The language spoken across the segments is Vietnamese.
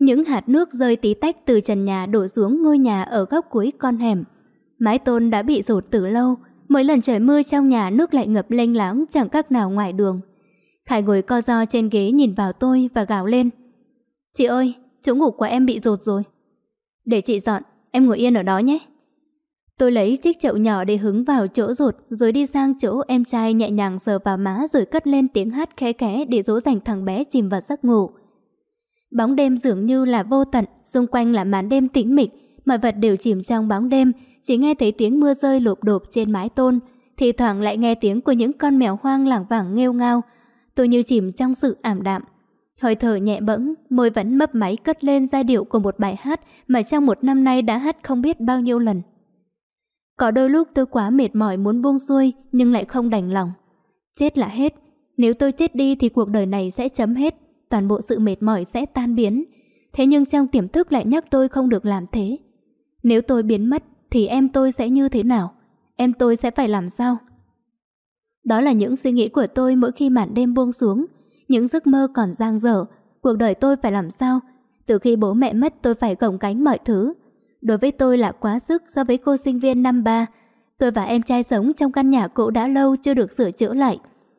Những hạt nước rơi tí tách từ trần nhà đổ xuống ngôi nhà ở góc cuối con hẻm. Mái tôn đã bị rột từ lâu, mỗi lần trời mưa trong nhà nước lại ngập lênh láng chẳng các nào ngoài đường. Khải ngồi co ro trên ghế nhìn vào tôi và gào lên. Chị ơi, chỗ ngủ của em bị rột rồi. Để chị dọn, em ngồi yên ở đó nhé. Tôi lấy chiếc chậu nhỏ để hứng vào chỗ rột rồi đi sang chỗ em trai nhẹ nhàng sờ vào má rồi cất lên tiếng hát khẽ khẽ để dỗ dành thằng bé chìm vào giấc ngủ. Bóng đêm dường như là vô tận, xung quanh là màn đêm tĩnh mịch, mọi vật đều chìm trong bóng đêm, chỉ nghe thấy tiếng mưa rơi lộp độp trên mái tôn, thì thoảng lại nghe tiếng của những con mèo hoang lảng vảng nghêu ngao. Tôi như chìm trong sự ảm đạm. Hơi thở nhẹ bẫng, môi vẫn mấp máy cất lên giai điệu của một bài hát mà trong một năm nay đã hát không biết bao nhiêu lần. Có đôi lúc tôi quá mệt mỏi muốn buông xuôi nhưng lại không đành lòng. Chết là hết, nếu tôi chết đi thì cuộc đời này sẽ chấm hết toàn bộ sự mệt mỏi sẽ tan biến. Thế nhưng trong tiềm thức lại nhắc tôi không được làm thế. Nếu tôi biến mất thì em tôi sẽ như thế nào? Em tôi sẽ phải làm sao? Đó là những suy nghĩ của tôi mỗi khi màn đêm buông xuống, những giấc mơ còn dang dở, cuộc đời tôi phải làm sao? Từ khi bố mẹ mất tôi phải gồng cánh mọi thứ. Đối với tôi là quá sức so với cô sinh viên năm ba. Tôi và em trai sống trong căn nhà cũ đã lâu chưa được sửa chữa lại.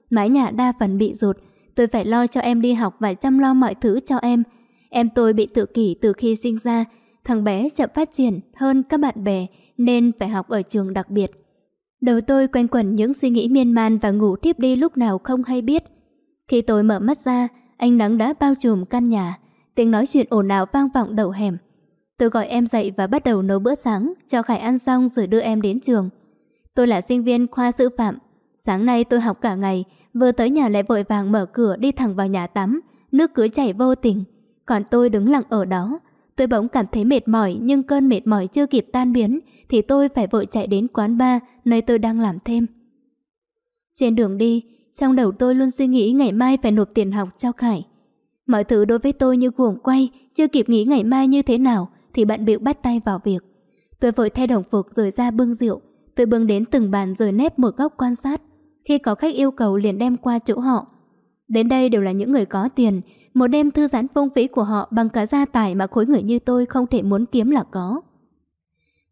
Mái nhà đa phần bị rụt, Tôi phải lo cho em đi học và chăm lo mọi thứ cho em. Em tôi bị tự kỷ từ khi sinh ra, thằng bé chậm phát triển hơn các bạn bè nên phải học ở trường đặc biệt. Đầu tôi quanh quẩn những suy nghĩ miên man và ngủ thiếp đi lúc nào không hay biết. Khi tôi mở mắt ra, ánh nắng đã bao trùm căn nhà, tiếng nói chuyện ồn ào vang vọng đầu hẻm. Tôi gọi em dậy và bắt đầu nấu bữa sáng, cho Khải ăn xong rồi đưa em đến trường. Tôi là sinh viên khoa sư phạm, Sáng nay tôi học cả ngày, vừa tới nhà lại vội vàng mở cửa đi thẳng vào nhà tắm, nước cứ chảy vô tình. Còn tôi đứng lặng ở đó, tôi bỗng cảm thấy mệt mỏi nhưng cơn mệt mỏi chưa kịp tan biến thì tôi phải vội chạy đến quán bar nơi tôi đang làm thêm. Trên đường đi, trong đầu tôi luôn suy nghĩ ngày mai phải nộp tiền học cho Khải. Mọi thứ đối với tôi như guồng quay, chưa kịp nghĩ ngày mai như thế nào thì bạn bịu bắt tay vào việc. Tôi vội thay đồng phục rồi ra bưng rượu, tôi bưng đến từng bàn rồi nép một góc quan sát khi có khách yêu cầu liền đem qua chỗ họ. Đến đây đều là những người có tiền, một đêm thư giãn phong phí của họ bằng cả gia tài mà khối người như tôi không thể muốn kiếm là có.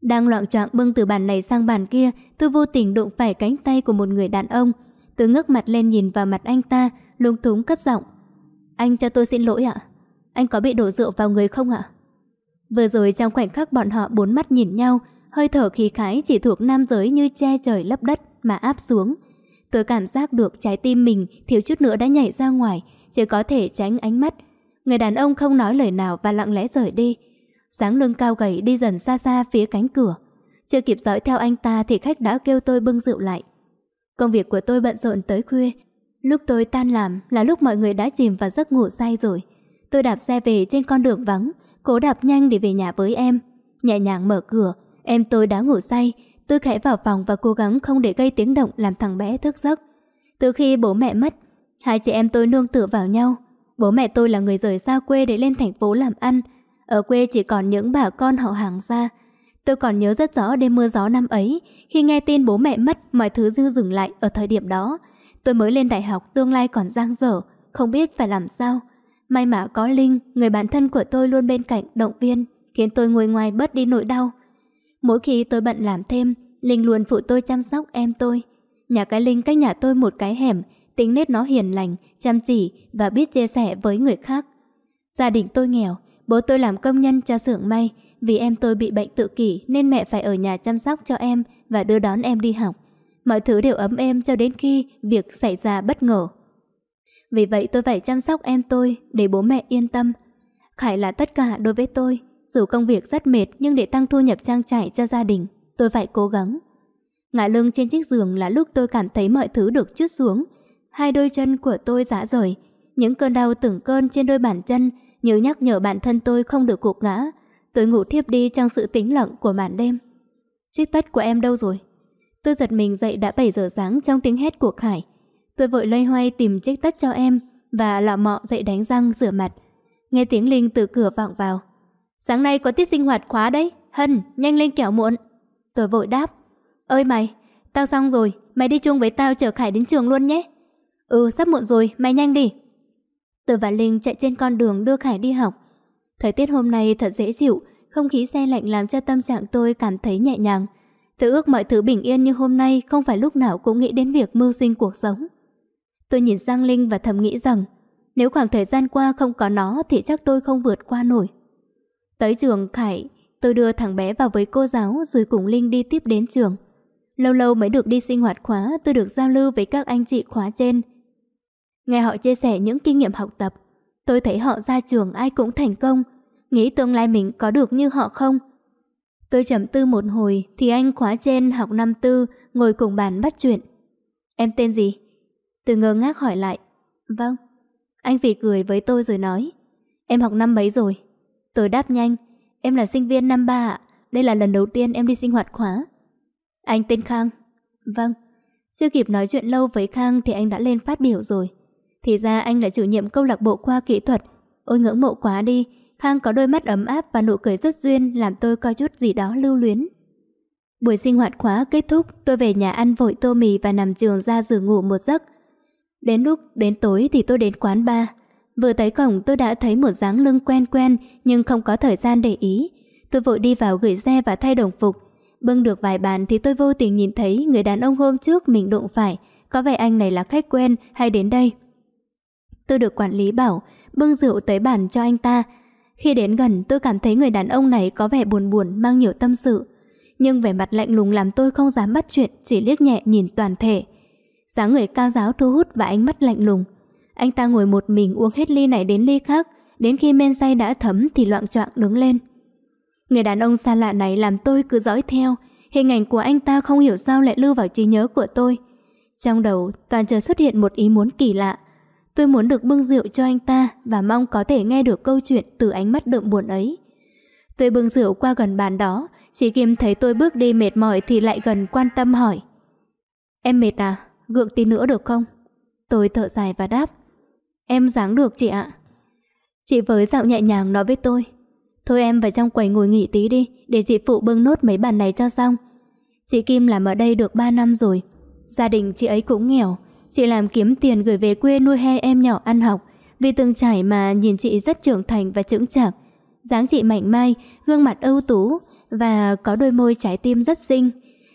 Đang loạn trọng bưng từ bàn này sang bàn kia, tôi vô tình đụng phải cánh tay của một người đàn ông. Tôi ngước mặt lên nhìn vào mặt anh ta, lúng túng cất giọng. Anh cho tôi xin lỗi ạ. Anh có bị đổ rượu vào người không ạ? Vừa rồi trong khoảnh khắc bọn họ bốn mắt nhìn nhau, hơi thở khí khái chỉ thuộc nam giới như che trời lấp đất mà áp xuống. Tôi cảm giác được trái tim mình thiếu chút nữa đã nhảy ra ngoài, chỉ có thể tránh ánh mắt. Người đàn ông không nói lời nào và lặng lẽ rời đi. Sáng lưng cao gầy đi dần xa xa phía cánh cửa. Chưa kịp dõi theo anh ta thì khách đã kêu tôi bưng rượu lại. Công việc của tôi bận rộn tới khuya. Lúc tôi tan làm là lúc mọi người đã chìm và giấc ngủ say rồi. Tôi đạp xe về trên con đường vắng, cố đạp nhanh để về nhà với em. Nhẹ nhàng mở cửa, em tôi đã ngủ say, tôi khẽ vào phòng và cố gắng không để gây tiếng động làm thằng bé thức giấc. Từ khi bố mẹ mất, hai chị em tôi nương tựa vào nhau. Bố mẹ tôi là người rời xa quê để lên thành phố làm ăn. Ở quê chỉ còn những bà con họ hàng xa. Tôi còn nhớ rất rõ đêm mưa gió năm ấy, khi nghe tin bố mẹ mất, mọi thứ dư dừng lại ở thời điểm đó. Tôi mới lên đại học, tương lai còn giang dở, không biết phải làm sao. May mà có Linh, người bạn thân của tôi luôn bên cạnh động viên, khiến tôi ngồi ngoài bớt đi nỗi đau. Mỗi khi tôi bận làm thêm, Linh luôn phụ tôi chăm sóc em tôi. Nhà cái Linh cách nhà tôi một cái hẻm, tính nết nó hiền lành, chăm chỉ và biết chia sẻ với người khác. Gia đình tôi nghèo, bố tôi làm công nhân cho xưởng may, vì em tôi bị bệnh tự kỷ nên mẹ phải ở nhà chăm sóc cho em và đưa đón em đi học. Mọi thứ đều ấm êm cho đến khi việc xảy ra bất ngờ. Vì vậy tôi phải chăm sóc em tôi để bố mẹ yên tâm. Khải là tất cả đối với tôi, dù công việc rất mệt nhưng để tăng thu nhập trang trải cho gia đình, tôi phải cố gắng. Ngã lưng trên chiếc giường là lúc tôi cảm thấy mọi thứ được chút xuống. Hai đôi chân của tôi rã rời, những cơn đau từng cơn trên đôi bàn chân như nhắc nhở bản thân tôi không được gục ngã. Tôi ngủ thiếp đi trong sự tĩnh lặng của màn đêm. Chiếc tất của em đâu rồi? Tôi giật mình dậy đã 7 giờ sáng trong tiếng hét của Khải. Tôi vội loay hoay tìm chiếc tất cho em và lọ mọ dậy đánh răng rửa mặt. Nghe tiếng Linh từ cửa vọng vào, Sáng nay có tiết sinh hoạt khóa đấy, Hân, nhanh lên kẻo muộn. Tôi vội đáp. Ơi mày, tao xong rồi, mày đi chung với tao chở Khải đến trường luôn nhé. Ừ, sắp muộn rồi, mày nhanh đi. Tôi và Linh chạy trên con đường đưa Khải đi học. Thời tiết hôm nay thật dễ chịu, không khí xe lạnh làm cho tâm trạng tôi cảm thấy nhẹ nhàng. Tôi ước mọi thứ bình yên như hôm nay không phải lúc nào cũng nghĩ đến việc mưu sinh cuộc sống. Tôi nhìn sang Linh và thầm nghĩ rằng nếu khoảng thời gian qua không có nó thì chắc tôi không vượt qua nổi. Tới trường Khải, tôi đưa thằng bé vào với cô giáo rồi cùng Linh đi tiếp đến trường. Lâu lâu mới được đi sinh hoạt khóa, tôi được giao lưu với các anh chị khóa trên. Nghe họ chia sẻ những kinh nghiệm học tập, tôi thấy họ ra trường ai cũng thành công, nghĩ tương lai mình có được như họ không. Tôi trầm tư một hồi thì anh khóa trên học năm tư ngồi cùng bàn bắt chuyện. Em tên gì? Tôi ngơ ngác hỏi lại. Vâng. Anh phì cười với tôi rồi nói. Em học năm mấy rồi? tôi đáp nhanh, em là sinh viên năm ba ạ, đây là lần đầu tiên em đi sinh hoạt khóa. Anh tên Khang. Vâng. Chưa kịp nói chuyện lâu với Khang thì anh đã lên phát biểu rồi. Thì ra anh là chủ nhiệm câu lạc bộ khoa kỹ thuật. Ôi ngưỡng mộ quá đi, Khang có đôi mắt ấm áp và nụ cười rất duyên làm tôi coi chút gì đó lưu luyến. Buổi sinh hoạt khóa kết thúc, tôi về nhà ăn vội tô mì và nằm trường ra giường ngủ một giấc. Đến lúc đến tối thì tôi đến quán bar. Vừa tới cổng tôi đã thấy một dáng lưng quen quen nhưng không có thời gian để ý. Tôi vội đi vào gửi xe và thay đồng phục. Bưng được vài bàn thì tôi vô tình nhìn thấy người đàn ông hôm trước mình đụng phải. Có vẻ anh này là khách quen hay đến đây? Tôi được quản lý bảo bưng rượu tới bàn cho anh ta. Khi đến gần tôi cảm thấy người đàn ông này có vẻ buồn buồn mang nhiều tâm sự. Nhưng vẻ mặt lạnh lùng làm tôi không dám bắt chuyện chỉ liếc nhẹ nhìn toàn thể. dáng người cao giáo thu hút và ánh mắt lạnh lùng. Anh ta ngồi một mình uống hết ly này đến ly khác, đến khi men say đã thấm thì loạn choạng đứng lên. Người đàn ông xa lạ này làm tôi cứ dõi theo, hình ảnh của anh ta không hiểu sao lại lưu vào trí nhớ của tôi. Trong đầu toàn chờ xuất hiện một ý muốn kỳ lạ. Tôi muốn được bưng rượu cho anh ta và mong có thể nghe được câu chuyện từ ánh mắt đượm buồn ấy. Tôi bưng rượu qua gần bàn đó, chị Kim thấy tôi bước đi mệt mỏi thì lại gần quan tâm hỏi. Em mệt à? Gượng tí nữa được không? Tôi thở dài và đáp. Em dáng được chị ạ. Chị với giọng nhẹ nhàng nói với tôi. Thôi em vào trong quầy ngồi nghỉ tí đi, để chị phụ bưng nốt mấy bàn này cho xong. Chị Kim làm ở đây được 3 năm rồi. Gia đình chị ấy cũng nghèo. Chị làm kiếm tiền gửi về quê nuôi hai em nhỏ ăn học. Vì từng trải mà nhìn chị rất trưởng thành và trưởng chạc. dáng chị mạnh mai, gương mặt ưu tú và có đôi môi trái tim rất xinh.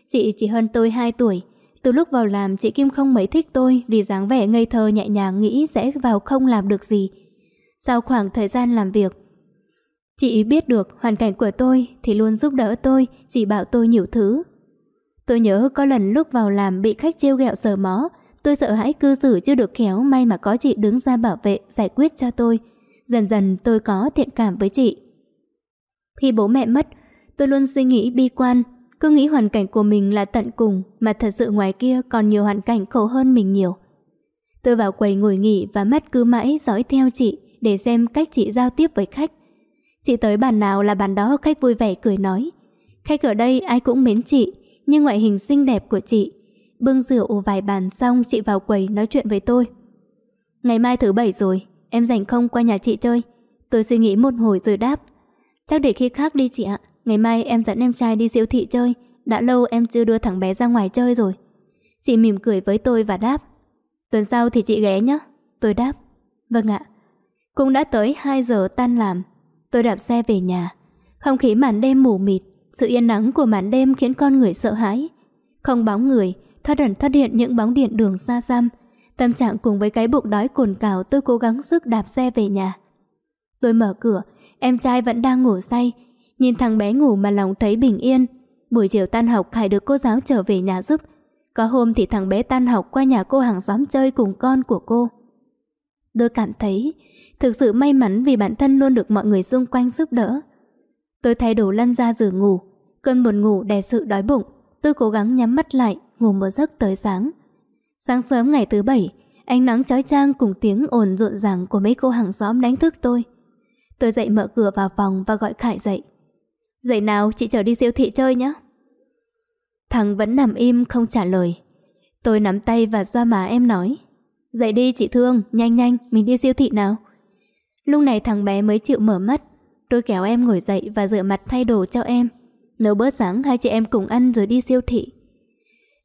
Chị chỉ hơn tôi 2 tuổi, từ lúc vào làm chị Kim không mấy thích tôi vì dáng vẻ ngây thơ nhẹ nhàng nghĩ sẽ vào không làm được gì. Sau khoảng thời gian làm việc, chị biết được hoàn cảnh của tôi thì luôn giúp đỡ tôi, chỉ bảo tôi nhiều thứ. Tôi nhớ có lần lúc vào làm bị khách trêu ghẹo sờ mó, tôi sợ hãi cư xử chưa được khéo may mà có chị đứng ra bảo vệ giải quyết cho tôi. Dần dần tôi có thiện cảm với chị. Khi bố mẹ mất, tôi luôn suy nghĩ bi quan cứ nghĩ hoàn cảnh của mình là tận cùng Mà thật sự ngoài kia còn nhiều hoàn cảnh khổ hơn mình nhiều Tôi vào quầy ngồi nghỉ và mắt cứ mãi dõi theo chị Để xem cách chị giao tiếp với khách Chị tới bàn nào là bàn đó khách vui vẻ cười nói Khách ở đây ai cũng mến chị Nhưng ngoại hình xinh đẹp của chị Bưng rượu vài bàn xong chị vào quầy nói chuyện với tôi Ngày mai thứ bảy rồi Em rảnh không qua nhà chị chơi Tôi suy nghĩ một hồi rồi đáp Chắc để khi khác đi chị ạ Ngày mai em dẫn em trai đi siêu thị chơi, đã lâu em chưa đưa thằng bé ra ngoài chơi rồi. Chị mỉm cười với tôi và đáp. Tuần sau thì chị ghé nhé. Tôi đáp. Vâng ạ. Cũng đã tới 2 giờ tan làm. Tôi đạp xe về nhà. Không khí màn đêm mù mịt, sự yên nắng của màn đêm khiến con người sợ hãi. Không bóng người, thoát ẩn thoát điện những bóng điện đường xa xăm. Tâm trạng cùng với cái bụng đói cồn cào tôi cố gắng sức đạp xe về nhà. Tôi mở cửa, em trai vẫn đang ngủ say, Nhìn thằng bé ngủ mà lòng thấy bình yên. Buổi chiều tan học Khải được cô giáo trở về nhà giúp. Có hôm thì thằng bé tan học qua nhà cô hàng xóm chơi cùng con của cô. Tôi cảm thấy thực sự may mắn vì bản thân luôn được mọi người xung quanh giúp đỡ. Tôi thay đồ lăn ra giường ngủ. Cơn buồn ngủ đè sự đói bụng. Tôi cố gắng nhắm mắt lại, ngủ một giấc tới sáng. Sáng sớm ngày thứ bảy, ánh nắng chói chang cùng tiếng ồn rộn ràng của mấy cô hàng xóm đánh thức tôi. Tôi dậy mở cửa vào phòng và gọi Khải dậy. Giày nào chị chở đi siêu thị chơi nhé. Thằng vẫn nằm im không trả lời. Tôi nắm tay và xoa má em nói. Dậy đi chị Thương, nhanh nhanh, mình đi siêu thị nào. Lúc này thằng bé mới chịu mở mắt. Tôi kéo em ngồi dậy và rửa mặt thay đồ cho em. Nấu bữa sáng hai chị em cùng ăn rồi đi siêu thị.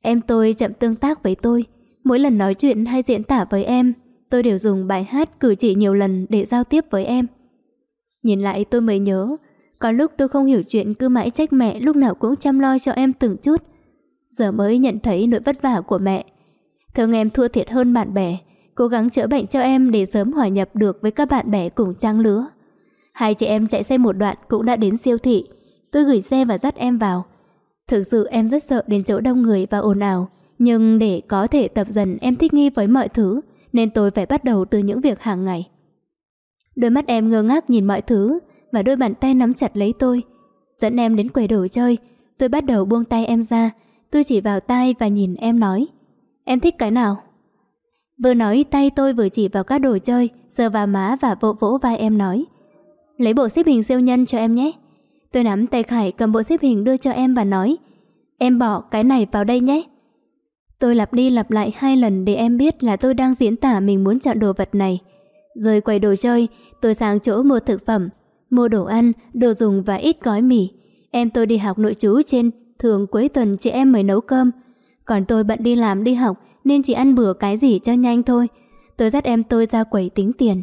Em tôi chậm tương tác với tôi. Mỗi lần nói chuyện hay diễn tả với em, tôi đều dùng bài hát cử chỉ nhiều lần để giao tiếp với em. Nhìn lại tôi mới nhớ, có lúc tôi không hiểu chuyện cứ mãi trách mẹ lúc nào cũng chăm lo cho em từng chút. Giờ mới nhận thấy nỗi vất vả của mẹ. Thương em thua thiệt hơn bạn bè, cố gắng chữa bệnh cho em để sớm hòa nhập được với các bạn bè cùng trang lứa. Hai chị em chạy xe một đoạn cũng đã đến siêu thị. Tôi gửi xe và dắt em vào. Thực sự em rất sợ đến chỗ đông người và ồn ào. Nhưng để có thể tập dần em thích nghi với mọi thứ, nên tôi phải bắt đầu từ những việc hàng ngày. Đôi mắt em ngơ ngác nhìn mọi thứ, và đôi bàn tay nắm chặt lấy tôi. Dẫn em đến quầy đồ chơi, tôi bắt đầu buông tay em ra, tôi chỉ vào tay và nhìn em nói. Em thích cái nào? Vừa nói tay tôi vừa chỉ vào các đồ chơi, sờ vào má và vỗ vỗ vai em nói. Lấy bộ xếp hình siêu nhân cho em nhé. Tôi nắm tay Khải cầm bộ xếp hình đưa cho em và nói. Em bỏ cái này vào đây nhé. Tôi lặp đi lặp lại hai lần để em biết là tôi đang diễn tả mình muốn chọn đồ vật này. Rời quầy đồ chơi, tôi sang chỗ mua thực phẩm mua đồ ăn, đồ dùng và ít gói mì. Em tôi đi học nội trú trên, thường cuối tuần chị em mới nấu cơm. Còn tôi bận đi làm đi học nên chỉ ăn bữa cái gì cho nhanh thôi. Tôi dắt em tôi ra quầy tính tiền.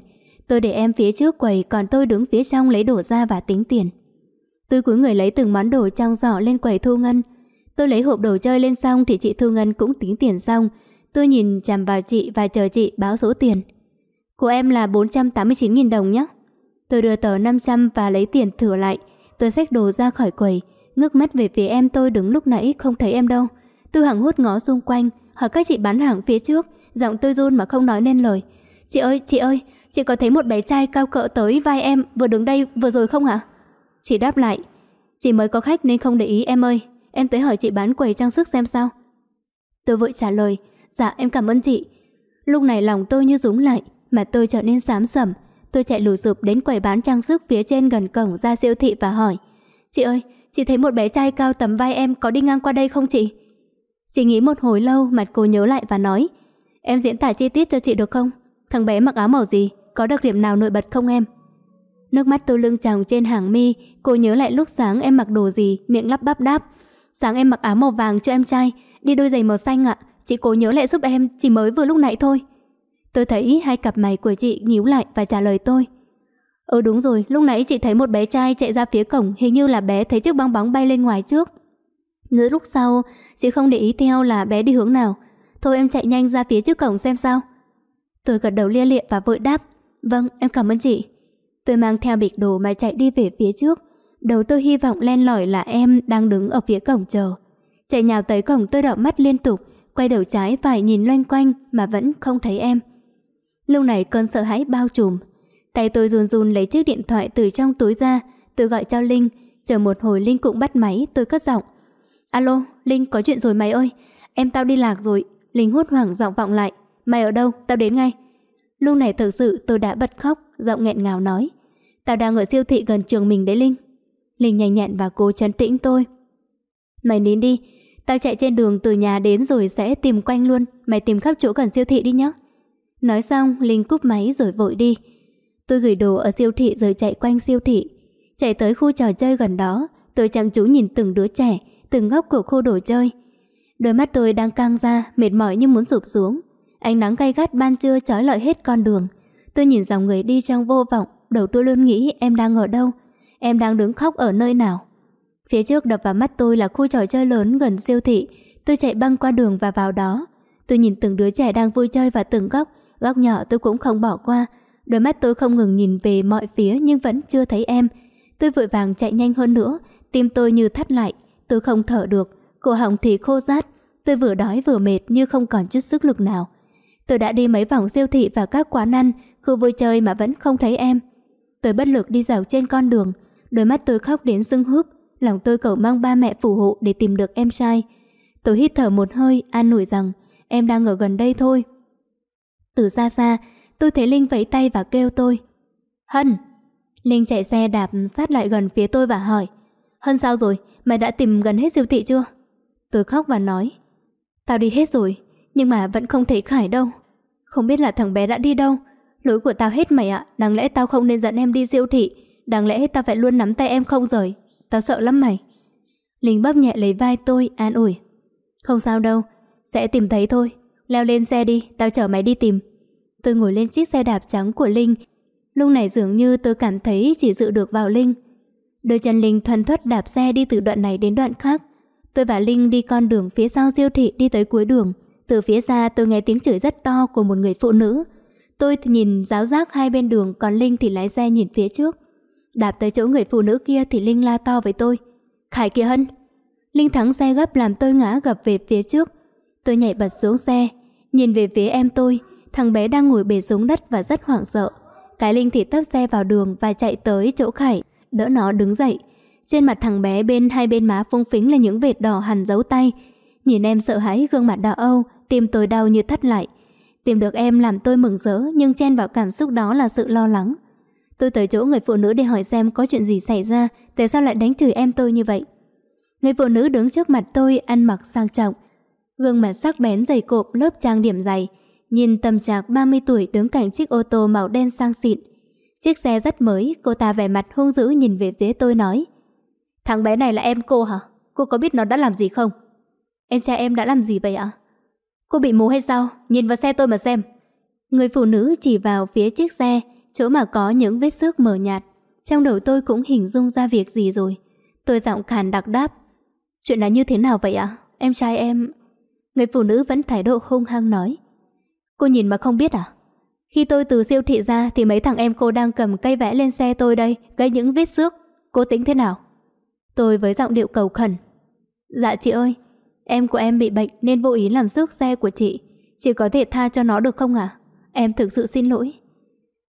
Tôi để em phía trước quầy còn tôi đứng phía trong lấy đồ ra và tính tiền. Tôi cúi người lấy từng món đồ trong giỏ lên quầy thu ngân. Tôi lấy hộp đồ chơi lên xong thì chị Thu Ngân cũng tính tiền xong. Tôi nhìn chằm vào chị và chờ chị báo số tiền. Của em là 489.000 đồng nhé. Tôi đưa tờ 500 và lấy tiền thừa lại. Tôi xách đồ ra khỏi quầy, ngước mắt về phía em tôi đứng lúc nãy không thấy em đâu. Tôi hoảng hốt ngó xung quanh, hỏi các chị bán hàng phía trước, giọng tôi run mà không nói nên lời. "Chị ơi, chị ơi, chị có thấy một bé trai cao cỡ tới vai em vừa đứng đây vừa rồi không hả Chị đáp lại, "Chị mới có khách nên không để ý em ơi, em tới hỏi chị bán quầy trang sức xem sao." Tôi vội trả lời, "Dạ em cảm ơn chị." Lúc này lòng tôi như rúng lại, mà tôi trở nên sám sẩm, Tôi chạy lùi sụp đến quầy bán trang sức phía trên gần cổng ra siêu thị và hỏi Chị ơi, chị thấy một bé trai cao tầm vai em có đi ngang qua đây không chị? Chị nghĩ một hồi lâu mặt cô nhớ lại và nói Em diễn tả chi tiết cho chị được không? Thằng bé mặc áo màu gì? Có đặc điểm nào nổi bật không em? Nước mắt tôi lưng tròng trên hàng mi Cô nhớ lại lúc sáng em mặc đồ gì Miệng lắp bắp đáp Sáng em mặc áo màu vàng cho em trai Đi đôi giày màu xanh ạ Chị cố nhớ lại giúp em Chỉ mới vừa lúc nãy thôi Tôi thấy hai cặp mày của chị nhíu lại và trả lời tôi. Ừ đúng rồi, lúc nãy chị thấy một bé trai chạy ra phía cổng hình như là bé thấy chiếc bóng bóng bay lên ngoài trước. nửa lúc sau, chị không để ý theo là bé đi hướng nào. Thôi em chạy nhanh ra phía trước cổng xem sao. Tôi gật đầu lia lịa và vội đáp. Vâng, em cảm ơn chị. Tôi mang theo bịch đồ mà chạy đi về phía trước. Đầu tôi hy vọng len lỏi là em đang đứng ở phía cổng chờ. Chạy nhào tới cổng tôi đỏ mắt liên tục, quay đầu trái phải nhìn loanh quanh mà vẫn không thấy em. Lúc này cơn sợ hãi bao trùm. Tay tôi run run lấy chiếc điện thoại từ trong túi ra, tôi gọi cho Linh, chờ một hồi Linh cũng bắt máy, tôi cất giọng. Alo, Linh có chuyện rồi mày ơi, em tao đi lạc rồi. Linh hốt hoảng giọng vọng lại, mày ở đâu, tao đến ngay. Lúc này thực sự tôi đã bật khóc, giọng nghẹn ngào nói. Tao đang ở siêu thị gần trường mình đấy Linh. Linh nhanh nhẹn và cố trấn tĩnh tôi. Mày nín đi, tao chạy trên đường từ nhà đến rồi sẽ tìm quanh luôn, mày tìm khắp chỗ gần siêu thị đi nhé. Nói xong, Linh cúp máy rồi vội đi. Tôi gửi đồ ở siêu thị rồi chạy quanh siêu thị. Chạy tới khu trò chơi gần đó, tôi chăm chú nhìn từng đứa trẻ, từng góc của khu đồ chơi. Đôi mắt tôi đang căng ra, mệt mỏi như muốn sụp xuống. Ánh nắng gay gắt ban trưa trói lọi hết con đường. Tôi nhìn dòng người đi trong vô vọng, đầu tôi luôn nghĩ em đang ở đâu, em đang đứng khóc ở nơi nào. Phía trước đập vào mắt tôi là khu trò chơi lớn gần siêu thị, tôi chạy băng qua đường và vào đó. Tôi nhìn từng đứa trẻ đang vui chơi và từng góc, Góc nhỏ tôi cũng không bỏ qua Đôi mắt tôi không ngừng nhìn về mọi phía Nhưng vẫn chưa thấy em Tôi vội vàng chạy nhanh hơn nữa Tim tôi như thắt lại Tôi không thở được Cổ họng thì khô rát Tôi vừa đói vừa mệt như không còn chút sức lực nào Tôi đã đi mấy vòng siêu thị và các quán ăn Khu vui chơi mà vẫn không thấy em Tôi bất lực đi dạo trên con đường Đôi mắt tôi khóc đến sưng húp Lòng tôi cầu mong ba mẹ phù hộ để tìm được em trai Tôi hít thở một hơi An ủi rằng Em đang ở gần đây thôi từ xa xa, tôi thấy Linh vẫy tay và kêu tôi. Hân! Linh chạy xe đạp sát lại gần phía tôi và hỏi. Hân sao rồi? Mày đã tìm gần hết siêu thị chưa? Tôi khóc và nói. Tao đi hết rồi, nhưng mà vẫn không thấy Khải đâu. Không biết là thằng bé đã đi đâu. Lỗi của tao hết mày ạ, đáng lẽ tao không nên dẫn em đi siêu thị. Đáng lẽ tao phải luôn nắm tay em không rời. Tao sợ lắm mày. Linh bắp nhẹ lấy vai tôi, an ủi. Không sao đâu, sẽ tìm thấy thôi. Leo lên xe đi, tao chở mày đi tìm. Tôi ngồi lên chiếc xe đạp trắng của Linh. Lúc này dường như tôi cảm thấy chỉ dự được vào Linh. Đôi chân Linh thuần thoát đạp xe đi từ đoạn này đến đoạn khác. Tôi và Linh đi con đường phía sau siêu thị đi tới cuối đường. Từ phía xa tôi nghe tiếng chửi rất to của một người phụ nữ. Tôi thì nhìn giáo giác hai bên đường còn Linh thì lái xe nhìn phía trước. Đạp tới chỗ người phụ nữ kia thì Linh la to với tôi. Khải kia Hân! Linh thắng xe gấp làm tôi ngã gập về phía trước. Tôi nhảy bật xuống xe, Nhìn về phía em tôi, thằng bé đang ngồi bệt xuống đất và rất hoảng sợ. Cái Linh thì tấp xe vào đường và chạy tới chỗ Khải, đỡ nó đứng dậy. Trên mặt thằng bé bên hai bên má phung phính là những vệt đỏ hằn dấu tay. Nhìn em sợ hãi gương mặt đỏ âu, tim tôi đau như thắt lại. Tìm được em làm tôi mừng rỡ nhưng chen vào cảm xúc đó là sự lo lắng. Tôi tới chỗ người phụ nữ để hỏi xem có chuyện gì xảy ra, tại sao lại đánh chửi em tôi như vậy. Người phụ nữ đứng trước mặt tôi ăn mặc sang trọng, gương mặt sắc bén dày cộp lớp trang điểm dày, nhìn tầm trạc 30 tuổi tướng cảnh chiếc ô tô màu đen sang xịn. Chiếc xe rất mới, cô ta vẻ mặt hung dữ nhìn về phía tôi nói. Thằng bé này là em cô hả? Cô có biết nó đã làm gì không? Em trai em đã làm gì vậy ạ? Cô bị mù hay sao? Nhìn vào xe tôi mà xem. Người phụ nữ chỉ vào phía chiếc xe, chỗ mà có những vết xước mờ nhạt. Trong đầu tôi cũng hình dung ra việc gì rồi. Tôi giọng khàn đặc đáp. Chuyện là như thế nào vậy ạ? Em trai em... Người phụ nữ vẫn thái độ hung hăng nói Cô nhìn mà không biết à Khi tôi từ siêu thị ra Thì mấy thằng em cô đang cầm cây vẽ lên xe tôi đây Gây những vết xước Cô tính thế nào Tôi với giọng điệu cầu khẩn Dạ chị ơi Em của em bị bệnh nên vô ý làm xước xe của chị Chị có thể tha cho nó được không à? Em thực sự xin lỗi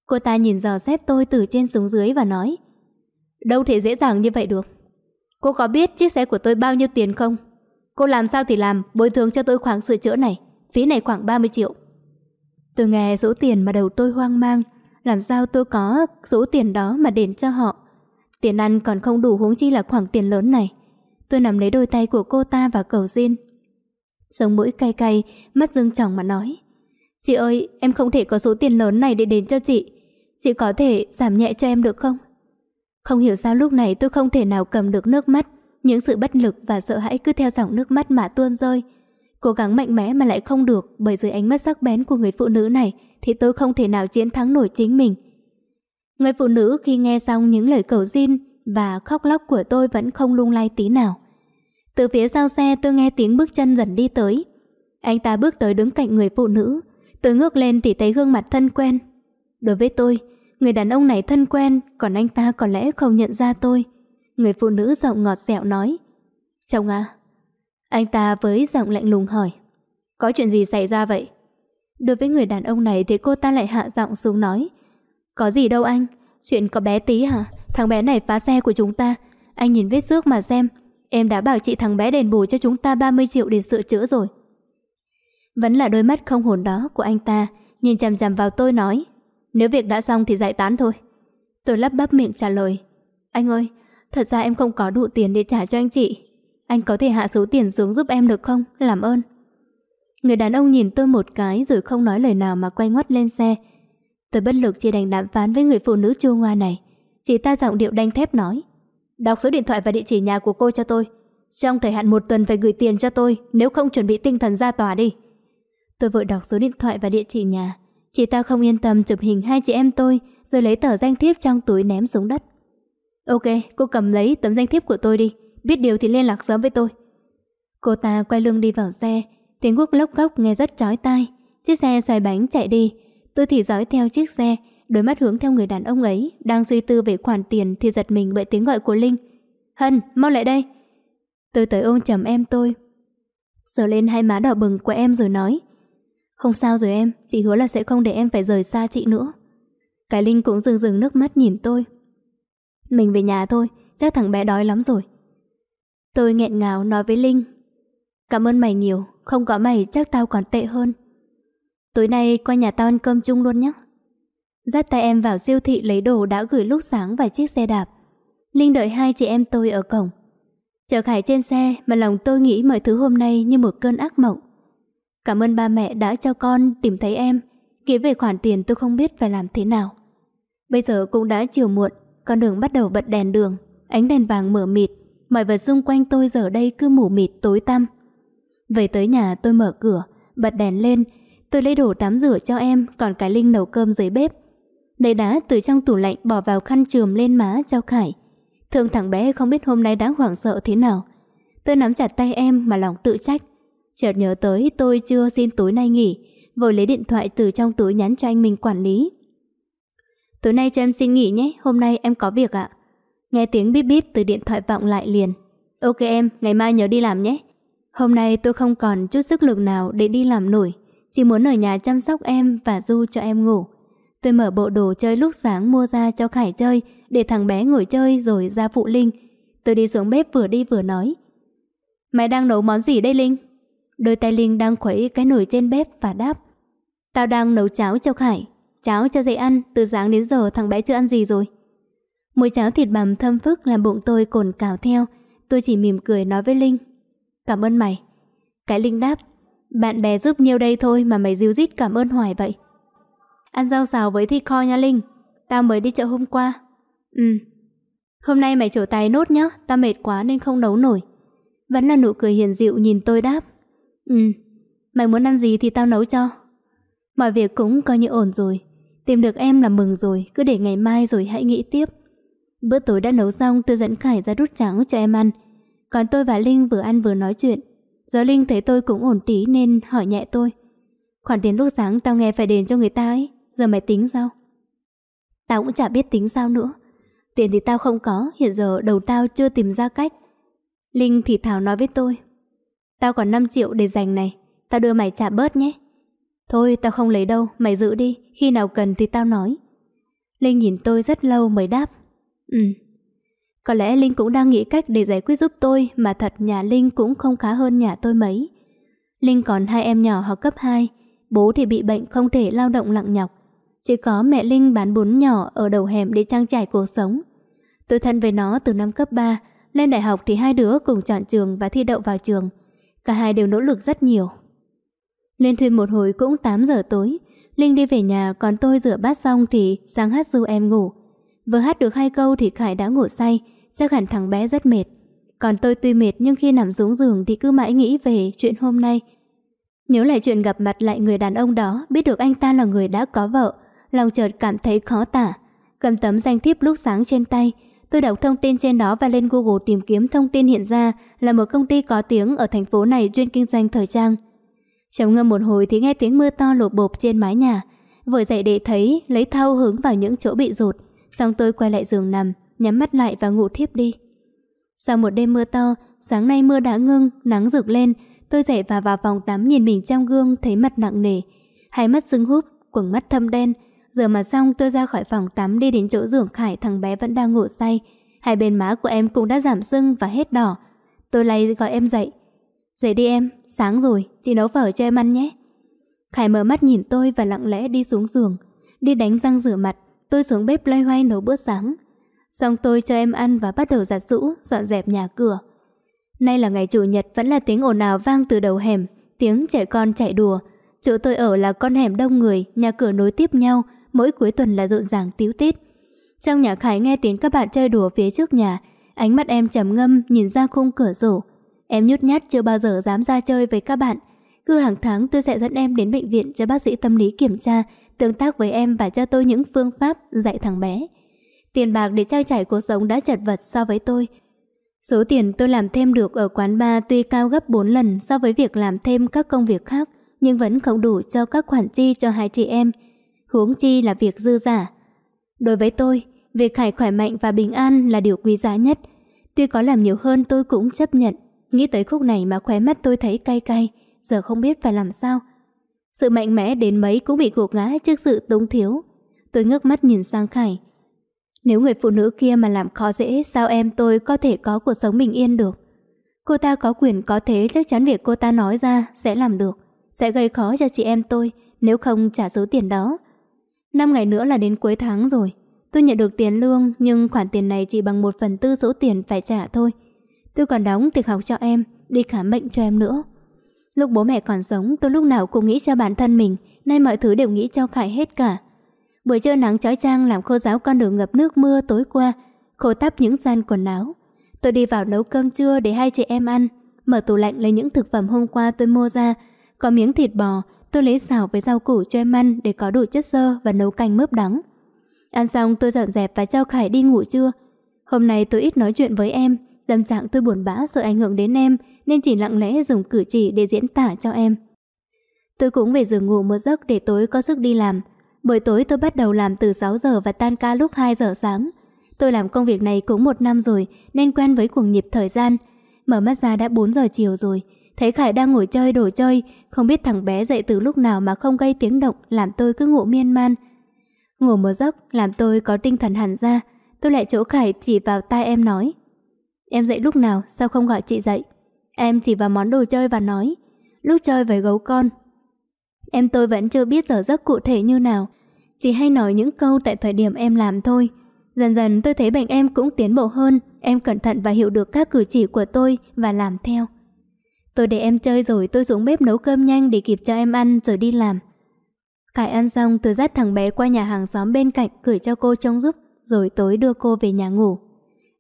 Cô ta nhìn dò xét tôi từ trên xuống dưới và nói Đâu thể dễ dàng như vậy được Cô có biết chiếc xe của tôi bao nhiêu tiền không? Cô làm sao thì làm, bồi thường cho tôi khoảng sửa chữa này. Phí này khoảng 30 triệu. Tôi nghe số tiền mà đầu tôi hoang mang. Làm sao tôi có số tiền đó mà đền cho họ. Tiền ăn còn không đủ huống chi là khoảng tiền lớn này. Tôi nắm lấy đôi tay của cô ta và cầu xin. Sống mũi cay cay, mắt dưng tròng mà nói. Chị ơi, em không thể có số tiền lớn này để đền cho chị. Chị có thể giảm nhẹ cho em được không? Không hiểu sao lúc này tôi không thể nào cầm được nước mắt. Những sự bất lực và sợ hãi cứ theo dòng nước mắt mà tuôn rơi. Cố gắng mạnh mẽ mà lại không được bởi dưới ánh mắt sắc bén của người phụ nữ này thì tôi không thể nào chiến thắng nổi chính mình. Người phụ nữ khi nghe xong những lời cầu xin và khóc lóc của tôi vẫn không lung lay tí nào. Từ phía sau xe tôi nghe tiếng bước chân dần đi tới. Anh ta bước tới đứng cạnh người phụ nữ. Tôi ngước lên thì thấy gương mặt thân quen. Đối với tôi, người đàn ông này thân quen, còn anh ta có lẽ không nhận ra tôi. Người phụ nữ giọng ngọt dẻo nói Chồng à Anh ta với giọng lạnh lùng hỏi Có chuyện gì xảy ra vậy Đối với người đàn ông này thì cô ta lại hạ giọng xuống nói Có gì đâu anh Chuyện có bé tí hả Thằng bé này phá xe của chúng ta Anh nhìn vết xước mà xem Em đã bảo chị thằng bé đền bù cho chúng ta 30 triệu để sửa chữa rồi Vẫn là đôi mắt không hồn đó của anh ta Nhìn chằm chằm vào tôi nói Nếu việc đã xong thì giải tán thôi Tôi lắp bắp miệng trả lời Anh ơi Thật ra em không có đủ tiền để trả cho anh chị Anh có thể hạ số tiền xuống giúp em được không? Làm ơn Người đàn ông nhìn tôi một cái rồi không nói lời nào mà quay ngoắt lên xe Tôi bất lực chỉ đành đàm phán với người phụ nữ chua ngoa này Chị ta giọng điệu đanh thép nói Đọc số điện thoại và địa chỉ nhà của cô cho tôi Trong thời hạn một tuần phải gửi tiền cho tôi Nếu không chuẩn bị tinh thần ra tòa đi Tôi vội đọc số điện thoại và địa chỉ nhà Chị ta không yên tâm chụp hình hai chị em tôi Rồi lấy tờ danh thiếp trong túi ném xuống đất Ok, cô cầm lấy tấm danh thiếp của tôi đi, biết điều thì liên lạc sớm với tôi. Cô ta quay lưng đi vào xe, tiếng quốc lốc cốc nghe rất chói tai. Chiếc xe xoay bánh chạy đi, tôi thì dõi theo chiếc xe, đôi mắt hướng theo người đàn ông ấy, đang suy tư về khoản tiền thì giật mình bởi tiếng gọi của Linh. Hân, mau lại đây. Tôi tới ôm chầm em tôi. Sờ lên hai má đỏ bừng của em rồi nói. Không sao rồi em, chị hứa là sẽ không để em phải rời xa chị nữa. Cái Linh cũng rừng rừng nước mắt nhìn tôi. Mình về nhà thôi Chắc thằng bé đói lắm rồi Tôi nghẹn ngào nói với Linh Cảm ơn mày nhiều Không có mày chắc tao còn tệ hơn Tối nay qua nhà tao ăn cơm chung luôn nhé Dắt tay em vào siêu thị lấy đồ đã gửi lúc sáng và chiếc xe đạp Linh đợi hai chị em tôi ở cổng chờ Khải trên xe mà lòng tôi nghĩ mọi thứ hôm nay như một cơn ác mộng Cảm ơn ba mẹ đã cho con tìm thấy em Nghĩ về khoản tiền tôi không biết phải làm thế nào Bây giờ cũng đã chiều muộn con đường bắt đầu bật đèn đường, ánh đèn vàng mở mịt, mọi vật xung quanh tôi giờ đây cứ mù mịt tối tăm. Về tới nhà tôi mở cửa, bật đèn lên, tôi lấy đồ tắm rửa cho em, còn cái Linh nấu cơm dưới bếp. Lấy đá từ trong tủ lạnh bỏ vào khăn trườm lên má cho Khải. Thương thằng bé không biết hôm nay đã hoảng sợ thế nào. Tôi nắm chặt tay em mà lòng tự trách. Chợt nhớ tới tôi chưa xin tối nay nghỉ, vội lấy điện thoại từ trong túi nhắn cho anh mình quản lý. Tối nay cho em xin nghỉ nhé, hôm nay em có việc ạ. Nghe tiếng bíp bíp từ điện thoại vọng lại liền. Ok em, ngày mai nhớ đi làm nhé. Hôm nay tôi không còn chút sức lực nào để đi làm nổi. Chỉ muốn ở nhà chăm sóc em và Du cho em ngủ. Tôi mở bộ đồ chơi lúc sáng mua ra cho Khải chơi để thằng bé ngồi chơi rồi ra phụ Linh. Tôi đi xuống bếp vừa đi vừa nói. Mày đang nấu món gì đây Linh? Đôi tay Linh đang khuấy cái nồi trên bếp và đáp. Tao đang nấu cháo cho Khải cháo cho dậy ăn, từ sáng đến giờ thằng bé chưa ăn gì rồi. Mùi cháo thịt bằm thơm phức làm bụng tôi cồn cào theo. Tôi chỉ mỉm cười nói với Linh. Cảm ơn mày. Cái Linh đáp. Bạn bè giúp nhiều đây thôi mà mày díu rít cảm ơn hoài vậy. Ăn rau xào với thịt kho nha Linh. Tao mới đi chợ hôm qua. Ừ. Hôm nay mày trổ tay nốt nhá. Tao mệt quá nên không nấu nổi. Vẫn là nụ cười hiền dịu nhìn tôi đáp. Ừ. Mày muốn ăn gì thì tao nấu cho. Mọi việc cũng coi như ổn rồi. Tìm được em là mừng rồi, cứ để ngày mai rồi hãy nghĩ tiếp. Bữa tối đã nấu xong, tôi dẫn Khải ra rút trắng cho em ăn. Còn tôi và Linh vừa ăn vừa nói chuyện. Giờ Linh thấy tôi cũng ổn tí nên hỏi nhẹ tôi. Khoản tiền lúc sáng tao nghe phải đền cho người ta ấy, giờ mày tính sao? Tao cũng chả biết tính sao nữa. Tiền thì tao không có, hiện giờ đầu tao chưa tìm ra cách. Linh thì thảo nói với tôi. Tao còn 5 triệu để dành này, tao đưa mày trả bớt nhé. Thôi tao không lấy đâu, mày giữ đi, khi nào cần thì tao nói. Linh nhìn tôi rất lâu mới đáp. Ừ. Có lẽ Linh cũng đang nghĩ cách để giải quyết giúp tôi mà thật nhà Linh cũng không khá hơn nhà tôi mấy. Linh còn hai em nhỏ học cấp 2, bố thì bị bệnh không thể lao động lặng nhọc. Chỉ có mẹ Linh bán bún nhỏ ở đầu hẻm để trang trải cuộc sống. Tôi thân với nó từ năm cấp 3, lên đại học thì hai đứa cùng chọn trường và thi đậu vào trường. Cả hai đều nỗ lực rất nhiều lên thuyền một hồi cũng 8 giờ tối Linh đi về nhà còn tôi rửa bát xong thì sáng hát du em ngủ Vừa hát được hai câu thì Khải đã ngủ say Chắc hẳn thằng bé rất mệt Còn tôi tuy mệt nhưng khi nằm xuống giường thì cứ mãi nghĩ về chuyện hôm nay Nhớ lại chuyện gặp mặt lại người đàn ông đó Biết được anh ta là người đã có vợ Lòng chợt cảm thấy khó tả Cầm tấm danh thiếp lúc sáng trên tay Tôi đọc thông tin trên đó và lên Google tìm kiếm thông tin hiện ra là một công ty có tiếng ở thành phố này chuyên kinh doanh thời trang. Trầm ngâm một hồi thì nghe tiếng mưa to lột bộp trên mái nhà. Vừa dậy để thấy, lấy thau hướng vào những chỗ bị rột. Xong tôi quay lại giường nằm, nhắm mắt lại và ngủ thiếp đi. Sau một đêm mưa to, sáng nay mưa đã ngưng, nắng rực lên. Tôi dậy và vào phòng tắm nhìn mình trong gương thấy mặt nặng nề. Hai mắt sưng húp, quầng mắt thâm đen. giờ mà xong tôi ra khỏi phòng tắm đi đến chỗ giường khải thằng bé vẫn đang ngủ say. Hai bên má của em cũng đã giảm sưng và hết đỏ. Tôi lấy gọi em dậy. Dậy đi em, sáng rồi, chị nấu phở cho em ăn nhé. Khải mở mắt nhìn tôi và lặng lẽ đi xuống giường. Đi đánh răng rửa mặt, tôi xuống bếp loay hoay nấu bữa sáng. Xong tôi cho em ăn và bắt đầu giặt rũ, dọn dẹp nhà cửa. Nay là ngày Chủ nhật vẫn là tiếng ồn ào vang từ đầu hẻm, tiếng trẻ con chạy đùa. Chỗ tôi ở là con hẻm đông người, nhà cửa nối tiếp nhau, mỗi cuối tuần là rộn ràng tíu tít. Trong nhà Khải nghe tiếng các bạn chơi đùa phía trước nhà, ánh mắt em trầm ngâm nhìn ra khung cửa sổ. Em nhút nhát chưa bao giờ dám ra chơi với các bạn. Cứ hàng tháng tôi sẽ dẫn em đến bệnh viện cho bác sĩ tâm lý kiểm tra, tương tác với em và cho tôi những phương pháp dạy thằng bé. Tiền bạc để trang trải cuộc sống đã chật vật so với tôi. Số tiền tôi làm thêm được ở quán bar tuy cao gấp 4 lần so với việc làm thêm các công việc khác, nhưng vẫn không đủ cho các khoản chi cho hai chị em. Huống chi là việc dư giả. Đối với tôi, việc Khải khỏe mạnh và bình an là điều quý giá nhất. Tuy có làm nhiều hơn tôi cũng chấp nhận. Nghĩ tới khúc này mà khóe mắt tôi thấy cay cay, giờ không biết phải làm sao. Sự mạnh mẽ đến mấy cũng bị gục ngã trước sự túng thiếu. Tôi ngước mắt nhìn sang Khải. Nếu người phụ nữ kia mà làm khó dễ, sao em tôi có thể có cuộc sống bình yên được? Cô ta có quyền có thế chắc chắn việc cô ta nói ra sẽ làm được. Sẽ gây khó cho chị em tôi nếu không trả số tiền đó. Năm ngày nữa là đến cuối tháng rồi. Tôi nhận được tiền lương nhưng khoản tiền này chỉ bằng một phần tư số tiền phải trả thôi. Tôi còn đóng tiền học cho em, đi khám bệnh cho em nữa. Lúc bố mẹ còn sống, tôi lúc nào cũng nghĩ cho bản thân mình, nay mọi thứ đều nghĩ cho Khải hết cả. Buổi trưa nắng chói chang làm khô ráo con đường ngập nước mưa tối qua, khô tắp những gian quần áo. Tôi đi vào nấu cơm trưa để hai chị em ăn, mở tủ lạnh lấy những thực phẩm hôm qua tôi mua ra. Có miếng thịt bò, tôi lấy xào với rau củ cho em ăn để có đủ chất xơ và nấu canh mướp đắng. Ăn xong tôi dọn dẹp và cho Khải đi ngủ trưa. Hôm nay tôi ít nói chuyện với em, Tâm trạng tôi buồn bã sợ ảnh hưởng đến em nên chỉ lặng lẽ dùng cử chỉ để diễn tả cho em. Tôi cũng về giường ngủ một giấc để tối có sức đi làm. Buổi tối tôi bắt đầu làm từ 6 giờ và tan ca lúc 2 giờ sáng. Tôi làm công việc này cũng một năm rồi nên quen với cuồng nhịp thời gian. Mở mắt ra đã 4 giờ chiều rồi. Thấy Khải đang ngồi chơi đồ chơi, không biết thằng bé dậy từ lúc nào mà không gây tiếng động làm tôi cứ ngủ miên man. Ngủ một giấc làm tôi có tinh thần hẳn ra. Tôi lại chỗ Khải chỉ vào tai em nói. Em dậy lúc nào sao không gọi chị dậy Em chỉ vào món đồ chơi và nói Lúc chơi với gấu con Em tôi vẫn chưa biết giờ giấc cụ thể như nào Chỉ hay nói những câu tại thời điểm em làm thôi Dần dần tôi thấy bệnh em cũng tiến bộ hơn Em cẩn thận và hiểu được các cử chỉ của tôi Và làm theo Tôi để em chơi rồi tôi xuống bếp nấu cơm nhanh Để kịp cho em ăn rồi đi làm Cải ăn xong tôi dắt thằng bé qua nhà hàng xóm bên cạnh Gửi cho cô trông giúp Rồi tối đưa cô về nhà ngủ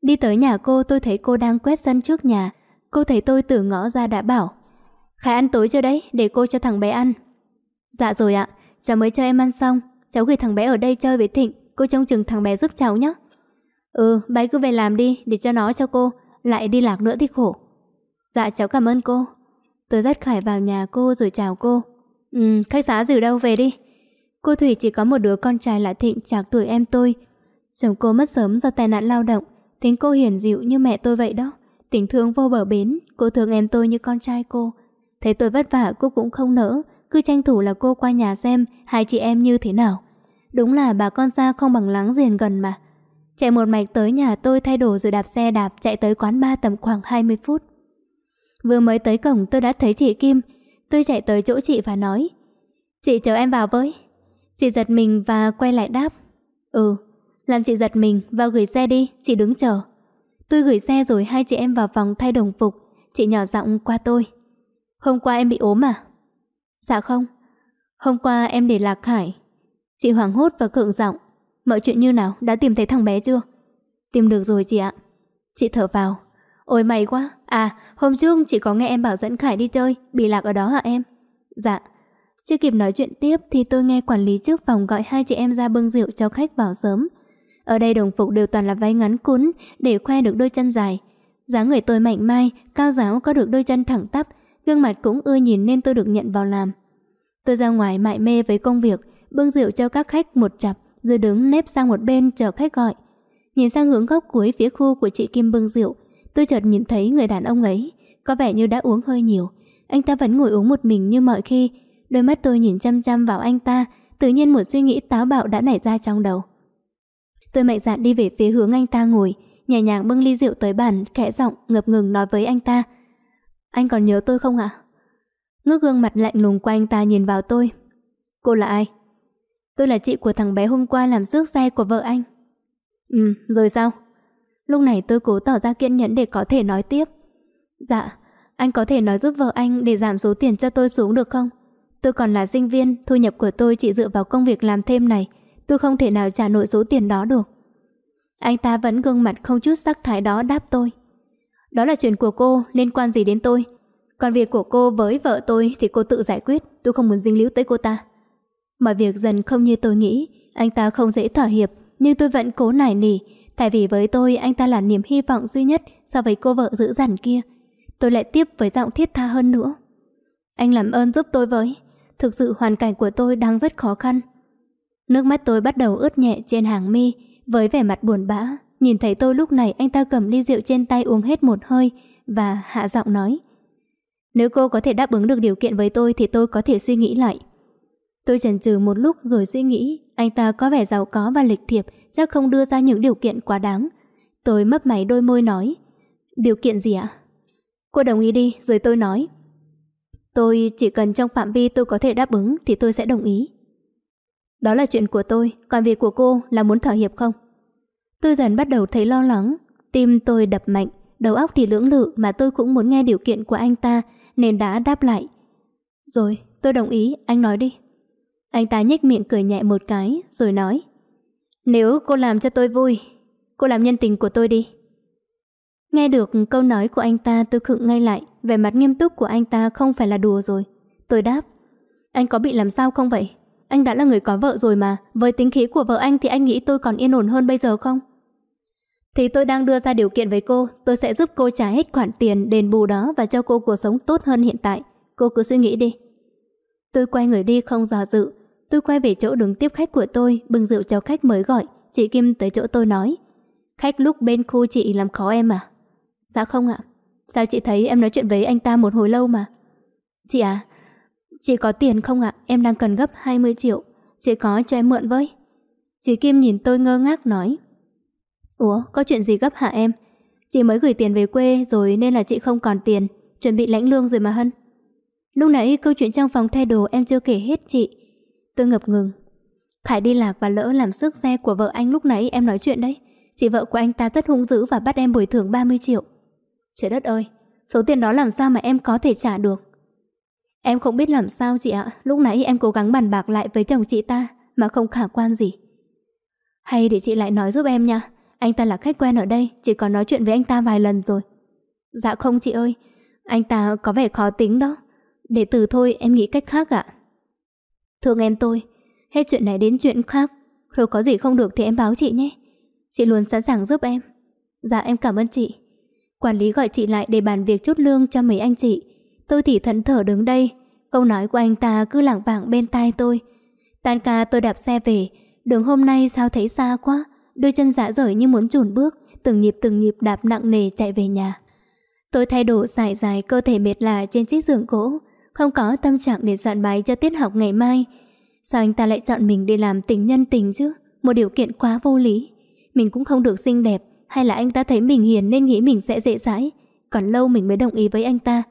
Đi tới nhà cô tôi thấy cô đang quét sân trước nhà. Cô thấy tôi từ ngõ ra đã bảo. Khải ăn tối chưa đấy, để cô cho thằng bé ăn. Dạ rồi ạ, cháu mới cho em ăn xong. Cháu gửi thằng bé ở đây chơi với Thịnh, cô trông chừng thằng bé giúp cháu nhé. Ừ, bé cứ về làm đi, để cho nó cho cô. Lại đi lạc nữa thì khổ. Dạ cháu cảm ơn cô. Tôi dắt Khải vào nhà cô rồi chào cô. Ừ, khách xá giữ đâu về đi. Cô Thủy chỉ có một đứa con trai là Thịnh chạc tuổi em tôi. Chồng cô mất sớm do tai nạn lao động. Tính cô hiền dịu như mẹ tôi vậy đó Tình thương vô bờ bến Cô thương em tôi như con trai cô Thấy tôi vất vả cô cũng không nỡ Cứ tranh thủ là cô qua nhà xem Hai chị em như thế nào Đúng là bà con xa không bằng láng giềng gần mà Chạy một mạch tới nhà tôi thay đồ rồi đạp xe đạp chạy tới quán ba tầm khoảng 20 phút. Vừa mới tới cổng tôi đã thấy chị Kim. Tôi chạy tới chỗ chị và nói. Chị chờ em vào với. Chị giật mình và quay lại đáp. Ừ, làm chị giật mình, vào gửi xe đi, chị đứng chờ. Tôi gửi xe rồi hai chị em vào phòng thay đồng phục, chị nhỏ giọng qua tôi. Hôm qua em bị ốm à? Dạ không. Hôm qua em để lạc hải. Chị hoảng hốt và cượng giọng. Mọi chuyện như nào, đã tìm thấy thằng bé chưa? Tìm được rồi chị ạ. Chị thở vào. Ôi may quá. À, hôm trước chị có nghe em bảo dẫn Khải đi chơi, bị lạc ở đó hả em? Dạ. Chưa kịp nói chuyện tiếp thì tôi nghe quản lý trước phòng gọi hai chị em ra bưng rượu cho khách vào sớm. Ở đây đồng phục đều toàn là váy ngắn cún để khoe được đôi chân dài. Giá người tôi mạnh mai, cao giáo có được đôi chân thẳng tắp, gương mặt cũng ưa nhìn nên tôi được nhận vào làm. Tôi ra ngoài mại mê với công việc, bưng rượu cho các khách một chặp, rồi đứng nếp sang một bên chờ khách gọi. Nhìn sang hướng góc cuối phía khu của chị Kim bưng rượu, tôi chợt nhìn thấy người đàn ông ấy, có vẻ như đã uống hơi nhiều. Anh ta vẫn ngồi uống một mình như mọi khi, đôi mắt tôi nhìn chăm chăm vào anh ta, tự nhiên một suy nghĩ táo bạo đã nảy ra trong đầu. Tôi mạnh dạn đi về phía hướng anh ta ngồi, nhẹ nhàng bưng ly rượu tới bàn, khẽ giọng, ngập ngừng nói với anh ta. Anh còn nhớ tôi không ạ? Ngước gương mặt lạnh lùng của anh ta nhìn vào tôi. Cô là ai? Tôi là chị của thằng bé hôm qua làm rước xe của vợ anh. Ừ, rồi sao? Lúc này tôi cố tỏ ra kiên nhẫn để có thể nói tiếp. Dạ, anh có thể nói giúp vợ anh để giảm số tiền cho tôi xuống được không? Tôi còn là sinh viên, thu nhập của tôi chỉ dựa vào công việc làm thêm này tôi không thể nào trả nổi số tiền đó được. Anh ta vẫn gương mặt không chút sắc thái đó đáp tôi. Đó là chuyện của cô, liên quan gì đến tôi? Còn việc của cô với vợ tôi thì cô tự giải quyết, tôi không muốn dính líu tới cô ta. Mọi việc dần không như tôi nghĩ, anh ta không dễ thỏa hiệp, nhưng tôi vẫn cố nải nỉ, tại vì với tôi anh ta là niềm hy vọng duy nhất so với cô vợ dữ dằn kia. Tôi lại tiếp với giọng thiết tha hơn nữa. Anh làm ơn giúp tôi với, thực sự hoàn cảnh của tôi đang rất khó khăn. Nước mắt tôi bắt đầu ướt nhẹ trên hàng mi, với vẻ mặt buồn bã. Nhìn thấy tôi lúc này anh ta cầm ly rượu trên tay uống hết một hơi và hạ giọng nói. Nếu cô có thể đáp ứng được điều kiện với tôi thì tôi có thể suy nghĩ lại. Tôi chần chừ một lúc rồi suy nghĩ, anh ta có vẻ giàu có và lịch thiệp, chắc không đưa ra những điều kiện quá đáng. Tôi mấp máy đôi môi nói, điều kiện gì ạ? Cô đồng ý đi, rồi tôi nói. Tôi chỉ cần trong phạm vi tôi có thể đáp ứng thì tôi sẽ đồng ý. Đó là chuyện của tôi, còn việc của cô là muốn thỏa hiệp không? Tôi dần bắt đầu thấy lo lắng, tim tôi đập mạnh, đầu óc thì lưỡng lự mà tôi cũng muốn nghe điều kiện của anh ta nên đã đáp lại. Rồi, tôi đồng ý, anh nói đi. Anh ta nhếch miệng cười nhẹ một cái rồi nói. Nếu cô làm cho tôi vui, cô làm nhân tình của tôi đi. Nghe được câu nói của anh ta tôi khựng ngay lại, vẻ mặt nghiêm túc của anh ta không phải là đùa rồi. Tôi đáp, anh có bị làm sao không vậy? Anh đã là người có vợ rồi mà, với tính khí của vợ anh thì anh nghĩ tôi còn yên ổn hơn bây giờ không? Thì tôi đang đưa ra điều kiện với cô, tôi sẽ giúp cô trả hết khoản tiền đền bù đó và cho cô cuộc sống tốt hơn hiện tại. Cô cứ suy nghĩ đi. Tôi quay người đi không dò dự, tôi quay về chỗ đứng tiếp khách của tôi, bưng rượu cho khách mới gọi, chị Kim tới chỗ tôi nói. Khách lúc bên khu chị làm khó em à? Dạ không ạ. Sao chị thấy em nói chuyện với anh ta một hồi lâu mà? Chị à, Chị có tiền không ạ? Em đang cần gấp 20 triệu. Chị có cho em mượn với. Chị Kim nhìn tôi ngơ ngác nói. Ủa, có chuyện gì gấp hả em? Chị mới gửi tiền về quê rồi nên là chị không còn tiền. Chuẩn bị lãnh lương rồi mà Hân. Lúc nãy câu chuyện trong phòng thay đồ em chưa kể hết chị. Tôi ngập ngừng. Khải đi lạc và lỡ làm sức xe của vợ anh lúc nãy em nói chuyện đấy. Chị vợ của anh ta rất hung dữ và bắt em bồi thường 30 triệu. Trời đất ơi, số tiền đó làm sao mà em có thể trả được? Em không biết làm sao chị ạ, lúc nãy em cố gắng bàn bạc lại với chồng chị ta mà không khả quan gì. Hay để chị lại nói giúp em nha, anh ta là khách quen ở đây, chỉ có nói chuyện với anh ta vài lần rồi. Dạ không chị ơi, anh ta có vẻ khó tính đó. Để từ thôi em nghĩ cách khác ạ. Thương em tôi, hết chuyện này đến chuyện khác, rồi có gì không được thì em báo chị nhé. Chị luôn sẵn sàng giúp em. Dạ em cảm ơn chị. Quản lý gọi chị lại để bàn việc chốt lương cho mấy anh chị. Tôi thì thẫn thở đứng đây Câu nói của anh ta cứ lảng vảng bên tai tôi Tan ca tôi đạp xe về Đường hôm nay sao thấy xa quá Đôi chân dạ rời như muốn chùn bước Từng nhịp từng nhịp đạp nặng nề chạy về nhà Tôi thay đồ dài dài cơ thể mệt lạ trên chiếc giường gỗ Không có tâm trạng để soạn bài cho tiết học ngày mai Sao anh ta lại chọn mình để làm tình nhân tình chứ Một điều kiện quá vô lý Mình cũng không được xinh đẹp Hay là anh ta thấy mình hiền nên nghĩ mình sẽ dễ dãi Còn lâu mình mới đồng ý với anh ta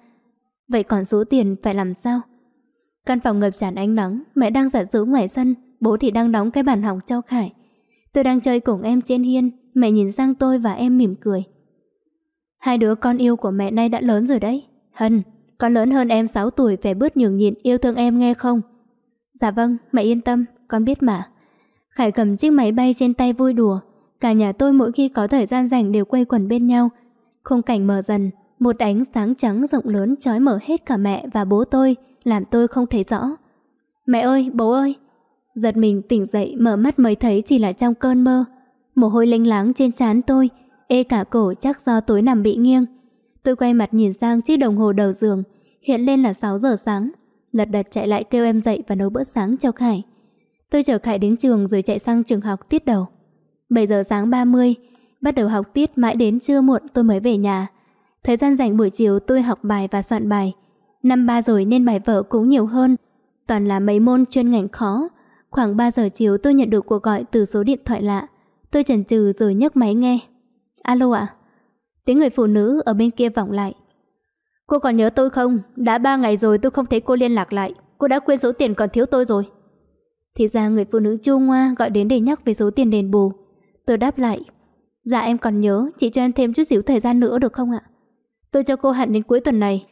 Vậy còn số tiền phải làm sao? Căn phòng ngập tràn ánh nắng, mẹ đang giặt giũ ngoài sân, bố thì đang đóng cái bàn học cho Khải. Tôi đang chơi cùng em trên hiên, mẹ nhìn sang tôi và em mỉm cười. Hai đứa con yêu của mẹ nay đã lớn rồi đấy. Hân, con lớn hơn em 6 tuổi phải bớt nhường nhịn yêu thương em nghe không? Dạ vâng, mẹ yên tâm, con biết mà. Khải cầm chiếc máy bay trên tay vui đùa. Cả nhà tôi mỗi khi có thời gian rảnh đều quay quần bên nhau. Khung cảnh mở dần, một ánh sáng trắng rộng lớn trói mở hết cả mẹ và bố tôi, làm tôi không thấy rõ. Mẹ ơi, bố ơi! Giật mình tỉnh dậy mở mắt mới thấy chỉ là trong cơn mơ. Mồ hôi lênh láng trên trán tôi, ê cả cổ chắc do tối nằm bị nghiêng. Tôi quay mặt nhìn sang chiếc đồng hồ đầu giường, hiện lên là 6 giờ sáng. Lật đật chạy lại kêu em dậy và nấu bữa sáng cho Khải. Tôi chở Khải đến trường rồi chạy sang trường học tiết đầu. 7 giờ sáng 30, bắt đầu học tiết mãi đến trưa muộn tôi mới về nhà. Thời gian rảnh buổi chiều tôi học bài và soạn bài. Năm ba rồi nên bài vở cũng nhiều hơn. Toàn là mấy môn chuyên ngành khó. Khoảng 3 giờ chiều tôi nhận được cuộc gọi từ số điện thoại lạ. Tôi chần chừ rồi nhấc máy nghe. Alo ạ? Tiếng người phụ nữ ở bên kia vọng lại. Cô còn nhớ tôi không? Đã 3 ngày rồi tôi không thấy cô liên lạc lại. Cô đã quên số tiền còn thiếu tôi rồi. Thì ra người phụ nữ chua ngoa gọi đến để nhắc về số tiền đền bù. Tôi đáp lại. Dạ em còn nhớ, chị cho em thêm chút xíu thời gian nữa được không ạ? Tôi cho cô hạn đến cuối tuần này.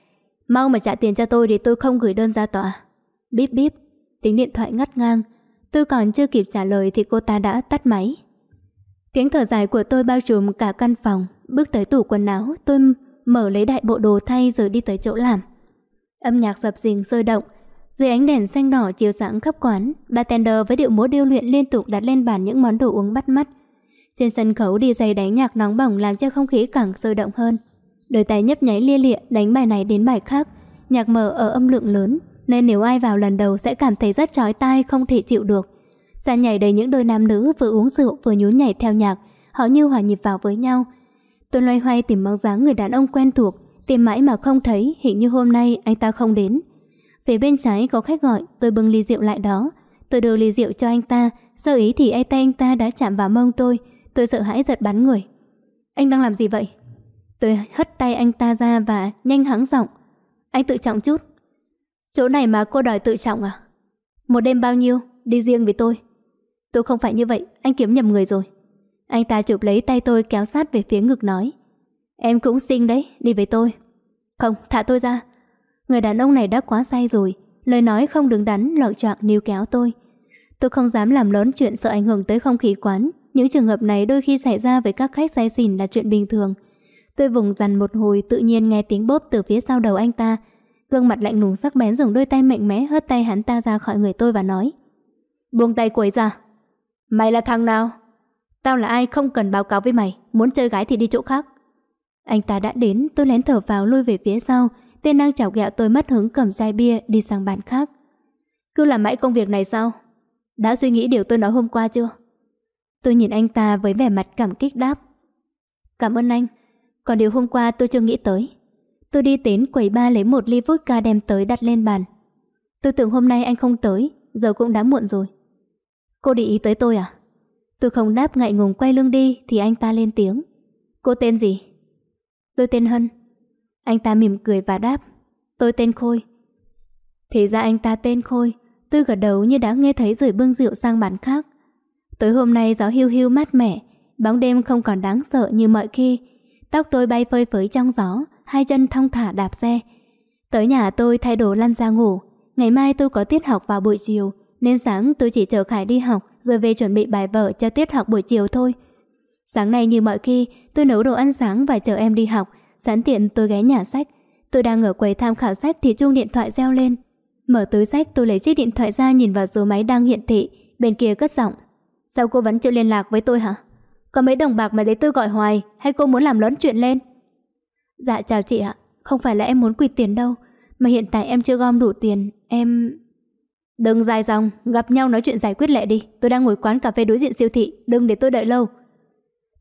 Mau mà trả tiền cho tôi để tôi không gửi đơn ra tòa. Bíp bíp, tiếng điện thoại ngắt ngang. Tôi còn chưa kịp trả lời thì cô ta đã tắt máy. Tiếng thở dài của tôi bao trùm cả căn phòng. Bước tới tủ quần áo, tôi mở lấy đại bộ đồ thay rồi đi tới chỗ làm. Âm nhạc dập dình sôi động. Dưới ánh đèn xanh đỏ chiếu sáng khắp quán, bartender với điệu múa điêu luyện liên tục đặt lên bàn những món đồ uống bắt mắt. Trên sân khấu đi DJ đánh nhạc nóng bỏng làm cho không khí càng sôi động hơn. Đôi tay nhấp nháy lia lịa đánh bài này đến bài khác. Nhạc mở ở âm lượng lớn, nên nếu ai vào lần đầu sẽ cảm thấy rất chói tai không thể chịu được. Xa nhảy đầy những đôi nam nữ vừa uống rượu vừa nhún nhảy theo nhạc, họ như hòa nhịp vào với nhau. Tôi loay hoay tìm bóng dáng người đàn ông quen thuộc, tìm mãi mà không thấy, hình như hôm nay anh ta không đến. Phía bên trái có khách gọi, tôi bưng ly rượu lại đó. Tôi đưa ly rượu cho anh ta, sơ ý thì ai e tay anh ta đã chạm vào mông tôi, tôi sợ hãi giật bắn người. Anh đang làm gì vậy? Tôi hất tay anh ta ra và nhanh hắng giọng. Anh tự trọng chút. Chỗ này mà cô đòi tự trọng à? Một đêm bao nhiêu, đi riêng với tôi. Tôi không phải như vậy, anh kiếm nhầm người rồi. Anh ta chụp lấy tay tôi kéo sát về phía ngực nói. Em cũng xinh đấy, đi với tôi. Không, thả tôi ra. Người đàn ông này đã quá say rồi, lời nói không đứng đắn lọt trọng níu kéo tôi. Tôi không dám làm lớn chuyện sợ ảnh hưởng tới không khí quán. Những trường hợp này đôi khi xảy ra với các khách say xỉn là chuyện bình thường. Tôi vùng dằn một hồi tự nhiên nghe tiếng bóp từ phía sau đầu anh ta. Gương mặt lạnh lùng sắc bén dùng đôi tay mạnh mẽ hất tay hắn ta ra khỏi người tôi và nói Buông tay quấy ra. Mày là thằng nào? Tao là ai không cần báo cáo với mày, muốn chơi gái thì đi chỗ khác. Anh ta đã đến, tôi lén thở vào lui về phía sau, tên đang chảo ghẹo tôi mất hứng cầm chai bia đi sang bàn khác. Cứ làm mãi công việc này sao? Đã suy nghĩ điều tôi nói hôm qua chưa? Tôi nhìn anh ta với vẻ mặt cảm kích đáp. Cảm ơn anh, còn điều hôm qua tôi chưa nghĩ tới Tôi đi đến quầy ba lấy một ly vodka đem tới đặt lên bàn Tôi tưởng hôm nay anh không tới Giờ cũng đã muộn rồi Cô để ý tới tôi à Tôi không đáp ngại ngùng quay lưng đi Thì anh ta lên tiếng Cô tên gì Tôi tên Hân Anh ta mỉm cười và đáp Tôi tên Khôi Thì ra anh ta tên Khôi Tôi gật đầu như đã nghe thấy rồi bưng rượu sang bàn khác Tới hôm nay gió hưu hưu mát mẻ Bóng đêm không còn đáng sợ như mọi khi tóc tôi bay phơi phới trong gió, hai chân thong thả đạp xe. Tới nhà tôi thay đồ lăn ra ngủ. Ngày mai tôi có tiết học vào buổi chiều, nên sáng tôi chỉ chờ Khải đi học rồi về chuẩn bị bài vở cho tiết học buổi chiều thôi. Sáng nay như mọi khi, tôi nấu đồ ăn sáng và chờ em đi học, sẵn tiện tôi ghé nhà sách. Tôi đang ở quầy tham khảo sách thì chuông điện thoại reo lên. Mở túi sách tôi lấy chiếc điện thoại ra nhìn vào số máy đang hiện thị, bên kia cất giọng. Sao cô vẫn chưa liên lạc với tôi hả? Có mấy đồng bạc mà lấy tư gọi hoài Hay cô muốn làm lớn chuyện lên Dạ chào chị ạ Không phải là em muốn quỳ tiền đâu Mà hiện tại em chưa gom đủ tiền Em... Đừng dài dòng Gặp nhau nói chuyện giải quyết lệ đi Tôi đang ngồi quán cà phê đối diện siêu thị Đừng để tôi đợi lâu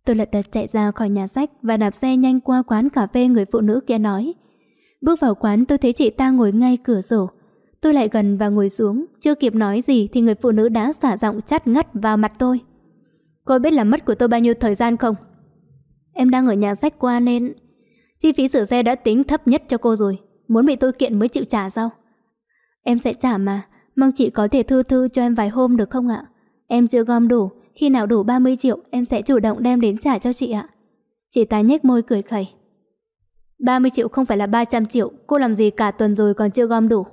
Tôi lật đật chạy ra khỏi nhà sách Và đạp xe nhanh qua quán cà phê người phụ nữ kia nói Bước vào quán tôi thấy chị ta ngồi ngay cửa sổ Tôi lại gần và ngồi xuống Chưa kịp nói gì thì người phụ nữ đã xả giọng chát ngắt vào mặt tôi Cô biết là mất của tôi bao nhiêu thời gian không? Em đang ở nhà sách qua nên... Chi phí sửa xe đã tính thấp nhất cho cô rồi. Muốn bị tôi kiện mới chịu trả sao? Em sẽ trả mà. Mong chị có thể thư thư cho em vài hôm được không ạ? Em chưa gom đủ. Khi nào đủ 30 triệu em sẽ chủ động đem đến trả cho chị ạ. Chị ta nhếch môi cười khẩy. 30 triệu không phải là 300 triệu. Cô làm gì cả tuần rồi còn chưa gom đủ.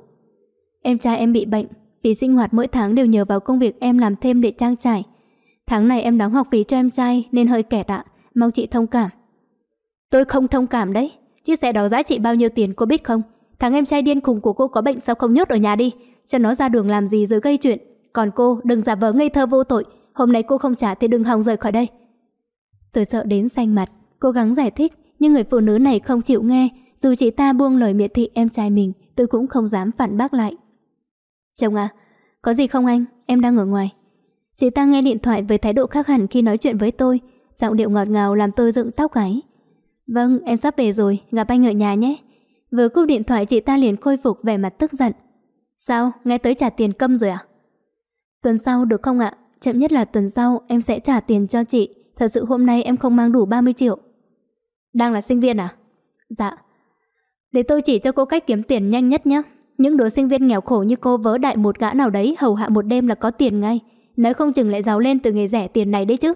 Em trai em bị bệnh. Phí sinh hoạt mỗi tháng đều nhờ vào công việc em làm thêm để trang trải. Tháng này em đóng học phí cho em trai nên hơi kẹt ạ, mong chị thông cảm. Tôi không thông cảm đấy, chiếc xe đó giá trị bao nhiêu tiền cô biết không? Thằng em trai điên khùng của cô có bệnh sao không nhốt ở nhà đi, cho nó ra đường làm gì rồi gây chuyện. Còn cô đừng giả vờ ngây thơ vô tội, hôm nay cô không trả thì đừng hòng rời khỏi đây. Tôi sợ đến xanh mặt, cố gắng giải thích, nhưng người phụ nữ này không chịu nghe, dù chị ta buông lời miệt thị em trai mình, tôi cũng không dám phản bác lại. Chồng à, có gì không anh? Em đang ở ngoài. Chị ta nghe điện thoại với thái độ khác hẳn khi nói chuyện với tôi, giọng điệu ngọt ngào làm tôi dựng tóc gáy. Vâng, em sắp về rồi, gặp anh ở nhà nhé. Vừa cúp điện thoại chị ta liền khôi phục vẻ mặt tức giận. Sao, nghe tới trả tiền câm rồi à? Tuần sau được không ạ? Chậm nhất là tuần sau em sẽ trả tiền cho chị. Thật sự hôm nay em không mang đủ 30 triệu. Đang là sinh viên à? Dạ. Để tôi chỉ cho cô cách kiếm tiền nhanh nhất nhé. Những đứa sinh viên nghèo khổ như cô vớ đại một gã nào đấy hầu hạ một đêm là có tiền ngay nói không chừng lại giàu lên từ nghề rẻ tiền này đấy chứ.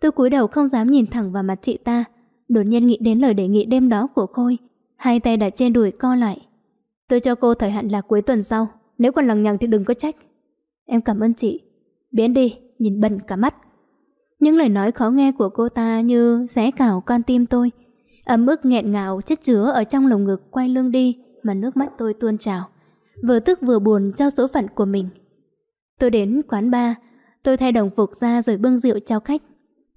Tôi cúi đầu không dám nhìn thẳng vào mặt chị ta, đột nhiên nghĩ đến lời đề nghị đêm đó của Khôi, hai tay đặt trên đùi co lại. Tôi cho cô thời hạn là cuối tuần sau, nếu còn lằng nhằng thì đừng có trách. Em cảm ơn chị. Biến đi, nhìn bẩn cả mắt. Những lời nói khó nghe của cô ta như xé cào con tim tôi, ấm ức nghẹn ngào chất chứa ở trong lồng ngực quay lưng đi mà nước mắt tôi tuôn trào. Vừa tức vừa buồn cho số phận của mình. Tôi đến quán bar, tôi thay đồng phục ra rồi bưng rượu chào khách.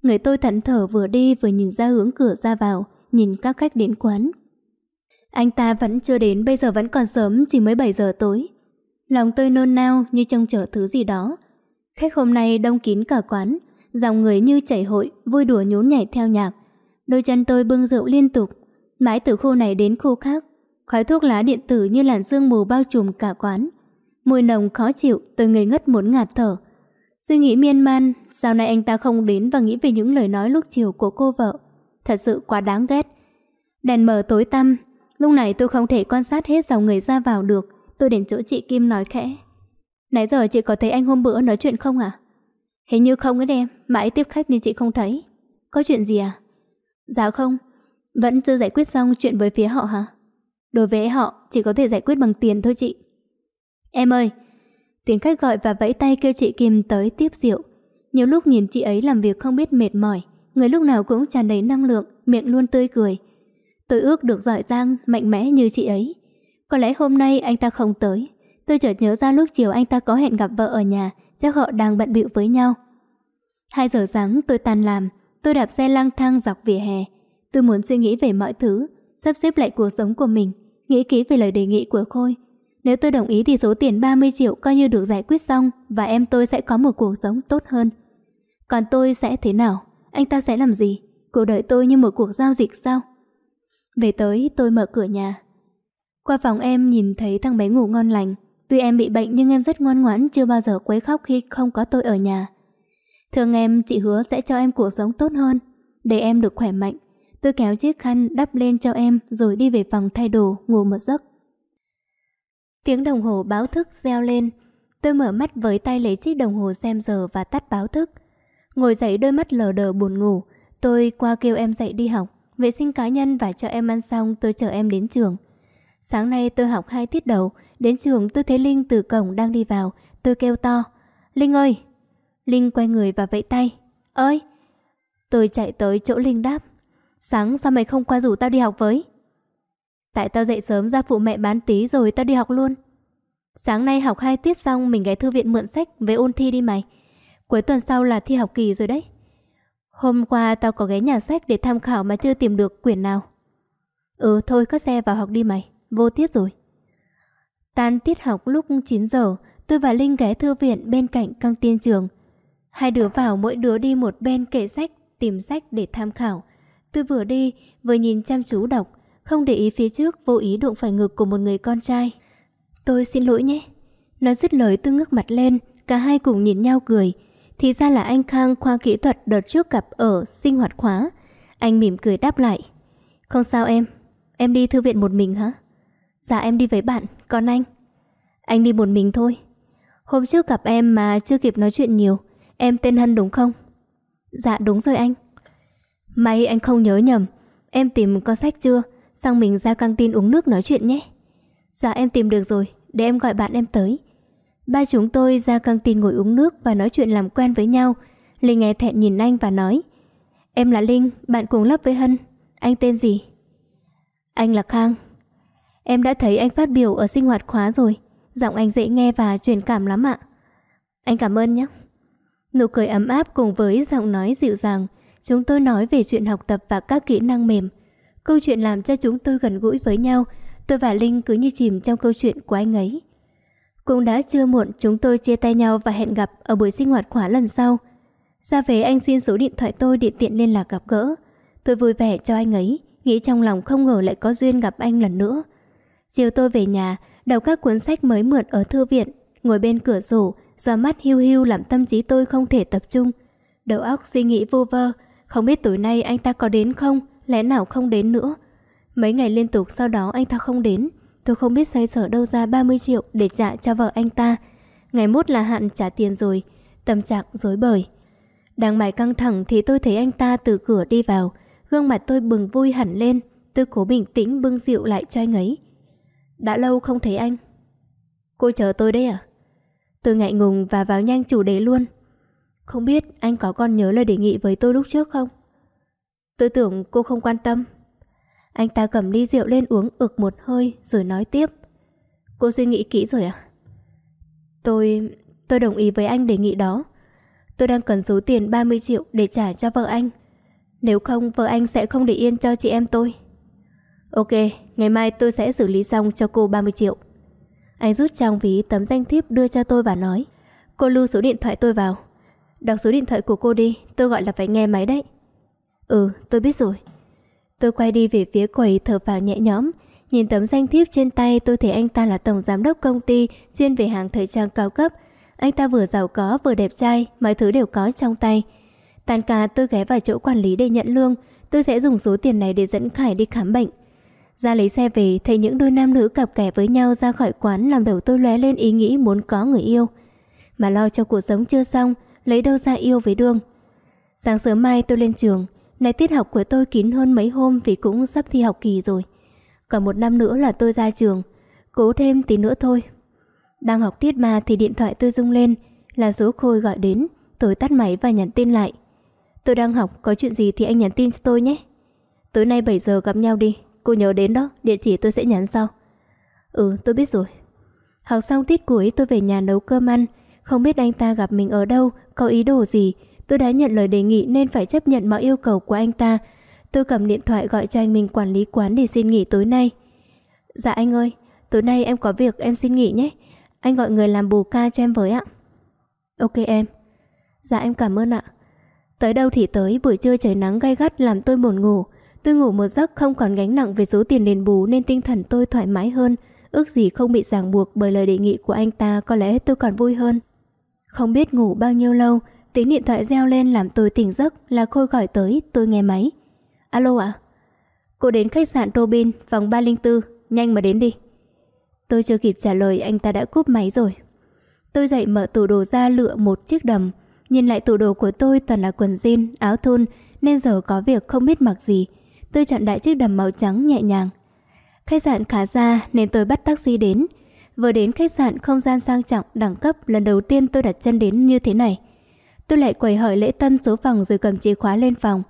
Người tôi thẫn thở vừa đi vừa nhìn ra hướng cửa ra vào, nhìn các khách đến quán. Anh ta vẫn chưa đến, bây giờ vẫn còn sớm, chỉ mới 7 giờ tối. Lòng tôi nôn nao như trông chờ thứ gì đó. Khách hôm nay đông kín cả quán, dòng người như chảy hội, vui đùa nhún nhảy theo nhạc. Đôi chân tôi bưng rượu liên tục, mãi từ khu này đến khu khác. Khói thuốc lá điện tử như làn sương mù bao trùm cả quán môi nồng khó chịu, tôi ngây ngất muốn ngạt thở. Suy nghĩ miên man, sao này anh ta không đến và nghĩ về những lời nói lúc chiều của cô vợ. Thật sự quá đáng ghét. Đèn mờ tối tăm, lúc này tôi không thể quan sát hết dòng người ra vào được. Tôi đến chỗ chị Kim nói khẽ. Nãy giờ chị có thấy anh hôm bữa nói chuyện không à? Hình như không ấy em, mãi tiếp khách nên chị không thấy. Có chuyện gì à? Dạ không, vẫn chưa giải quyết xong chuyện với phía họ hả? Đối với họ, chỉ có thể giải quyết bằng tiền thôi chị. Em ơi! Tiếng khách gọi và vẫy tay kêu chị Kim tới tiếp rượu. Nhiều lúc nhìn chị ấy làm việc không biết mệt mỏi, người lúc nào cũng tràn đầy năng lượng, miệng luôn tươi cười. Tôi ước được giỏi giang, mạnh mẽ như chị ấy. Có lẽ hôm nay anh ta không tới. Tôi chợt nhớ ra lúc chiều anh ta có hẹn gặp vợ ở nhà, chắc họ đang bận bịu với nhau. Hai giờ sáng tôi tan làm, tôi đạp xe lang thang dọc vỉa hè. Tôi muốn suy nghĩ về mọi thứ, sắp xếp lại cuộc sống của mình, nghĩ kỹ về lời đề nghị của Khôi, nếu tôi đồng ý thì số tiền 30 triệu coi như được giải quyết xong và em tôi sẽ có một cuộc sống tốt hơn. Còn tôi sẽ thế nào? Anh ta sẽ làm gì? Cuộc đời tôi như một cuộc giao dịch sao? Về tới tôi mở cửa nhà. Qua phòng em nhìn thấy thằng bé ngủ ngon lành. Tuy em bị bệnh nhưng em rất ngoan ngoãn chưa bao giờ quấy khóc khi không có tôi ở nhà. Thường em chị hứa sẽ cho em cuộc sống tốt hơn để em được khỏe mạnh. Tôi kéo chiếc khăn đắp lên cho em rồi đi về phòng thay đồ ngủ một giấc. Tiếng đồng hồ báo thức reo lên. Tôi mở mắt với tay lấy chiếc đồng hồ xem giờ và tắt báo thức. Ngồi dậy đôi mắt lờ đờ buồn ngủ, tôi qua kêu em dậy đi học, vệ sinh cá nhân và cho em ăn xong tôi chờ em đến trường. Sáng nay tôi học hai tiết đầu, đến trường tôi thấy Linh từ cổng đang đi vào, tôi kêu to. Linh ơi! Linh quay người và vẫy tay. Ơi! Tôi chạy tới chỗ Linh đáp. Sáng sao mày không qua rủ tao đi học với? Tại tao dậy sớm ra phụ mẹ bán tí rồi tao đi học luôn. Sáng nay học hai tiết xong mình ghé thư viện mượn sách với ôn thi đi mày. Cuối tuần sau là thi học kỳ rồi đấy. Hôm qua tao có ghé nhà sách để tham khảo mà chưa tìm được quyển nào. Ừ thôi các xe vào học đi mày, vô tiết rồi. Tan tiết học lúc 9 giờ, tôi và Linh ghé thư viện bên cạnh căng tin trường. Hai đứa vào mỗi đứa đi một bên kệ sách, tìm sách để tham khảo. Tôi vừa đi, vừa nhìn chăm chú đọc, không để ý phía trước vô ý đụng phải ngực của một người con trai. Tôi xin lỗi nhé. nó dứt lời tôi ngước mặt lên, cả hai cùng nhìn nhau cười. Thì ra là anh Khang khoa kỹ thuật đợt trước gặp ở sinh hoạt khóa. Anh mỉm cười đáp lại. Không sao em, em đi thư viện một mình hả? Dạ em đi với bạn, còn anh? Anh đi một mình thôi. Hôm trước gặp em mà chưa kịp nói chuyện nhiều, em tên Hân đúng không? Dạ đúng rồi anh. May anh không nhớ nhầm, em tìm con sách chưa? Sang mình ra căng tin uống nước nói chuyện nhé Dạ em tìm được rồi Để em gọi bạn em tới Ba chúng tôi ra căng tin ngồi uống nước Và nói chuyện làm quen với nhau Linh nghe thẹn nhìn anh và nói Em là Linh, bạn cùng lớp với Hân Anh tên gì? Anh là Khang Em đã thấy anh phát biểu ở sinh hoạt khóa rồi Giọng anh dễ nghe và truyền cảm lắm ạ Anh cảm ơn nhé Nụ cười ấm áp cùng với giọng nói dịu dàng Chúng tôi nói về chuyện học tập và các kỹ năng mềm Câu chuyện làm cho chúng tôi gần gũi với nhau, tôi và Linh cứ như chìm trong câu chuyện của anh ấy. Cũng đã chưa muộn, chúng tôi chia tay nhau và hẹn gặp ở buổi sinh hoạt khóa lần sau. Ra về anh xin số điện thoại tôi để tiện liên lạc gặp gỡ. Tôi vui vẻ cho anh ấy, nghĩ trong lòng không ngờ lại có duyên gặp anh lần nữa. Chiều tôi về nhà, đọc các cuốn sách mới mượn ở thư viện, ngồi bên cửa sổ, gió mắt hiu hiu làm tâm trí tôi không thể tập trung. Đầu óc suy nghĩ vô vơ, không biết tối nay anh ta có đến không? lẽ nào không đến nữa. Mấy ngày liên tục sau đó anh ta không đến, tôi không biết xoay sở đâu ra 30 triệu để trả cho vợ anh ta. Ngày mốt là hạn trả tiền rồi, tâm trạng rối bời. Đang mải căng thẳng thì tôi thấy anh ta từ cửa đi vào, gương mặt tôi bừng vui hẳn lên, tôi cố bình tĩnh bưng rượu lại cho anh ấy. Đã lâu không thấy anh. Cô chờ tôi đây à? Tôi ngại ngùng và vào nhanh chủ đề luôn. Không biết anh có còn nhớ lời đề nghị với tôi lúc trước không? Tôi tưởng cô không quan tâm. Anh ta cầm ly rượu lên uống ực một hơi rồi nói tiếp. Cô suy nghĩ kỹ rồi à? Tôi... tôi đồng ý với anh đề nghị đó. Tôi đang cần số tiền 30 triệu để trả cho vợ anh. Nếu không, vợ anh sẽ không để yên cho chị em tôi. Ok, ngày mai tôi sẽ xử lý xong cho cô 30 triệu. Anh rút trong ví tấm danh thiếp đưa cho tôi và nói Cô lưu số điện thoại tôi vào Đọc số điện thoại của cô đi Tôi gọi là phải nghe máy đấy Ừ, tôi biết rồi. Tôi quay đi về phía quầy thở vào nhẹ nhõm, nhìn tấm danh thiếp trên tay tôi thấy anh ta là tổng giám đốc công ty chuyên về hàng thời trang cao cấp. Anh ta vừa giàu có vừa đẹp trai, mọi thứ đều có trong tay. Tàn cả tôi ghé vào chỗ quản lý để nhận lương, tôi sẽ dùng số tiền này để dẫn Khải đi khám bệnh. Ra lấy xe về, thấy những đôi nam nữ cặp kè với nhau ra khỏi quán làm đầu tôi lóe lên ý nghĩ muốn có người yêu. Mà lo cho cuộc sống chưa xong, lấy đâu ra yêu với đương. Sáng sớm mai tôi lên trường, này tiết học của tôi kín hơn mấy hôm vì cũng sắp thi học kỳ rồi. Còn một năm nữa là tôi ra trường, cố thêm tí nữa thôi. Đang học tiết mà thì điện thoại tôi rung lên, là số khôi gọi đến, tôi tắt máy và nhắn tin lại. Tôi đang học, có chuyện gì thì anh nhắn tin cho tôi nhé. Tối nay 7 giờ gặp nhau đi, cô nhớ đến đó, địa chỉ tôi sẽ nhắn sau. Ừ, tôi biết rồi. Học xong tiết cuối tôi về nhà nấu cơm ăn, không biết anh ta gặp mình ở đâu, có ý đồ gì, Tôi đã nhận lời đề nghị nên phải chấp nhận mọi yêu cầu của anh ta. Tôi cầm điện thoại gọi cho anh mình quản lý quán để xin nghỉ tối nay. Dạ anh ơi, tối nay em có việc em xin nghỉ nhé. Anh gọi người làm bù ca cho em với ạ. Ok em. Dạ em cảm ơn ạ. Tới đâu thì tới, buổi trưa trời nắng gay gắt làm tôi buồn ngủ. Tôi ngủ một giấc không còn gánh nặng về số tiền đền bù nên tinh thần tôi thoải mái hơn. Ước gì không bị ràng buộc bởi lời đề nghị của anh ta có lẽ tôi còn vui hơn. Không biết ngủ bao nhiêu lâu, Tiếng điện thoại reo lên làm tôi tỉnh giấc là Khôi gọi tới, tôi nghe máy. Alo ạ? Cô đến khách sạn Robin, phòng 304, nhanh mà đến đi. Tôi chưa kịp trả lời anh ta đã cúp máy rồi. Tôi dậy mở tủ đồ ra lựa một chiếc đầm. Nhìn lại tủ đồ của tôi toàn là quần jean, áo thun nên giờ có việc không biết mặc gì. Tôi chọn đại chiếc đầm màu trắng nhẹ nhàng. Khách sạn khá xa nên tôi bắt taxi đến. Vừa đến khách sạn không gian sang trọng đẳng cấp lần đầu tiên tôi đặt chân đến như thế này. Tôi lại quầy hỏi lễ tân số phòng rồi cầm chìa khóa lên phòng.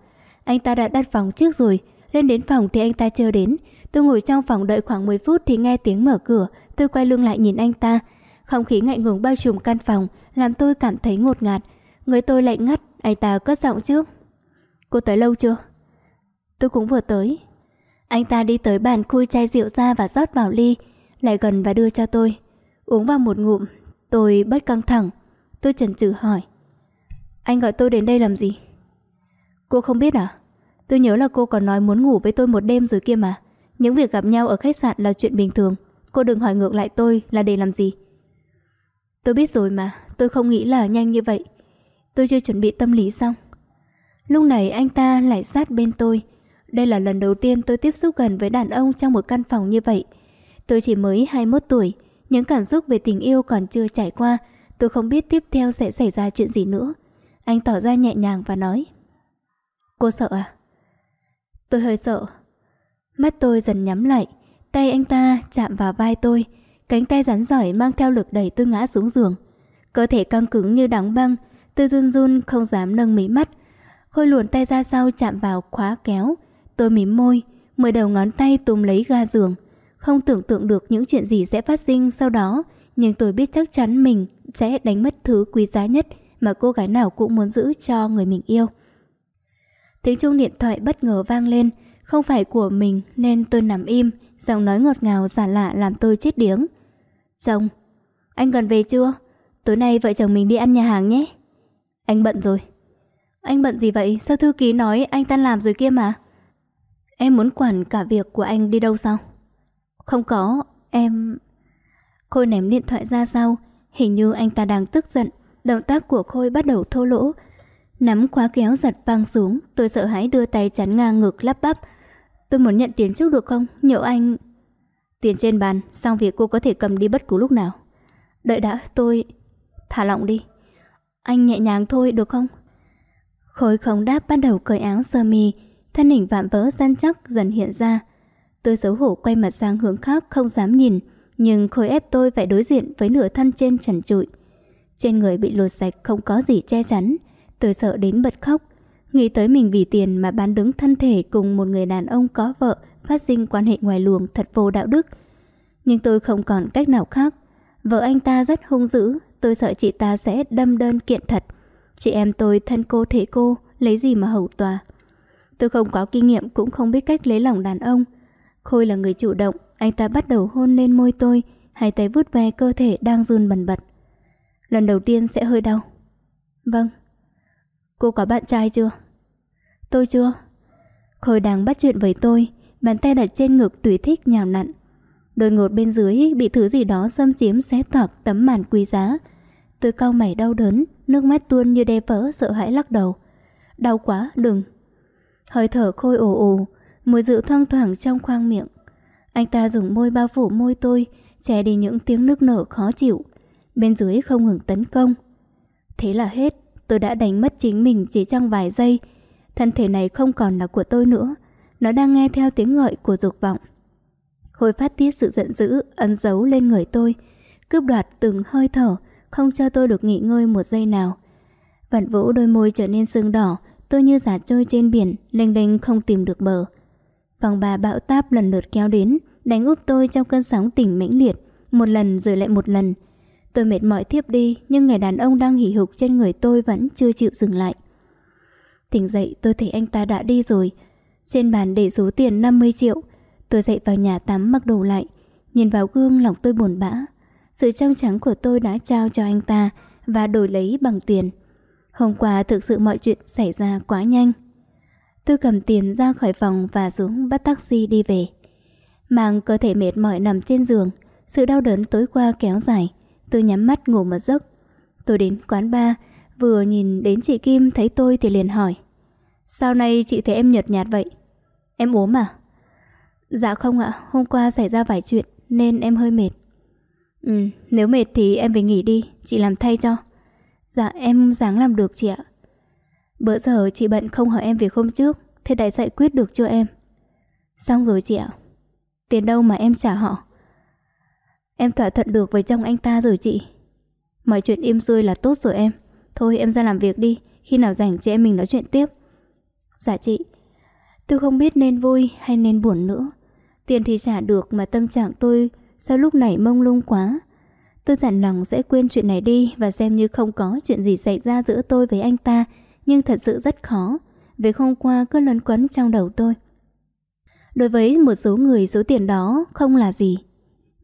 Anh ta đã đặt phòng trước rồi, lên đến phòng thì anh ta chưa đến. Tôi ngồi trong phòng đợi khoảng 10 phút thì nghe tiếng mở cửa, tôi quay lưng lại nhìn anh ta. Không khí ngại ngùng bao trùm căn phòng, làm tôi cảm thấy ngột ngạt. Người tôi lạnh ngắt, anh ta cất giọng trước. Cô tới lâu chưa? Tôi cũng vừa tới. Anh ta đi tới bàn khui chai rượu ra và rót vào ly, lại gần và đưa cho tôi. Uống vào một ngụm, tôi bất căng thẳng. Tôi chần chừ hỏi. Anh gọi tôi đến đây làm gì? Cô không biết à? Tôi nhớ là cô còn nói muốn ngủ với tôi một đêm rồi kia mà. Những việc gặp nhau ở khách sạn là chuyện bình thường. Cô đừng hỏi ngược lại tôi là để làm gì. Tôi biết rồi mà, tôi không nghĩ là nhanh như vậy. Tôi chưa chuẩn bị tâm lý xong. Lúc này anh ta lại sát bên tôi. Đây là lần đầu tiên tôi tiếp xúc gần với đàn ông trong một căn phòng như vậy. Tôi chỉ mới 21 tuổi, những cảm xúc về tình yêu còn chưa trải qua, tôi không biết tiếp theo sẽ xảy ra chuyện gì nữa. Anh tỏ ra nhẹ nhàng và nói Cô sợ à? Tôi hơi sợ Mắt tôi dần nhắm lại Tay anh ta chạm vào vai tôi Cánh tay rắn giỏi mang theo lực đẩy tôi ngã xuống giường Cơ thể căng cứng như đóng băng Tôi run run không dám nâng mí mắt Khôi luồn tay ra sau chạm vào khóa kéo Tôi mím môi Mười đầu ngón tay túm lấy ga giường Không tưởng tượng được những chuyện gì sẽ phát sinh sau đó Nhưng tôi biết chắc chắn mình sẽ đánh mất thứ quý giá nhất mà cô gái nào cũng muốn giữ cho người mình yêu. Tiếng chuông điện thoại bất ngờ vang lên, không phải của mình nên tôi nằm im, giọng nói ngọt ngào giả lạ làm tôi chết điếng. Chồng, anh gần về chưa? Tối nay vợ chồng mình đi ăn nhà hàng nhé. Anh bận rồi. Anh bận gì vậy? Sao thư ký nói anh tan làm rồi kia mà? Em muốn quản cả việc của anh đi đâu sao? Không có, em... Khôi ném điện thoại ra sau, hình như anh ta đang tức giận động tác của Khôi bắt đầu thô lỗ. Nắm khóa kéo giật vang xuống, tôi sợ hãi đưa tay chắn ngang ngực lắp bắp. Tôi muốn nhận tiền trước được không? Nhỡ anh... Tiền trên bàn, xong việc cô có thể cầm đi bất cứ lúc nào. Đợi đã, tôi... Thả lỏng đi. Anh nhẹ nhàng thôi, được không? khôi không đáp bắt đầu cởi áo sơ mi, thân hình vạm vỡ săn chắc dần hiện ra. Tôi xấu hổ quay mặt sang hướng khác không dám nhìn, nhưng khôi ép tôi phải đối diện với nửa thân trên trần trụi. Trên người bị lột sạch không có gì che chắn Tôi sợ đến bật khóc Nghĩ tới mình vì tiền mà bán đứng thân thể Cùng một người đàn ông có vợ Phát sinh quan hệ ngoài luồng thật vô đạo đức Nhưng tôi không còn cách nào khác Vợ anh ta rất hung dữ Tôi sợ chị ta sẽ đâm đơn kiện thật Chị em tôi thân cô thế cô Lấy gì mà hầu tòa Tôi không có kinh nghiệm cũng không biết cách lấy lòng đàn ông Khôi là người chủ động Anh ta bắt đầu hôn lên môi tôi Hai tay vút ve cơ thể đang run bần bật lần đầu tiên sẽ hơi đau. Vâng. Cô có bạn trai chưa? Tôi chưa. Khôi đang bắt chuyện với tôi, bàn tay đặt trên ngực tùy thích nhào nặn. Đột ngột bên dưới bị thứ gì đó xâm chiếm xé toạc tấm màn quý giá. Tôi cau mày đau đớn, nước mắt tuôn như đe vỡ sợ hãi lắc đầu. Đau quá, đừng. Hơi thở khôi ồ ồ, mùi rượu thoang thoảng trong khoang miệng. Anh ta dùng môi bao phủ môi tôi, che đi những tiếng nước nở khó chịu bên dưới không ngừng tấn công. Thế là hết, tôi đã đánh mất chính mình chỉ trong vài giây. Thân thể này không còn là của tôi nữa, nó đang nghe theo tiếng gọi của dục vọng. Khôi phát tiết sự giận dữ, ấn dấu lên người tôi, cướp đoạt từng hơi thở, không cho tôi được nghỉ ngơi một giây nào. Vạn vũ đôi môi trở nên sưng đỏ, tôi như giả trôi trên biển, lênh đênh không tìm được bờ. Phòng bà bão táp lần lượt kéo đến, đánh úp tôi trong cơn sóng tỉnh mãnh liệt, một lần rồi lại một lần. Tôi mệt mỏi tiếp đi nhưng người đàn ông đang hỉ hục trên người tôi vẫn chưa chịu dừng lại. Tỉnh dậy tôi thấy anh ta đã đi rồi. Trên bàn để số tiền 50 triệu. Tôi dậy vào nhà tắm mặc đồ lại. Nhìn vào gương lòng tôi buồn bã. Sự trong trắng của tôi đã trao cho anh ta và đổi lấy bằng tiền. Hôm qua thực sự mọi chuyện xảy ra quá nhanh. Tôi cầm tiền ra khỏi phòng và xuống bắt taxi đi về. Mang cơ thể mệt mỏi nằm trên giường, sự đau đớn tối qua kéo dài. Tôi nhắm mắt ngủ một giấc. Tôi đến quán bar, vừa nhìn đến chị Kim thấy tôi thì liền hỏi. Sao nay chị thấy em nhợt nhạt vậy? Em ốm à? Dạ không ạ, hôm qua xảy ra vài chuyện nên em hơi mệt. Ừ, nếu mệt thì em về nghỉ đi, chị làm thay cho. Dạ em không dáng làm được chị ạ. Bữa giờ chị bận không hỏi em việc hôm trước, thế đã giải quyết được chưa em? Xong rồi chị ạ. Tiền đâu mà em trả họ? Em thỏa thuận được với chồng anh ta rồi chị. Mọi chuyện im xuôi là tốt rồi em. Thôi em ra làm việc đi, khi nào rảnh chị em mình nói chuyện tiếp. Dạ chị. Tôi không biết nên vui hay nên buồn nữa. Tiền thì trả được mà tâm trạng tôi sao lúc này mông lung quá. Tôi dặn lòng sẽ quên chuyện này đi và xem như không có chuyện gì xảy ra giữa tôi với anh ta, nhưng thật sự rất khó. Vì hôm qua cứ luẩn quấn trong đầu tôi. Đối với một số người số tiền đó không là gì,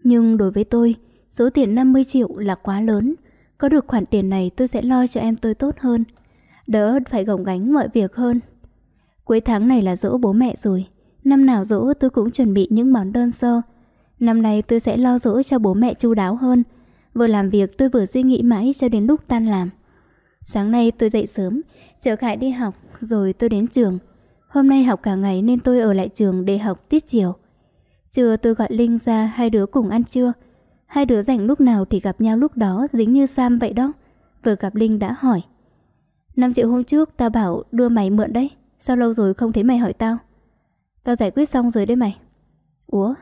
nhưng đối với tôi, số tiền 50 triệu là quá lớn. Có được khoản tiền này tôi sẽ lo cho em tôi tốt hơn. Đỡ phải gồng gánh mọi việc hơn. Cuối tháng này là dỗ bố mẹ rồi. Năm nào dỗ tôi cũng chuẩn bị những món đơn sơ. Năm nay tôi sẽ lo dỗ cho bố mẹ chu đáo hơn. Vừa làm việc tôi vừa suy nghĩ mãi cho đến lúc tan làm. Sáng nay tôi dậy sớm, chở Khải đi học, rồi tôi đến trường. Hôm nay học cả ngày nên tôi ở lại trường để học tiết chiều. Chưa, tôi gọi Linh ra hai đứa cùng ăn trưa. Hai đứa rảnh lúc nào thì gặp nhau lúc đó dính như Sam vậy đó. Vừa gặp Linh đã hỏi. Năm triệu hôm trước tao bảo đưa mày mượn đấy. Sao lâu rồi không thấy mày hỏi tao? Tao giải quyết xong rồi đấy mày. Ủa?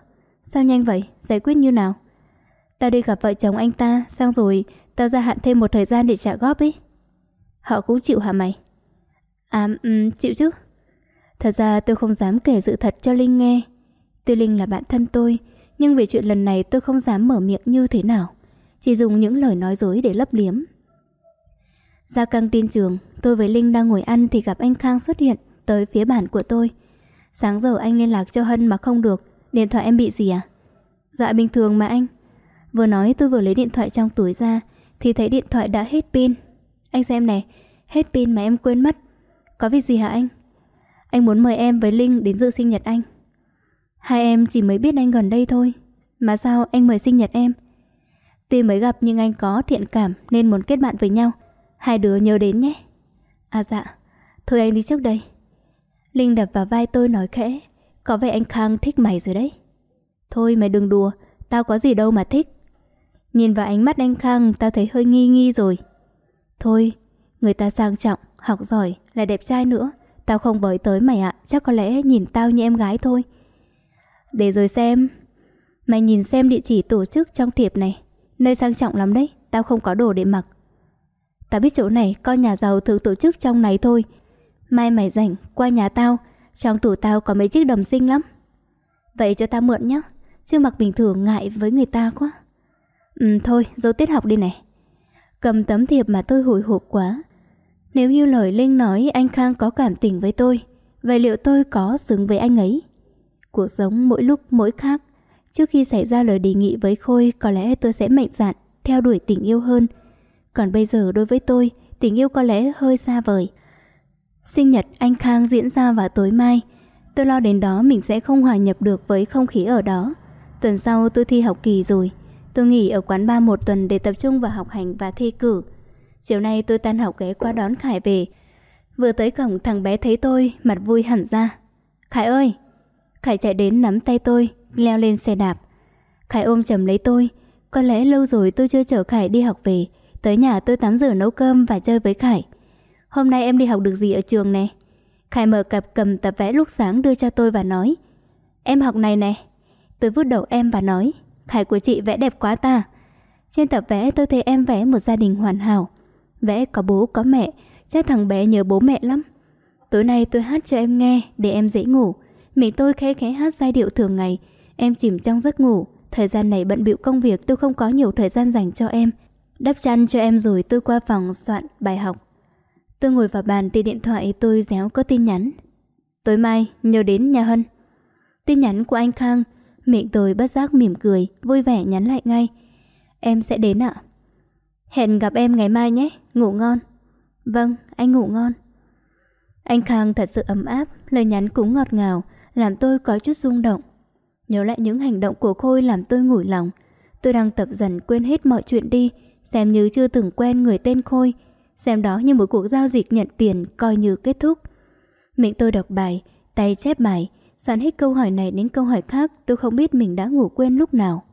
Sao nhanh vậy? Giải quyết như nào? Tao đi gặp vợ chồng anh ta xong rồi tao gia hạn thêm một thời gian để trả góp ấy. Họ cũng chịu hả mày? À, um, chịu chứ. Thật ra tôi không dám kể sự thật cho Linh nghe Tuy Linh là bạn thân tôi, nhưng về chuyện lần này tôi không dám mở miệng như thế nào. Chỉ dùng những lời nói dối để lấp liếm. Ra căng tin trường, tôi với Linh đang ngồi ăn thì gặp anh Khang xuất hiện tới phía bản của tôi. Sáng giờ anh liên lạc cho Hân mà không được, điện thoại em bị gì à? Dạ bình thường mà anh. Vừa nói tôi vừa lấy điện thoại trong túi ra thì thấy điện thoại đã hết pin. Anh xem này, hết pin mà em quên mất. Có việc gì hả anh? Anh muốn mời em với Linh đến dự sinh nhật anh. Hai em chỉ mới biết anh gần đây thôi Mà sao anh mời sinh nhật em Tuy mới gặp nhưng anh có thiện cảm Nên muốn kết bạn với nhau Hai đứa nhớ đến nhé À dạ, thôi anh đi trước đây Linh đập vào vai tôi nói khẽ Có vẻ anh Khang thích mày rồi đấy Thôi mày đừng đùa Tao có gì đâu mà thích Nhìn vào ánh mắt anh Khang tao thấy hơi nghi nghi rồi Thôi Người ta sang trọng, học giỏi Lại đẹp trai nữa Tao không bởi tới mày ạ Chắc có lẽ nhìn tao như em gái thôi để rồi xem Mày nhìn xem địa chỉ tổ chức trong thiệp này Nơi sang trọng lắm đấy Tao không có đồ để mặc Tao biết chỗ này con nhà giàu thường tổ chức trong này thôi Mai mày rảnh qua nhà tao Trong tủ tao có mấy chiếc đầm xinh lắm Vậy cho tao mượn nhé Chứ mặc bình thường ngại với người ta quá Ừ thôi dấu tiết học đi này Cầm tấm thiệp mà tôi hồi hộp quá Nếu như lời Linh nói anh Khang có cảm tình với tôi Vậy liệu tôi có xứng với anh ấy Cuộc sống mỗi lúc mỗi khác. Trước khi xảy ra lời đề nghị với Khôi, có lẽ tôi sẽ mạnh dạn theo đuổi tình yêu hơn. Còn bây giờ đối với tôi, tình yêu có lẽ hơi xa vời. Sinh nhật anh Khang diễn ra vào tối mai. Tôi lo đến đó mình sẽ không hòa nhập được với không khí ở đó. Tuần sau tôi thi học kỳ rồi. Tôi nghỉ ở quán ba một tuần để tập trung vào học hành và thi cử. Chiều nay tôi tan học ghé qua đón Khải về. Vừa tới cổng thằng bé thấy tôi, mặt vui hẳn ra. Khải ơi, Khải chạy đến nắm tay tôi, leo lên xe đạp. Khải ôm chầm lấy tôi. Có lẽ lâu rồi tôi chưa chở Khải đi học về. Tới nhà tôi tắm rửa nấu cơm và chơi với Khải. Hôm nay em đi học được gì ở trường nè? Khải mở cặp cầm tập vẽ lúc sáng đưa cho tôi và nói. Em học này nè. Tôi vút đầu em và nói. Khải của chị vẽ đẹp quá ta. Trên tập vẽ tôi thấy em vẽ một gia đình hoàn hảo. Vẽ có bố có mẹ, chắc thằng bé nhớ bố mẹ lắm. Tối nay tôi hát cho em nghe để em dễ ngủ. Mẹ tôi khẽ khẽ hát giai điệu thường ngày. Em chìm trong giấc ngủ. Thời gian này bận bịu công việc tôi không có nhiều thời gian dành cho em. Đắp chăn cho em rồi tôi qua phòng soạn bài học. Tôi ngồi vào bàn thì điện thoại tôi réo có tin nhắn. Tối mai, nhớ đến nhà Hân. Tin nhắn của anh Khang, miệng tôi bất giác mỉm cười, vui vẻ nhắn lại ngay. Em sẽ đến ạ. Hẹn gặp em ngày mai nhé, ngủ ngon. Vâng, anh ngủ ngon. Anh Khang thật sự ấm áp, lời nhắn cũng ngọt ngào làm tôi có chút rung động. Nhớ lại những hành động của Khôi làm tôi ngủi lòng. Tôi đang tập dần quên hết mọi chuyện đi, xem như chưa từng quen người tên Khôi, xem đó như một cuộc giao dịch nhận tiền coi như kết thúc. Miệng tôi đọc bài, tay chép bài, soạn hết câu hỏi này đến câu hỏi khác, tôi không biết mình đã ngủ quên lúc nào.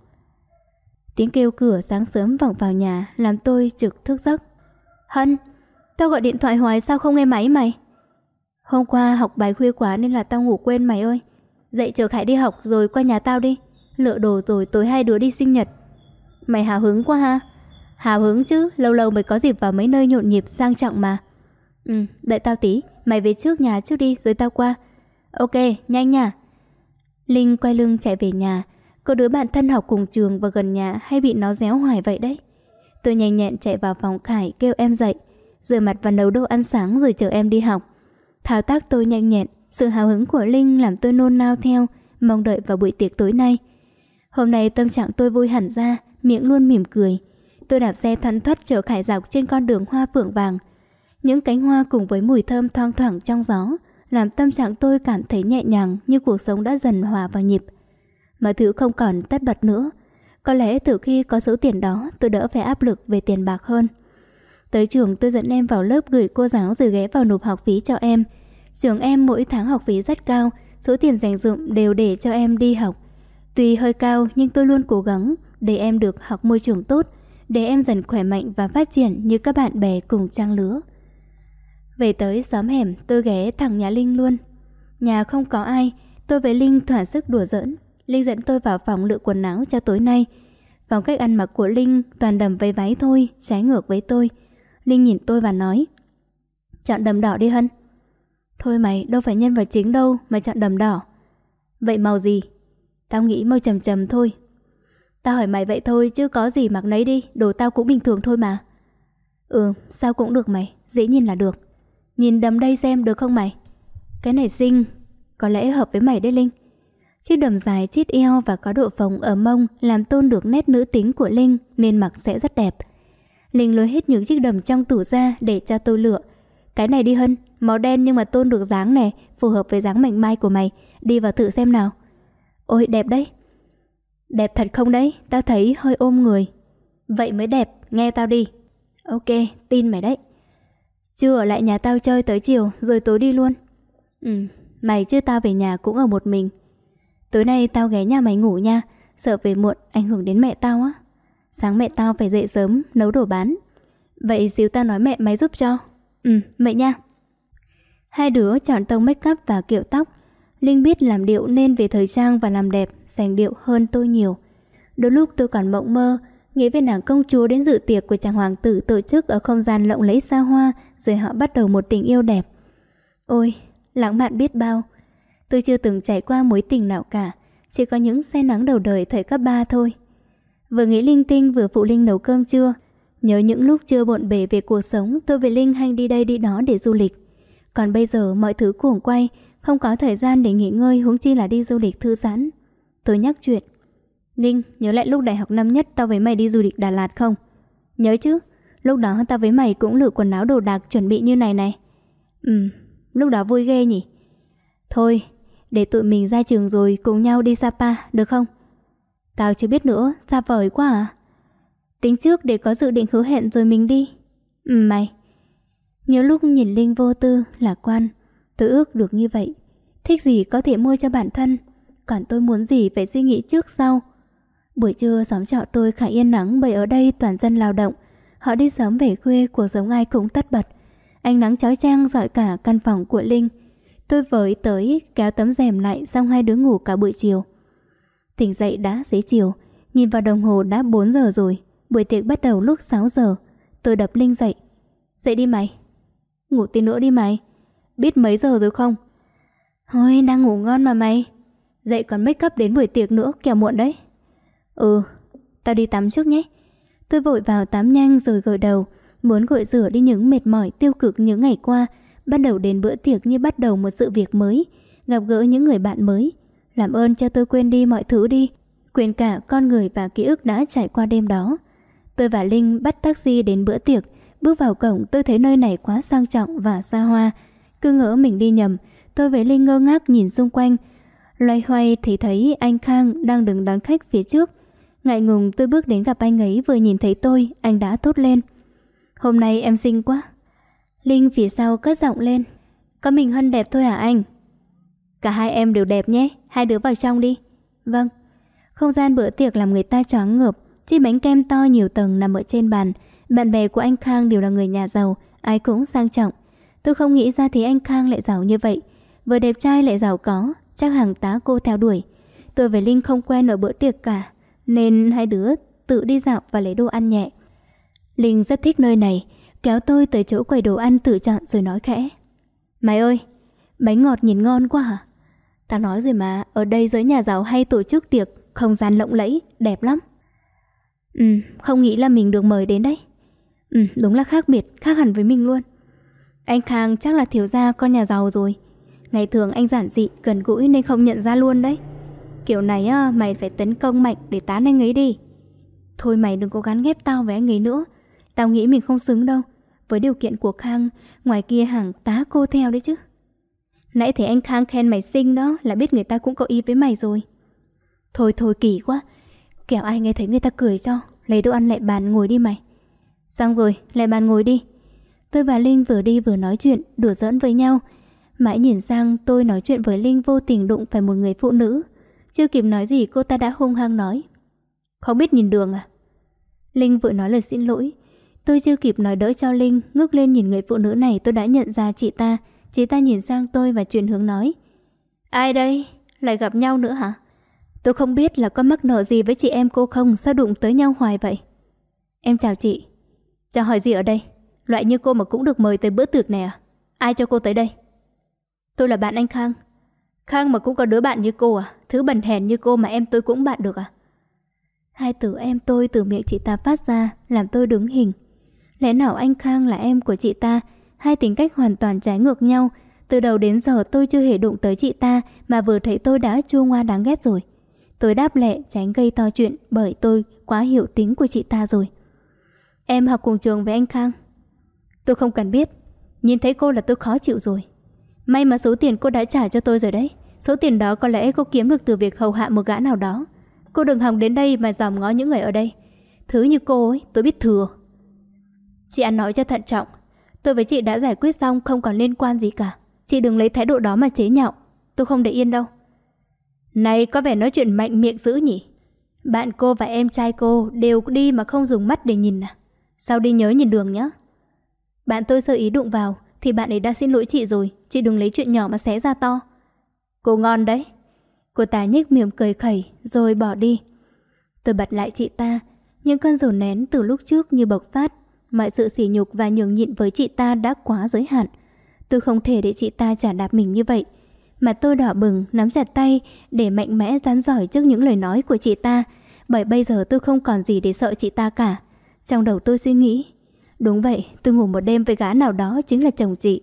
Tiếng kêu cửa sáng sớm vọng vào nhà làm tôi trực thức giấc. Hân, tao gọi điện thoại hoài sao không nghe máy mày? Hôm qua học bài khuya quá nên là tao ngủ quên mày ơi. Dậy chờ Khải đi học rồi qua nhà tao đi. Lựa đồ rồi tối hai đứa đi sinh nhật. Mày hào hứng quá ha. Hào hứng chứ, lâu lâu mới có dịp vào mấy nơi nhộn nhịp sang trọng mà. Ừ, đợi tao tí, mày về trước nhà trước đi rồi tao qua. Ok, nhanh nha. Linh quay lưng chạy về nhà. Có đứa bạn thân học cùng trường và gần nhà hay bị nó réo hoài vậy đấy. Tôi nhanh nhẹn chạy vào phòng Khải kêu em dậy. Rửa mặt và nấu đồ ăn sáng rồi chờ em đi học. Thao tác tôi nhanh nhẹn, sự hào hứng của Linh làm tôi nôn nao theo, mong đợi vào buổi tiệc tối nay. Hôm nay tâm trạng tôi vui hẳn ra, miệng luôn mỉm cười. Tôi đạp xe thoăn thoắt trở khải dọc trên con đường hoa phượng vàng. Những cánh hoa cùng với mùi thơm thoang thoảng trong gió, làm tâm trạng tôi cảm thấy nhẹ nhàng như cuộc sống đã dần hòa vào nhịp. Mà thứ không còn tất bật nữa. Có lẽ từ khi có số tiền đó, tôi đỡ phải áp lực về tiền bạc hơn. Tới trường tôi dẫn em vào lớp gửi cô giáo rồi ghé vào nộp học phí cho em – Trường em mỗi tháng học phí rất cao, số tiền dành dụng đều để cho em đi học. Tuy hơi cao nhưng tôi luôn cố gắng để em được học môi trường tốt, để em dần khỏe mạnh và phát triển như các bạn bè cùng trang lứa. Về tới xóm hẻm, tôi ghé thẳng nhà Linh luôn. Nhà không có ai, tôi với Linh thỏa sức đùa giỡn. Linh dẫn tôi vào phòng lựa quần áo cho tối nay. Phong cách ăn mặc của Linh toàn đầm váy váy thôi, trái ngược với tôi. Linh nhìn tôi và nói Chọn đầm đỏ đi Hân Thôi mày, đâu phải nhân vật chính đâu, mày chọn đầm đỏ. Vậy màu gì? Tao nghĩ màu trầm trầm thôi. Tao hỏi mày vậy thôi, chứ có gì mặc nấy đi, đồ tao cũng bình thường thôi mà. Ừ, sao cũng được mày, dễ nhìn là được. Nhìn đầm đây xem được không mày? Cái này xinh, có lẽ hợp với mày đấy Linh. Chiếc đầm dài chít eo và có độ phồng ở mông làm tôn được nét nữ tính của Linh nên mặc sẽ rất đẹp. Linh lôi hết những chiếc đầm trong tủ ra để cho tôi lựa. Cái này đi hơn Màu đen nhưng mà tôn được dáng nè Phù hợp với dáng mảnh mai của mày Đi vào thử xem nào Ôi đẹp đấy Đẹp thật không đấy Tao thấy hơi ôm người Vậy mới đẹp Nghe tao đi Ok tin mày đấy Chưa ở lại nhà tao chơi tới chiều Rồi tối đi luôn Ừ Mày chứ tao về nhà cũng ở một mình Tối nay tao ghé nhà mày ngủ nha Sợ về muộn ảnh hưởng đến mẹ tao á Sáng mẹ tao phải dậy sớm Nấu đồ bán Vậy xíu tao nói mẹ mày giúp cho Ừ vậy nha Hai đứa chọn tông make up và kiểu tóc. Linh biết làm điệu nên về thời trang và làm đẹp, sành điệu hơn tôi nhiều. Đôi lúc tôi còn mộng mơ, nghĩ về nàng công chúa đến dự tiệc của chàng hoàng tử tổ chức ở không gian lộng lẫy xa hoa, rồi họ bắt đầu một tình yêu đẹp. Ôi, lãng mạn biết bao. Tôi chưa từng trải qua mối tình nào cả, chỉ có những say nắng đầu đời thời cấp 3 thôi. Vừa nghĩ linh tinh vừa phụ Linh nấu cơm trưa, nhớ những lúc chưa bộn bề về cuộc sống, tôi với Linh hành đi đây đi đó để du lịch. Còn bây giờ mọi thứ cuồng quay, không có thời gian để nghỉ ngơi huống chi là đi du lịch thư giãn. Tôi nhắc chuyện. Ninh, nhớ lại lúc đại học năm nhất tao với mày đi du lịch Đà Lạt không? Nhớ chứ, lúc đó tao với mày cũng lựa quần áo đồ đạc chuẩn bị như này này. Ừ, lúc đó vui ghê nhỉ. Thôi, để tụi mình ra trường rồi cùng nhau đi Sapa, được không? Tao chưa biết nữa, xa vời quá à. Tính trước để có dự định hứa hẹn rồi mình đi. Ừ mày, nhiều lúc nhìn Linh vô tư, lạc quan Tôi ước được như vậy Thích gì có thể mua cho bản thân Còn tôi muốn gì phải suy nghĩ trước sau Buổi trưa xóm trọ tôi khá yên nắng bởi ở đây toàn dân lao động Họ đi sớm về khuya cuộc sống ai cũng tất bật Ánh nắng chói chang dọi cả căn phòng của Linh Tôi với tới kéo tấm rèm lại xong hai đứa ngủ cả buổi chiều Tỉnh dậy đã xế chiều Nhìn vào đồng hồ đã 4 giờ rồi Buổi tiệc bắt đầu lúc 6 giờ Tôi đập Linh dậy Dậy đi mày Ngủ tí nữa đi mày Biết mấy giờ rồi không Ôi đang ngủ ngon mà mày Dậy còn make up đến buổi tiệc nữa kẻo muộn đấy Ừ Tao đi tắm trước nhé Tôi vội vào tắm nhanh rồi gội đầu Muốn gội rửa đi những mệt mỏi tiêu cực những ngày qua Bắt đầu đến bữa tiệc như bắt đầu một sự việc mới Gặp gỡ những người bạn mới Làm ơn cho tôi quên đi mọi thứ đi Quên cả con người và ký ức đã trải qua đêm đó Tôi và Linh bắt taxi đến bữa tiệc Bước vào cổng tôi thấy nơi này quá sang trọng và xa hoa. Cứ ngỡ mình đi nhầm, tôi với Linh ngơ ngác nhìn xung quanh. Loay hoay thì thấy anh Khang đang đứng đón khách phía trước. Ngại ngùng tôi bước đến gặp anh ấy vừa nhìn thấy tôi, anh đã thốt lên. Hôm nay em xinh quá. Linh phía sau cất giọng lên. Có mình Hân đẹp thôi hả anh? Cả hai em đều đẹp nhé, hai đứa vào trong đi. Vâng. Không gian bữa tiệc làm người ta choáng ngợp, chiếc bánh kem to nhiều tầng nằm ở trên bàn, bạn bè của anh Khang đều là người nhà giàu, ai cũng sang trọng. Tôi không nghĩ ra thế anh Khang lại giàu như vậy. Vừa đẹp trai lại giàu có, chắc hàng tá cô theo đuổi. Tôi với Linh không quen ở bữa tiệc cả, nên hai đứa tự đi dạo và lấy đồ ăn nhẹ. Linh rất thích nơi này, kéo tôi tới chỗ quầy đồ ăn tự chọn rồi nói khẽ. Mày ơi, bánh ngọt nhìn ngon quá hả? Tao nói rồi mà, ở đây giới nhà giàu hay tổ chức tiệc, không gian lộng lẫy, đẹp lắm. Ừ, không nghĩ là mình được mời đến đấy. Ừ, đúng là khác biệt, khác hẳn với mình luôn. Anh Khang chắc là thiếu gia con nhà giàu rồi. Ngày thường anh giản dị, gần gũi nên không nhận ra luôn đấy. Kiểu này á, mày phải tấn công mạnh để tán anh ấy đi. Thôi mày đừng cố gắng ghép tao với anh ấy nữa. Tao nghĩ mình không xứng đâu. Với điều kiện của Khang, ngoài kia hàng tá cô theo đấy chứ. Nãy thấy anh Khang khen mày xinh đó là biết người ta cũng có ý với mày rồi. Thôi thôi kỳ quá, kẻo ai nghe thấy người ta cười cho, lấy đồ ăn lại bàn ngồi đi mày. Xong rồi, lại bàn ngồi đi. Tôi và Linh vừa đi vừa nói chuyện, đùa giỡn với nhau. Mãi nhìn sang tôi nói chuyện với Linh vô tình đụng phải một người phụ nữ. Chưa kịp nói gì cô ta đã hung hăng nói. Không biết nhìn đường à? Linh vừa nói lời xin lỗi. Tôi chưa kịp nói đỡ cho Linh, ngước lên nhìn người phụ nữ này tôi đã nhận ra chị ta. Chị ta nhìn sang tôi và chuyển hướng nói. Ai đây? Lại gặp nhau nữa hả? Tôi không biết là có mắc nợ gì với chị em cô không, sao đụng tới nhau hoài vậy? Em chào chị chào hỏi gì ở đây Loại như cô mà cũng được mời tới bữa tiệc này à Ai cho cô tới đây Tôi là bạn anh Khang Khang mà cũng có đứa bạn như cô à Thứ bẩn hèn như cô mà em tôi cũng bạn được à Hai từ em tôi từ miệng chị ta phát ra Làm tôi đứng hình Lẽ nào anh Khang là em của chị ta Hai tính cách hoàn toàn trái ngược nhau Từ đầu đến giờ tôi chưa hề đụng tới chị ta Mà vừa thấy tôi đã chua ngoa đáng ghét rồi Tôi đáp lệ tránh gây to chuyện Bởi tôi quá hiểu tính của chị ta rồi Em học cùng trường với anh Khang Tôi không cần biết Nhìn thấy cô là tôi khó chịu rồi May mà số tiền cô đã trả cho tôi rồi đấy Số tiền đó có lẽ cô kiếm được từ việc hầu hạ một gã nào đó Cô đừng hòng đến đây mà dòm ngó những người ở đây Thứ như cô ấy tôi biết thừa Chị ăn nói cho thận trọng Tôi với chị đã giải quyết xong không còn liên quan gì cả Chị đừng lấy thái độ đó mà chế nhạo Tôi không để yên đâu Này có vẻ nói chuyện mạnh miệng dữ nhỉ Bạn cô và em trai cô đều đi mà không dùng mắt để nhìn à sau đi nhớ nhìn đường nhé. Bạn tôi sơ ý đụng vào, thì bạn ấy đã xin lỗi chị rồi, chị đừng lấy chuyện nhỏ mà xé ra to. Cô ngon đấy. Cô ta nhếch miệng cười khẩy, rồi bỏ đi. Tôi bật lại chị ta, những cơn dồn nén từ lúc trước như bộc phát. Mọi sự sỉ nhục và nhường nhịn với chị ta đã quá giới hạn. Tôi không thể để chị ta trả đạp mình như vậy. Mà tôi đỏ bừng, nắm chặt tay để mạnh mẽ rắn giỏi trước những lời nói của chị ta. Bởi bây giờ tôi không còn gì để sợ chị ta cả. Trong đầu tôi suy nghĩ Đúng vậy, tôi ngủ một đêm với gã nào đó chính là chồng chị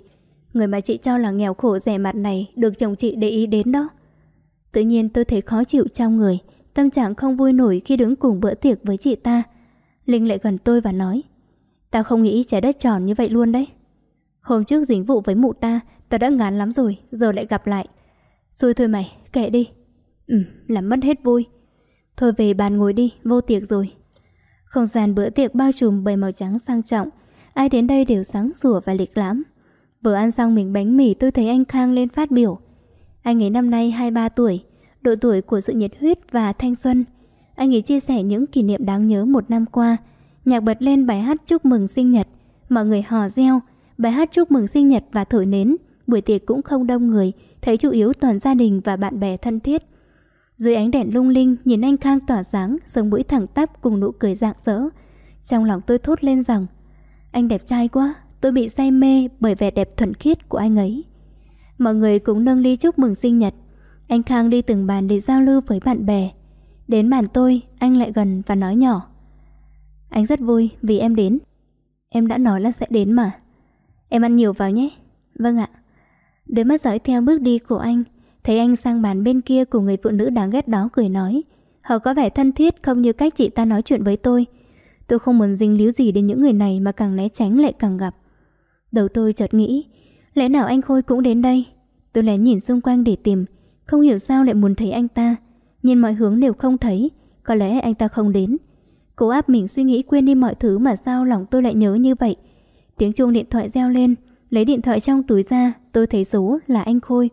Người mà chị cho là nghèo khổ rẻ mặt này Được chồng chị để ý đến đó Tự nhiên tôi thấy khó chịu trong người Tâm trạng không vui nổi khi đứng cùng bữa tiệc với chị ta Linh lại gần tôi và nói Tao không nghĩ trái đất tròn như vậy luôn đấy Hôm trước dính vụ với mụ ta Tao đã ngán lắm rồi Giờ lại gặp lại Xui thôi mày, kệ đi Ừ, làm mất hết vui Thôi về bàn ngồi đi, vô tiệc rồi không gian bữa tiệc bao trùm bởi màu trắng sang trọng, ai đến đây đều sáng sủa và lịch lãm. Vừa ăn xong mình bánh mì tôi thấy anh Khang lên phát biểu. Anh ấy năm nay 23 tuổi, độ tuổi của sự nhiệt huyết và thanh xuân. Anh ấy chia sẻ những kỷ niệm đáng nhớ một năm qua. Nhạc bật lên bài hát chúc mừng sinh nhật, mọi người hò reo, bài hát chúc mừng sinh nhật và thổi nến. Buổi tiệc cũng không đông người, thấy chủ yếu toàn gia đình và bạn bè thân thiết. Dưới ánh đèn lung linh nhìn anh Khang tỏa sáng sống mũi thẳng tắp cùng nụ cười rạng rỡ Trong lòng tôi thốt lên rằng Anh đẹp trai quá Tôi bị say mê bởi vẻ đẹp thuần khiết của anh ấy Mọi người cũng nâng ly chúc mừng sinh nhật Anh Khang đi từng bàn để giao lưu với bạn bè Đến bàn tôi Anh lại gần và nói nhỏ Anh rất vui vì em đến Em đã nói là sẽ đến mà Em ăn nhiều vào nhé Vâng ạ Đôi mắt dõi theo bước đi của anh Thấy anh sang bàn bên kia của người phụ nữ đáng ghét đó cười nói. Họ có vẻ thân thiết không như cách chị ta nói chuyện với tôi. Tôi không muốn dính líu gì đến những người này mà càng né tránh lại càng gặp. Đầu tôi chợt nghĩ, lẽ nào anh Khôi cũng đến đây? Tôi lén nhìn xung quanh để tìm, không hiểu sao lại muốn thấy anh ta. Nhìn mọi hướng đều không thấy, có lẽ anh ta không đến. Cố áp mình suy nghĩ quên đi mọi thứ mà sao lòng tôi lại nhớ như vậy. Tiếng chuông điện thoại reo lên, lấy điện thoại trong túi ra, tôi thấy số là anh Khôi.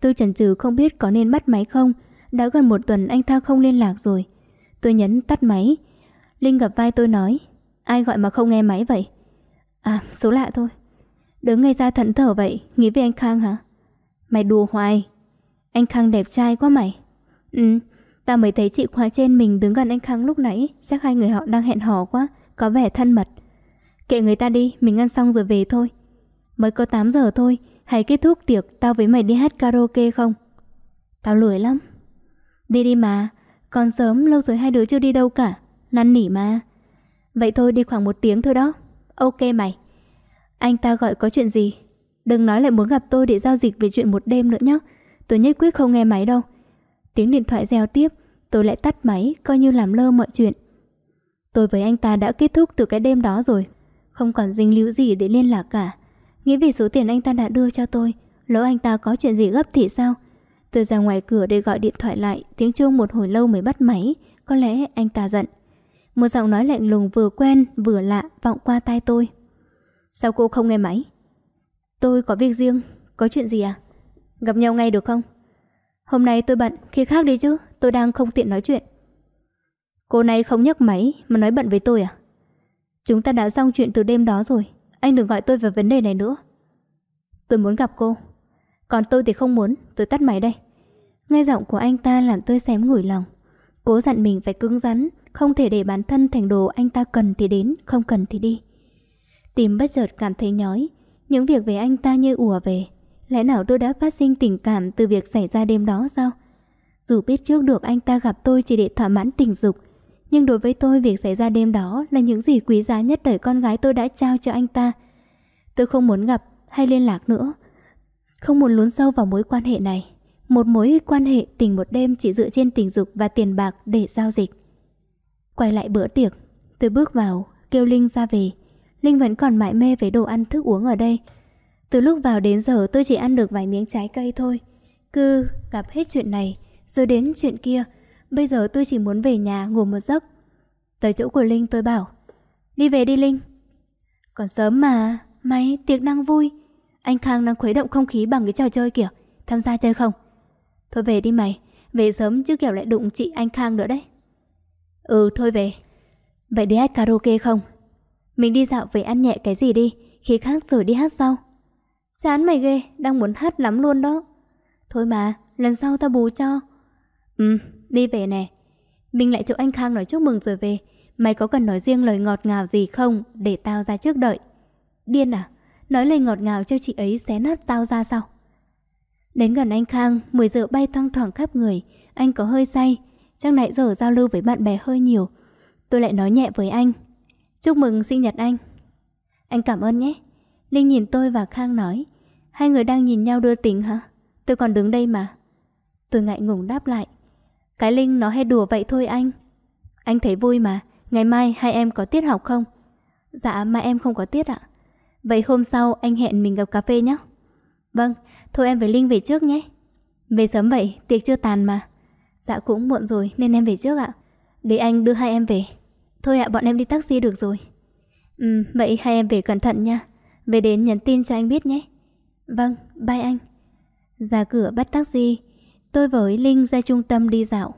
Tôi chần chừ không biết có nên bắt máy không Đã gần một tuần anh ta không liên lạc rồi Tôi nhấn tắt máy Linh gặp vai tôi nói Ai gọi mà không nghe máy vậy À số lạ thôi Đứng ngay ra thận thở vậy Nghĩ về anh Khang hả Mày đùa hoài Anh Khang đẹp trai quá mày Ừ Ta mới thấy chị khóa trên mình đứng gần anh Khang lúc nãy Chắc hai người họ đang hẹn hò quá Có vẻ thân mật Kệ người ta đi Mình ăn xong rồi về thôi Mới có 8 giờ thôi hay kết thúc tiệc tao với mày đi hát karaoke không? Tao lười lắm. Đi đi mà, còn sớm lâu rồi hai đứa chưa đi đâu cả, năn nỉ mà. Vậy thôi đi khoảng một tiếng thôi đó. Ok mày. Anh ta gọi có chuyện gì? Đừng nói lại muốn gặp tôi để giao dịch về chuyện một đêm nữa nhé. Tôi nhất quyết không nghe máy đâu. Tiếng điện thoại reo tiếp, tôi lại tắt máy coi như làm lơ mọi chuyện. Tôi với anh ta đã kết thúc từ cái đêm đó rồi, không còn dinh líu gì để liên lạc cả. Nghĩ về số tiền anh ta đã đưa cho tôi Lỡ anh ta có chuyện gì gấp thì sao Tôi ra ngoài cửa để gọi điện thoại lại Tiếng chuông một hồi lâu mới bắt máy Có lẽ anh ta giận Một giọng nói lạnh lùng vừa quen vừa lạ Vọng qua tai tôi Sao cô không nghe máy Tôi có việc riêng, có chuyện gì à Gặp nhau ngay được không Hôm nay tôi bận, khi khác đi chứ Tôi đang không tiện nói chuyện Cô này không nhấc máy mà nói bận với tôi à Chúng ta đã xong chuyện từ đêm đó rồi anh đừng gọi tôi về vấn đề này nữa Tôi muốn gặp cô Còn tôi thì không muốn Tôi tắt máy đây Nghe giọng của anh ta làm tôi xém ngủi lòng Cố dặn mình phải cứng rắn Không thể để bản thân thành đồ anh ta cần thì đến Không cần thì đi Tim bất chợt cảm thấy nhói Những việc về anh ta như ùa về Lẽ nào tôi đã phát sinh tình cảm từ việc xảy ra đêm đó sao Dù biết trước được anh ta gặp tôi chỉ để thỏa mãn tình dục nhưng đối với tôi việc xảy ra đêm đó là những gì quý giá nhất đời con gái tôi đã trao cho anh ta. Tôi không muốn gặp hay liên lạc nữa. Không muốn lún sâu vào mối quan hệ này. Một mối quan hệ tình một đêm chỉ dựa trên tình dục và tiền bạc để giao dịch. Quay lại bữa tiệc, tôi bước vào, kêu Linh ra về. Linh vẫn còn mải mê với đồ ăn thức uống ở đây. Từ lúc vào đến giờ tôi chỉ ăn được vài miếng trái cây thôi. Cứ gặp hết chuyện này, rồi đến chuyện kia. Bây giờ tôi chỉ muốn về nhà ngủ một giấc Tới chỗ của Linh tôi bảo Đi về đi Linh Còn sớm mà May tiệc đang vui Anh Khang đang khuấy động không khí bằng cái trò chơi kìa Tham gia chơi không Thôi về đi mày Về sớm chứ kẻo lại đụng chị anh Khang nữa đấy Ừ thôi về Vậy đi hát karaoke không Mình đi dạo về ăn nhẹ cái gì đi Khi khác rồi đi hát sau Chán mày ghê Đang muốn hát lắm luôn đó Thôi mà lần sau tao bù cho Ừ Đi về nè Mình lại chỗ anh Khang nói chúc mừng rồi về Mày có cần nói riêng lời ngọt ngào gì không Để tao ra trước đợi Điên à Nói lời ngọt ngào cho chị ấy xé nát tao ra sao Đến gần anh Khang Mùi rượu bay thoang thoảng khắp người Anh có hơi say Chắc nãy giờ giao lưu với bạn bè hơi nhiều Tôi lại nói nhẹ với anh Chúc mừng sinh nhật anh Anh cảm ơn nhé Linh nhìn tôi và Khang nói Hai người đang nhìn nhau đưa tình hả Tôi còn đứng đây mà Tôi ngại ngùng đáp lại cái Linh nó hay đùa vậy thôi anh. Anh thấy vui mà, ngày mai hai em có tiết học không? Dạ mai em không có tiết ạ. Vậy hôm sau anh hẹn mình gặp cà phê nhé. Vâng, thôi em với Linh về trước nhé. Về sớm vậy, tiệc chưa tàn mà. Dạ cũng muộn rồi nên em về trước ạ. Để anh đưa hai em về. Thôi ạ, bọn em đi taxi được rồi. Ừ, vậy hai em về cẩn thận nha. Về đến nhắn tin cho anh biết nhé. Vâng, bye anh. Ra cửa bắt taxi, Tôi với Linh ra trung tâm đi dạo.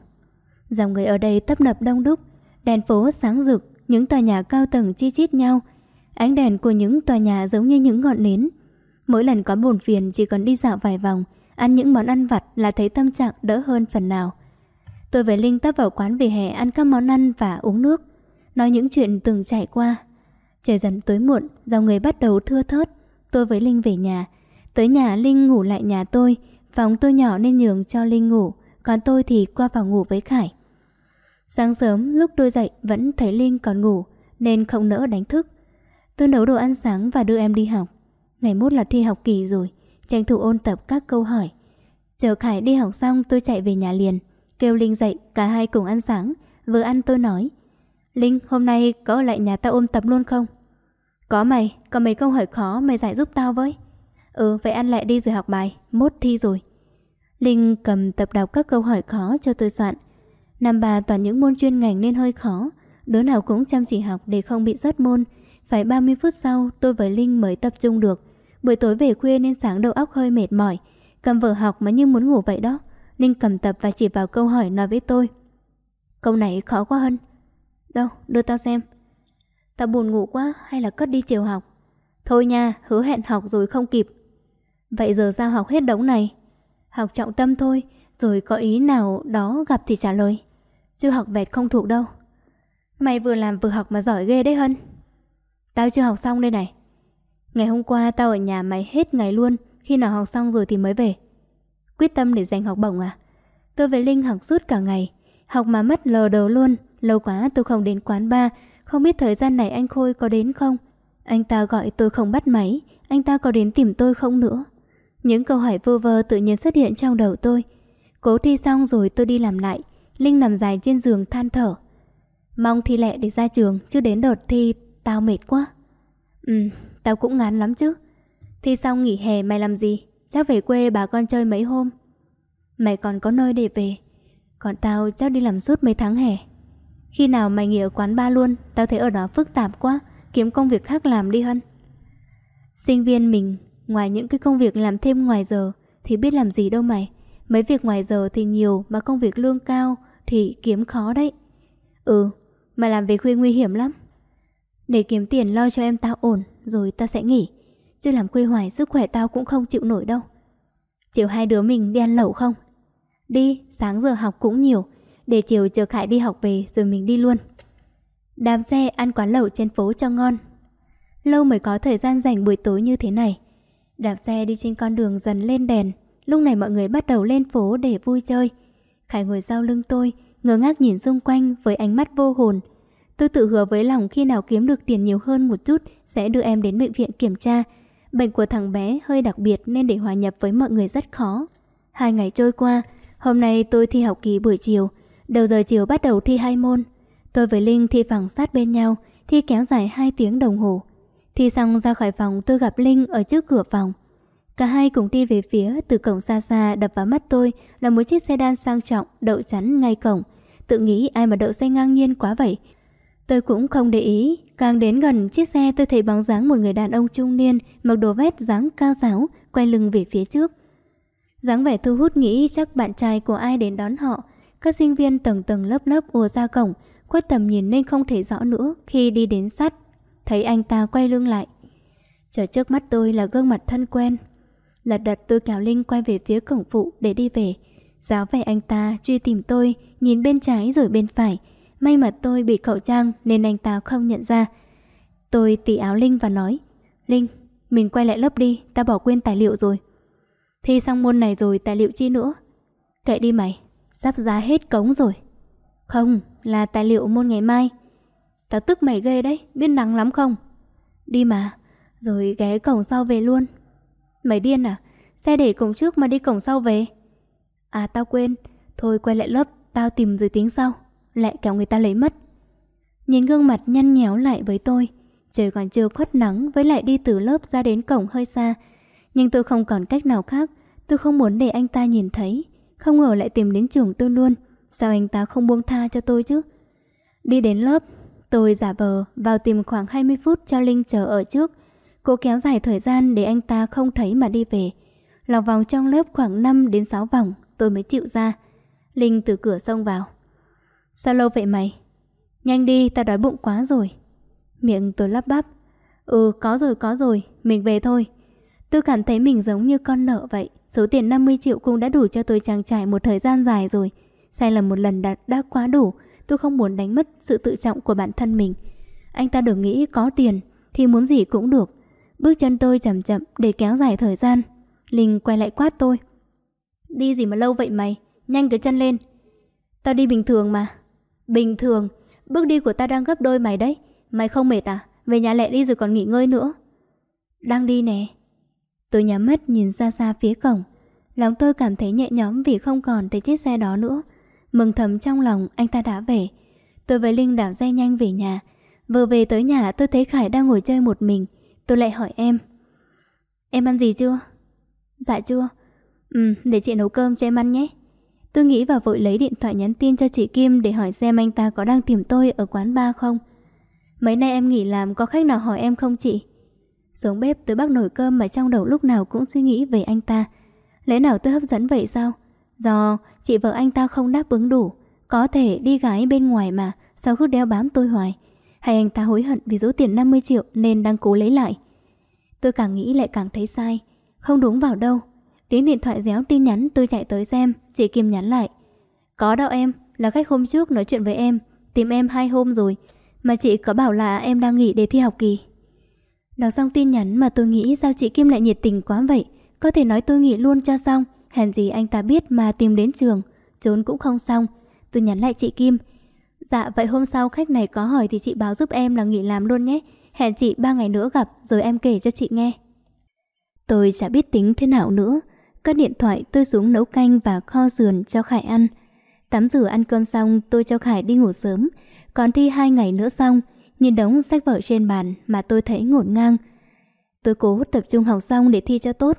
Dòng người ở đây tấp nập đông đúc, đèn phố sáng rực, những tòa nhà cao tầng chi chít nhau. Ánh đèn của những tòa nhà giống như những ngọn nến. Mỗi lần có buồn phiền chỉ còn đi dạo vài vòng, ăn những món ăn vặt là thấy tâm trạng đỡ hơn phần nào. Tôi với Linh tấp vào quán vỉa hè ăn các món ăn và uống nước, nói những chuyện từng trải qua. Trời dần tối muộn, dòng người bắt đầu thưa thớt. Tôi với Linh về nhà. Tới nhà Linh ngủ lại nhà tôi, Phòng tôi nhỏ nên nhường cho Linh ngủ, còn tôi thì qua phòng ngủ với Khải. Sáng sớm lúc tôi dậy vẫn thấy Linh còn ngủ nên không nỡ đánh thức. Tôi nấu đồ ăn sáng và đưa em đi học. Ngày mốt là thi học kỳ rồi, tranh thủ ôn tập các câu hỏi. Chờ Khải đi học xong tôi chạy về nhà liền, kêu Linh dậy cả hai cùng ăn sáng. Vừa ăn tôi nói, Linh hôm nay có ở lại nhà tao ôn tập luôn không? Có mày, còn mấy câu hỏi khó mày giải giúp tao với. Ừ, vậy ăn lại đi rồi học bài, mốt thi rồi. Linh cầm tập đọc các câu hỏi khó cho tôi soạn. Năm bà toàn những môn chuyên ngành nên hơi khó, đứa nào cũng chăm chỉ học để không bị rớt môn. Phải 30 phút sau tôi với Linh mới tập trung được. Buổi tối về khuya nên sáng đầu óc hơi mệt mỏi, cầm vở học mà như muốn ngủ vậy đó. Linh cầm tập và chỉ vào câu hỏi nói với tôi. Câu này khó quá hơn. Đâu, đưa tao xem. Tao buồn ngủ quá hay là cất đi chiều học? Thôi nha, hứa hẹn học rồi không kịp, Vậy giờ sao học hết đống này? Học trọng tâm thôi, rồi có ý nào đó gặp thì trả lời. Chứ học vẹt không thuộc đâu. Mày vừa làm vừa học mà giỏi ghê đấy Hân. Tao chưa học xong đây này. Ngày hôm qua tao ở nhà mày hết ngày luôn, khi nào học xong rồi thì mới về. Quyết tâm để giành học bổng à? Tôi với Linh học suốt cả ngày, học mà mất lờ đờ luôn, lâu quá tôi không đến quán ba, không biết thời gian này anh Khôi có đến không. Anh ta gọi tôi không bắt máy, anh ta có đến tìm tôi không nữa. Những câu hỏi vô vơ tự nhiên xuất hiện trong đầu tôi. Cố thi xong rồi tôi đi làm lại. Linh nằm dài trên giường than thở. Mong thi lẹ để ra trường chứ đến đợt thi tao mệt quá. Ừ, tao cũng ngán lắm chứ. Thi xong nghỉ hè mày làm gì? Chắc về quê bà con chơi mấy hôm. Mày còn có nơi để về. Còn tao chắc đi làm suốt mấy tháng hè. Khi nào mày nghỉ ở quán ba luôn, tao thấy ở đó phức tạp quá, kiếm công việc khác làm đi hơn. Sinh viên mình Ngoài những cái công việc làm thêm ngoài giờ Thì biết làm gì đâu mày Mấy việc ngoài giờ thì nhiều Mà công việc lương cao thì kiếm khó đấy Ừ Mà làm về khuya nguy hiểm lắm Để kiếm tiền lo cho em tao ổn Rồi tao sẽ nghỉ Chứ làm khuya hoài sức khỏe tao cũng không chịu nổi đâu Chiều hai đứa mình đi ăn lẩu không Đi sáng giờ học cũng nhiều Để chiều chờ Khải đi học về Rồi mình đi luôn đám xe ăn quán lẩu trên phố cho ngon Lâu mới có thời gian rảnh buổi tối như thế này Đạp xe đi trên con đường dần lên đèn Lúc này mọi người bắt đầu lên phố để vui chơi Khải ngồi sau lưng tôi Ngơ ngác nhìn xung quanh với ánh mắt vô hồn Tôi tự hứa với lòng khi nào kiếm được tiền nhiều hơn một chút Sẽ đưa em đến bệnh viện kiểm tra Bệnh của thằng bé hơi đặc biệt Nên để hòa nhập với mọi người rất khó Hai ngày trôi qua Hôm nay tôi thi học kỳ buổi chiều Đầu giờ chiều bắt đầu thi hai môn Tôi với Linh thi phẳng sát bên nhau Thi kéo dài 2 tiếng đồng hồ Thi xong ra khỏi phòng tôi gặp Linh ở trước cửa phòng. Cả hai cùng đi về phía từ cổng xa xa đập vào mắt tôi là một chiếc xe đan sang trọng đậu chắn ngay cổng. Tự nghĩ ai mà đậu xe ngang nhiên quá vậy. Tôi cũng không để ý, càng đến gần chiếc xe tôi thấy bóng dáng một người đàn ông trung niên mặc đồ vest dáng cao giáo, quay lưng về phía trước. dáng vẻ thu hút nghĩ chắc bạn trai của ai đến đón họ. Các sinh viên tầng tầng lớp lớp ùa ra cổng, khuất tầm nhìn nên không thể rõ nữa khi đi đến sát thấy anh ta quay lưng lại. chợt trước mắt tôi là gương mặt thân quen. Lật đật tôi kéo Linh quay về phía cổng phụ để đi về. Giáo vẻ anh ta truy tìm tôi, nhìn bên trái rồi bên phải. May mà tôi bị khẩu trang nên anh ta không nhận ra. Tôi tỉ áo Linh và nói, Linh, mình quay lại lớp đi, ta bỏ quên tài liệu rồi. Thi xong môn này rồi tài liệu chi nữa? Kệ đi mày, sắp ra hết cống rồi. Không, là tài liệu môn ngày mai. Tao tức mày ghê đấy, biết nắng lắm không? Đi mà, rồi ghé cổng sau về luôn. Mày điên à? Xe để cổng trước mà đi cổng sau về. À tao quên, thôi quay lại lớp, tao tìm rồi tính sau. Lại kéo người ta lấy mất. Nhìn gương mặt nhăn nhéo lại với tôi, trời còn chưa khuất nắng với lại đi từ lớp ra đến cổng hơi xa. Nhưng tôi không còn cách nào khác, tôi không muốn để anh ta nhìn thấy. Không ngờ lại tìm đến trường tôi luôn, sao anh ta không buông tha cho tôi chứ? Đi đến lớp, Tôi giả vờ vào tìm khoảng 20 phút cho Linh chờ ở trước. Cô kéo dài thời gian để anh ta không thấy mà đi về. Lòng vòng trong lớp khoảng 5 đến 6 vòng, tôi mới chịu ra. Linh từ cửa xông vào. Sao lâu vậy mày? Nhanh đi, ta đói bụng quá rồi. Miệng tôi lắp bắp. Ừ, có rồi, có rồi, mình về thôi. Tôi cảm thấy mình giống như con nợ vậy. Số tiền 50 triệu cũng đã đủ cho tôi trang trải một thời gian dài rồi. Sai lầm một lần đã, đã quá đủ. Tôi không muốn đánh mất sự tự trọng của bản thân mình Anh ta đừng nghĩ có tiền Thì muốn gì cũng được Bước chân tôi chậm chậm để kéo dài thời gian Linh quay lại quát tôi Đi gì mà lâu vậy mày Nhanh cái chân lên Tao đi bình thường mà Bình thường Bước đi của ta đang gấp đôi mày đấy Mày không mệt à Về nhà lẹ đi rồi còn nghỉ ngơi nữa Đang đi nè Tôi nhắm mắt nhìn xa xa phía cổng Lòng tôi cảm thấy nhẹ nhõm vì không còn thấy chiếc xe đó nữa Mừng thầm trong lòng anh ta đã về Tôi với Linh đảo dây nhanh về nhà Vừa về tới nhà tôi thấy Khải đang ngồi chơi một mình Tôi lại hỏi em Em ăn gì chưa? Dạ chưa Ừ, để chị nấu cơm cho em ăn nhé Tôi nghĩ và vội lấy điện thoại nhắn tin cho chị Kim Để hỏi xem anh ta có đang tìm tôi ở quán ba không Mấy nay em nghỉ làm có khách nào hỏi em không chị? Xuống bếp tôi bắt nồi cơm mà trong đầu lúc nào cũng suy nghĩ về anh ta Lẽ nào tôi hấp dẫn vậy sao? Do chị vợ anh ta không đáp ứng đủ Có thể đi gái bên ngoài mà Sao cứ đeo bám tôi hoài Hay anh ta hối hận vì số tiền 50 triệu Nên đang cố lấy lại Tôi càng nghĩ lại càng thấy sai Không đúng vào đâu Tiếng điện thoại réo tin nhắn tôi chạy tới xem Chị Kim nhắn lại Có đâu em, là khách hôm trước nói chuyện với em Tìm em hai hôm rồi Mà chị có bảo là em đang nghỉ để thi học kỳ Đọc xong tin nhắn mà tôi nghĩ Sao chị Kim lại nhiệt tình quá vậy Có thể nói tôi nghỉ luôn cho xong Hèn gì anh ta biết mà tìm đến trường Trốn cũng không xong Tôi nhắn lại chị Kim Dạ vậy hôm sau khách này có hỏi thì chị báo giúp em là nghỉ làm luôn nhé Hẹn chị 3 ngày nữa gặp rồi em kể cho chị nghe Tôi chả biết tính thế nào nữa Cất điện thoại tôi xuống nấu canh và kho sườn cho Khải ăn Tắm rửa ăn cơm xong tôi cho Khải đi ngủ sớm Còn thi hai ngày nữa xong Nhìn đống sách vở trên bàn mà tôi thấy ngổn ngang Tôi cố tập trung học xong để thi cho tốt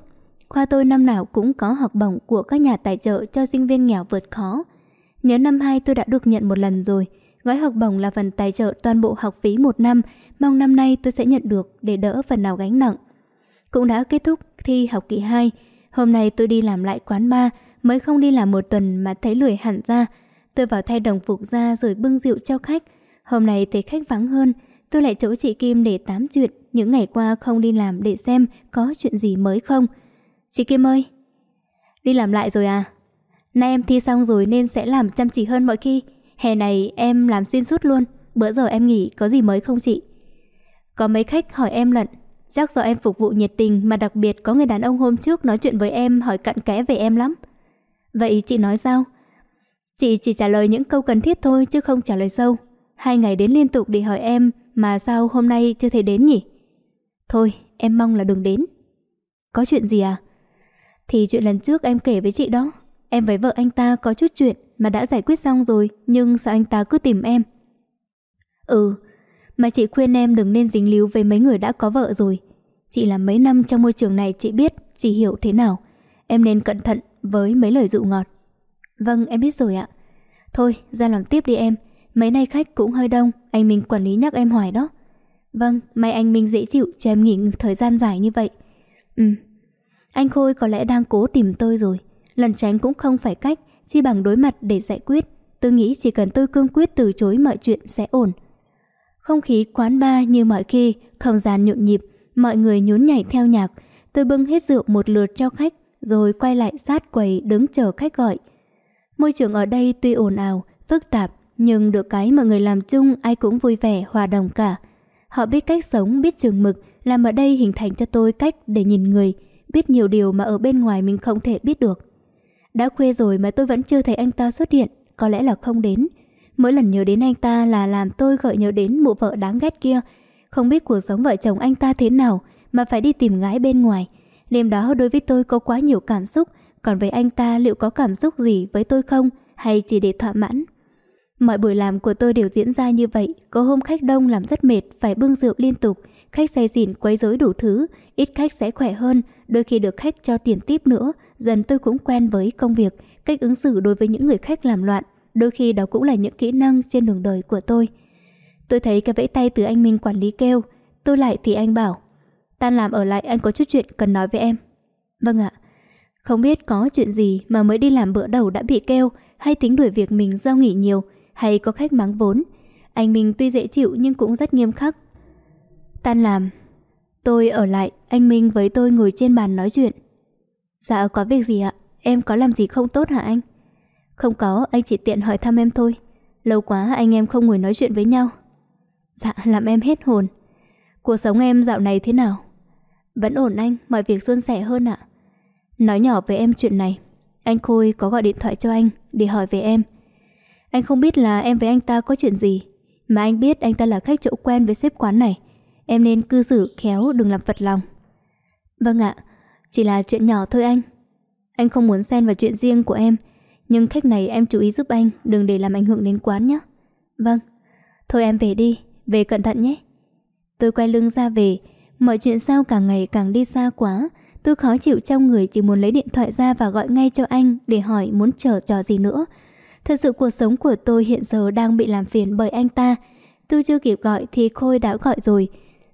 Khoa tôi năm nào cũng có học bổng của các nhà tài trợ cho sinh viên nghèo vượt khó. Nhớ năm 2 tôi đã được nhận một lần rồi. Gói học bổng là phần tài trợ toàn bộ học phí một năm, mong năm nay tôi sẽ nhận được để đỡ phần nào gánh nặng. Cũng đã kết thúc thi học kỳ 2, hôm nay tôi đi làm lại quán bar, mới không đi làm một tuần mà thấy lười hẳn ra. Tôi vào thay đồng phục ra rồi bưng rượu cho khách. Hôm nay thấy khách vắng hơn, tôi lại chỗ chị Kim để tám chuyện những ngày qua không đi làm để xem có chuyện gì mới không. Chị Kim ơi Đi làm lại rồi à Nay em thi xong rồi nên sẽ làm chăm chỉ hơn mọi khi Hè này em làm xuyên suốt luôn Bữa giờ em nghỉ có gì mới không chị Có mấy khách hỏi em lận Chắc do em phục vụ nhiệt tình Mà đặc biệt có người đàn ông hôm trước nói chuyện với em Hỏi cặn kẽ về em lắm Vậy chị nói sao Chị chỉ trả lời những câu cần thiết thôi chứ không trả lời sâu Hai ngày đến liên tục để hỏi em Mà sao hôm nay chưa thấy đến nhỉ Thôi em mong là đừng đến Có chuyện gì à thì chuyện lần trước em kể với chị đó Em với vợ anh ta có chút chuyện Mà đã giải quyết xong rồi Nhưng sao anh ta cứ tìm em Ừ Mà chị khuyên em đừng nên dính líu với mấy người đã có vợ rồi Chị làm mấy năm trong môi trường này Chị biết, chị hiểu thế nào Em nên cẩn thận với mấy lời dụ ngọt Vâng em biết rồi ạ Thôi ra làm tiếp đi em Mấy nay khách cũng hơi đông Anh Minh quản lý nhắc em hoài đó Vâng, may anh Minh dễ chịu cho em nghỉ thời gian dài như vậy Ừ, anh Khôi có lẽ đang cố tìm tôi rồi. Lần tránh cũng không phải cách, chi bằng đối mặt để giải quyết. Tôi nghĩ chỉ cần tôi cương quyết từ chối mọi chuyện sẽ ổn. Không khí quán ba như mọi khi, không gian nhộn nhịp, mọi người nhún nhảy theo nhạc. Tôi bưng hết rượu một lượt cho khách, rồi quay lại sát quầy đứng chờ khách gọi. Môi trường ở đây tuy ồn ào, phức tạp, nhưng được cái mà người làm chung ai cũng vui vẻ, hòa đồng cả. Họ biết cách sống, biết trường mực, làm ở đây hình thành cho tôi cách để nhìn người – biết nhiều điều mà ở bên ngoài mình không thể biết được. Đã khuya rồi mà tôi vẫn chưa thấy anh ta xuất hiện, có lẽ là không đến. Mỗi lần nhớ đến anh ta là làm tôi gợi nhớ đến mụ vợ đáng ghét kia. Không biết cuộc sống vợ chồng anh ta thế nào mà phải đi tìm gái bên ngoài. Đêm đó đối với tôi có quá nhiều cảm xúc, còn với anh ta liệu có cảm xúc gì với tôi không hay chỉ để thỏa mãn. Mọi buổi làm của tôi đều diễn ra như vậy, có hôm khách đông làm rất mệt phải bưng rượu liên tục khách say xỉn quấy rối đủ thứ, ít khách sẽ khỏe hơn, đôi khi được khách cho tiền tiếp nữa, dần tôi cũng quen với công việc, cách ứng xử đối với những người khách làm loạn, đôi khi đó cũng là những kỹ năng trên đường đời của tôi. Tôi thấy cái vẫy tay từ anh Minh quản lý kêu, tôi lại thì anh bảo, tan làm ở lại anh có chút chuyện cần nói với em. Vâng ạ. Không biết có chuyện gì mà mới đi làm bữa đầu đã bị kêu hay tính đuổi việc mình do nghỉ nhiều hay có khách mắng vốn. Anh Minh tuy dễ chịu nhưng cũng rất nghiêm khắc, Tan làm Tôi ở lại, anh Minh với tôi ngồi trên bàn nói chuyện Dạ có việc gì ạ Em có làm gì không tốt hả anh Không có, anh chỉ tiện hỏi thăm em thôi Lâu quá anh em không ngồi nói chuyện với nhau Dạ làm em hết hồn Cuộc sống em dạo này thế nào Vẫn ổn anh, mọi việc suôn sẻ hơn ạ Nói nhỏ với em chuyện này Anh Khôi có gọi điện thoại cho anh Để hỏi về em Anh không biết là em với anh ta có chuyện gì Mà anh biết anh ta là khách chỗ quen với sếp quán này Em nên cư xử khéo đừng làm phật lòng Vâng ạ Chỉ là chuyện nhỏ thôi anh Anh không muốn xen vào chuyện riêng của em Nhưng khách này em chú ý giúp anh Đừng để làm ảnh hưởng đến quán nhé Vâng Thôi em về đi Về cẩn thận nhé Tôi quay lưng ra về Mọi chuyện sao càng ngày càng đi xa quá Tôi khó chịu trong người chỉ muốn lấy điện thoại ra và gọi ngay cho anh để hỏi muốn chờ trò gì nữa. Thật sự cuộc sống của tôi hiện giờ đang bị làm phiền bởi anh ta. Tôi chưa kịp gọi thì Khôi đã gọi rồi.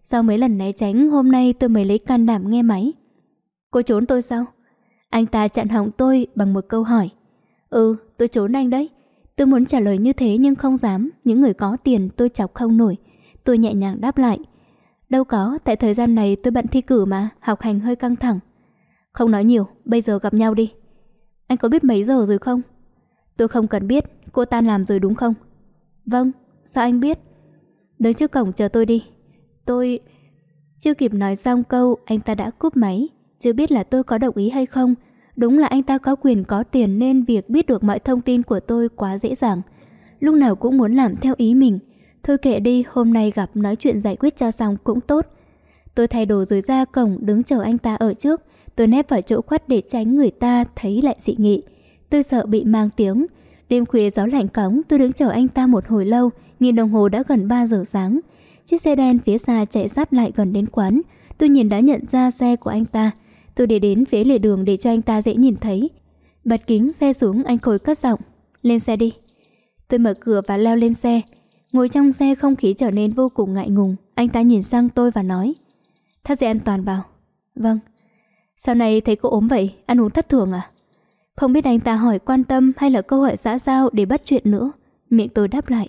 Sau mấy lần né tránh hôm nay tôi mới lấy can đảm nghe máy Cô trốn tôi sao? Anh ta chặn hỏng tôi bằng một câu hỏi Ừ tôi trốn anh đấy Tôi muốn trả lời như thế nhưng không dám Những người có tiền tôi chọc không nổi Tôi nhẹ nhàng đáp lại Đâu có, tại thời gian này tôi bận thi cử mà Học hành hơi căng thẳng Không nói nhiều, bây giờ gặp nhau đi Anh có biết mấy giờ rồi không? Tôi không cần biết, cô tan làm rồi đúng không? Vâng, sao anh biết? Đứng trước cổng chờ tôi đi tôi... Chưa kịp nói xong câu, anh ta đã cúp máy. Chưa biết là tôi có đồng ý hay không. Đúng là anh ta có quyền có tiền nên việc biết được mọi thông tin của tôi quá dễ dàng. Lúc nào cũng muốn làm theo ý mình. Thôi kệ đi, hôm nay gặp nói chuyện giải quyết cho xong cũng tốt. Tôi thay đồ rồi ra cổng đứng chờ anh ta ở trước. Tôi nép vào chỗ khuất để tránh người ta thấy lại dị nghị. Tôi sợ bị mang tiếng. Đêm khuya gió lạnh cống tôi đứng chờ anh ta một hồi lâu, nhìn đồng hồ đã gần 3 giờ sáng. Chiếc xe đen phía xa chạy sát lại gần đến quán. Tôi nhìn đã nhận ra xe của anh ta. Tôi để đến phía lề đường để cho anh ta dễ nhìn thấy. Bật kính xe xuống anh Khôi cất giọng. Lên xe đi. Tôi mở cửa và leo lên xe. Ngồi trong xe không khí trở nên vô cùng ngại ngùng. Anh ta nhìn sang tôi và nói. Thắt dây an toàn vào. Vâng. Sau này thấy cô ốm vậy, ăn uống thất thường à? Không biết anh ta hỏi quan tâm hay là câu hỏi xã giao để bắt chuyện nữa. Miệng tôi đáp lại.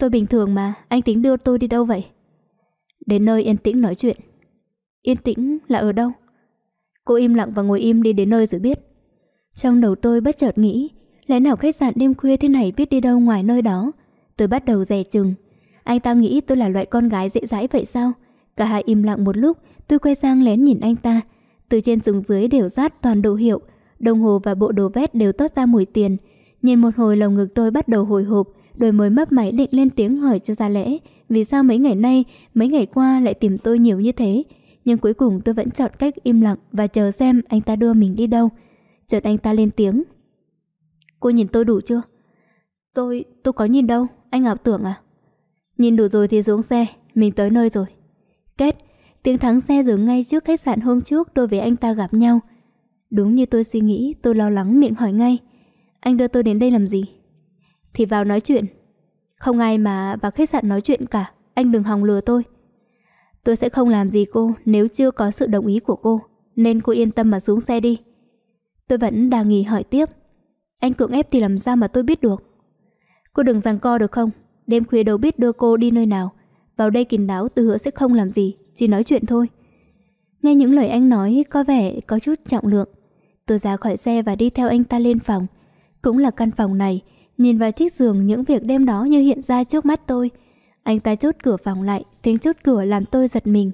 Tôi bình thường mà, anh tính đưa tôi đi đâu vậy? Đến nơi yên tĩnh nói chuyện. Yên tĩnh là ở đâu? Cô im lặng và ngồi im đi đến nơi rồi biết. Trong đầu tôi bất chợt nghĩ, lẽ nào khách sạn đêm khuya thế này biết đi đâu ngoài nơi đó? Tôi bắt đầu dè chừng. Anh ta nghĩ tôi là loại con gái dễ dãi vậy sao? Cả hai im lặng một lúc, tôi quay sang lén nhìn anh ta. Từ trên xuống dưới đều rát toàn đồ hiệu, đồng hồ và bộ đồ vest đều toát ra mùi tiền. Nhìn một hồi lồng ngực tôi bắt đầu hồi hộp, đôi môi mấp máy định lên tiếng hỏi cho ra lẽ vì sao mấy ngày nay, mấy ngày qua lại tìm tôi nhiều như thế. Nhưng cuối cùng tôi vẫn chọn cách im lặng và chờ xem anh ta đưa mình đi đâu. Chợt anh ta lên tiếng. Cô nhìn tôi đủ chưa? Tôi, tôi có nhìn đâu, anh ảo tưởng à? Nhìn đủ rồi thì xuống xe, mình tới nơi rồi. Kết, tiếng thắng xe dừng ngay trước khách sạn hôm trước tôi với anh ta gặp nhau. Đúng như tôi suy nghĩ, tôi lo lắng miệng hỏi ngay. Anh đưa tôi đến đây làm gì? Thì vào nói chuyện Không ai mà vào khách sạn nói chuyện cả Anh đừng hòng lừa tôi Tôi sẽ không làm gì cô nếu chưa có sự đồng ý của cô Nên cô yên tâm mà xuống xe đi Tôi vẫn đang nghỉ hỏi tiếp Anh cưỡng ép thì làm sao mà tôi biết được Cô đừng giằng co được không Đêm khuya đâu biết đưa cô đi nơi nào Vào đây kín đáo tôi hứa sẽ không làm gì Chỉ nói chuyện thôi Nghe những lời anh nói có vẻ có chút trọng lượng Tôi ra khỏi xe và đi theo anh ta lên phòng Cũng là căn phòng này Nhìn vào chiếc giường những việc đêm đó như hiện ra trước mắt tôi. Anh ta chốt cửa phòng lại, tiếng chốt cửa làm tôi giật mình.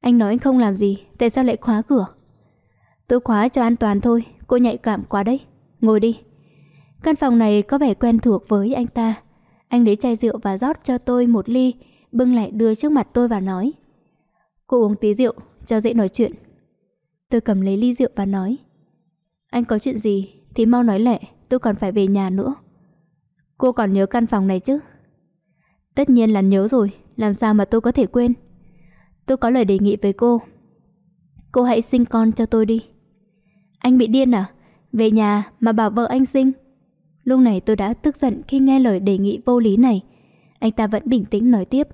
Anh nói anh không làm gì, tại sao lại khóa cửa? Tôi khóa cho an toàn thôi, cô nhạy cảm quá đấy. Ngồi đi. Căn phòng này có vẻ quen thuộc với anh ta. Anh lấy chai rượu và rót cho tôi một ly, bưng lại đưa trước mặt tôi và nói. Cô uống tí rượu, cho dễ nói chuyện. Tôi cầm lấy ly rượu và nói. Anh có chuyện gì thì mau nói lẹ, tôi còn phải về nhà nữa. Cô còn nhớ căn phòng này chứ? Tất nhiên là nhớ rồi, làm sao mà tôi có thể quên. Tôi có lời đề nghị với cô. Cô hãy sinh con cho tôi đi. Anh bị điên à? Về nhà mà bảo vợ anh sinh. Lúc này tôi đã tức giận khi nghe lời đề nghị vô lý này. Anh ta vẫn bình tĩnh nói tiếp.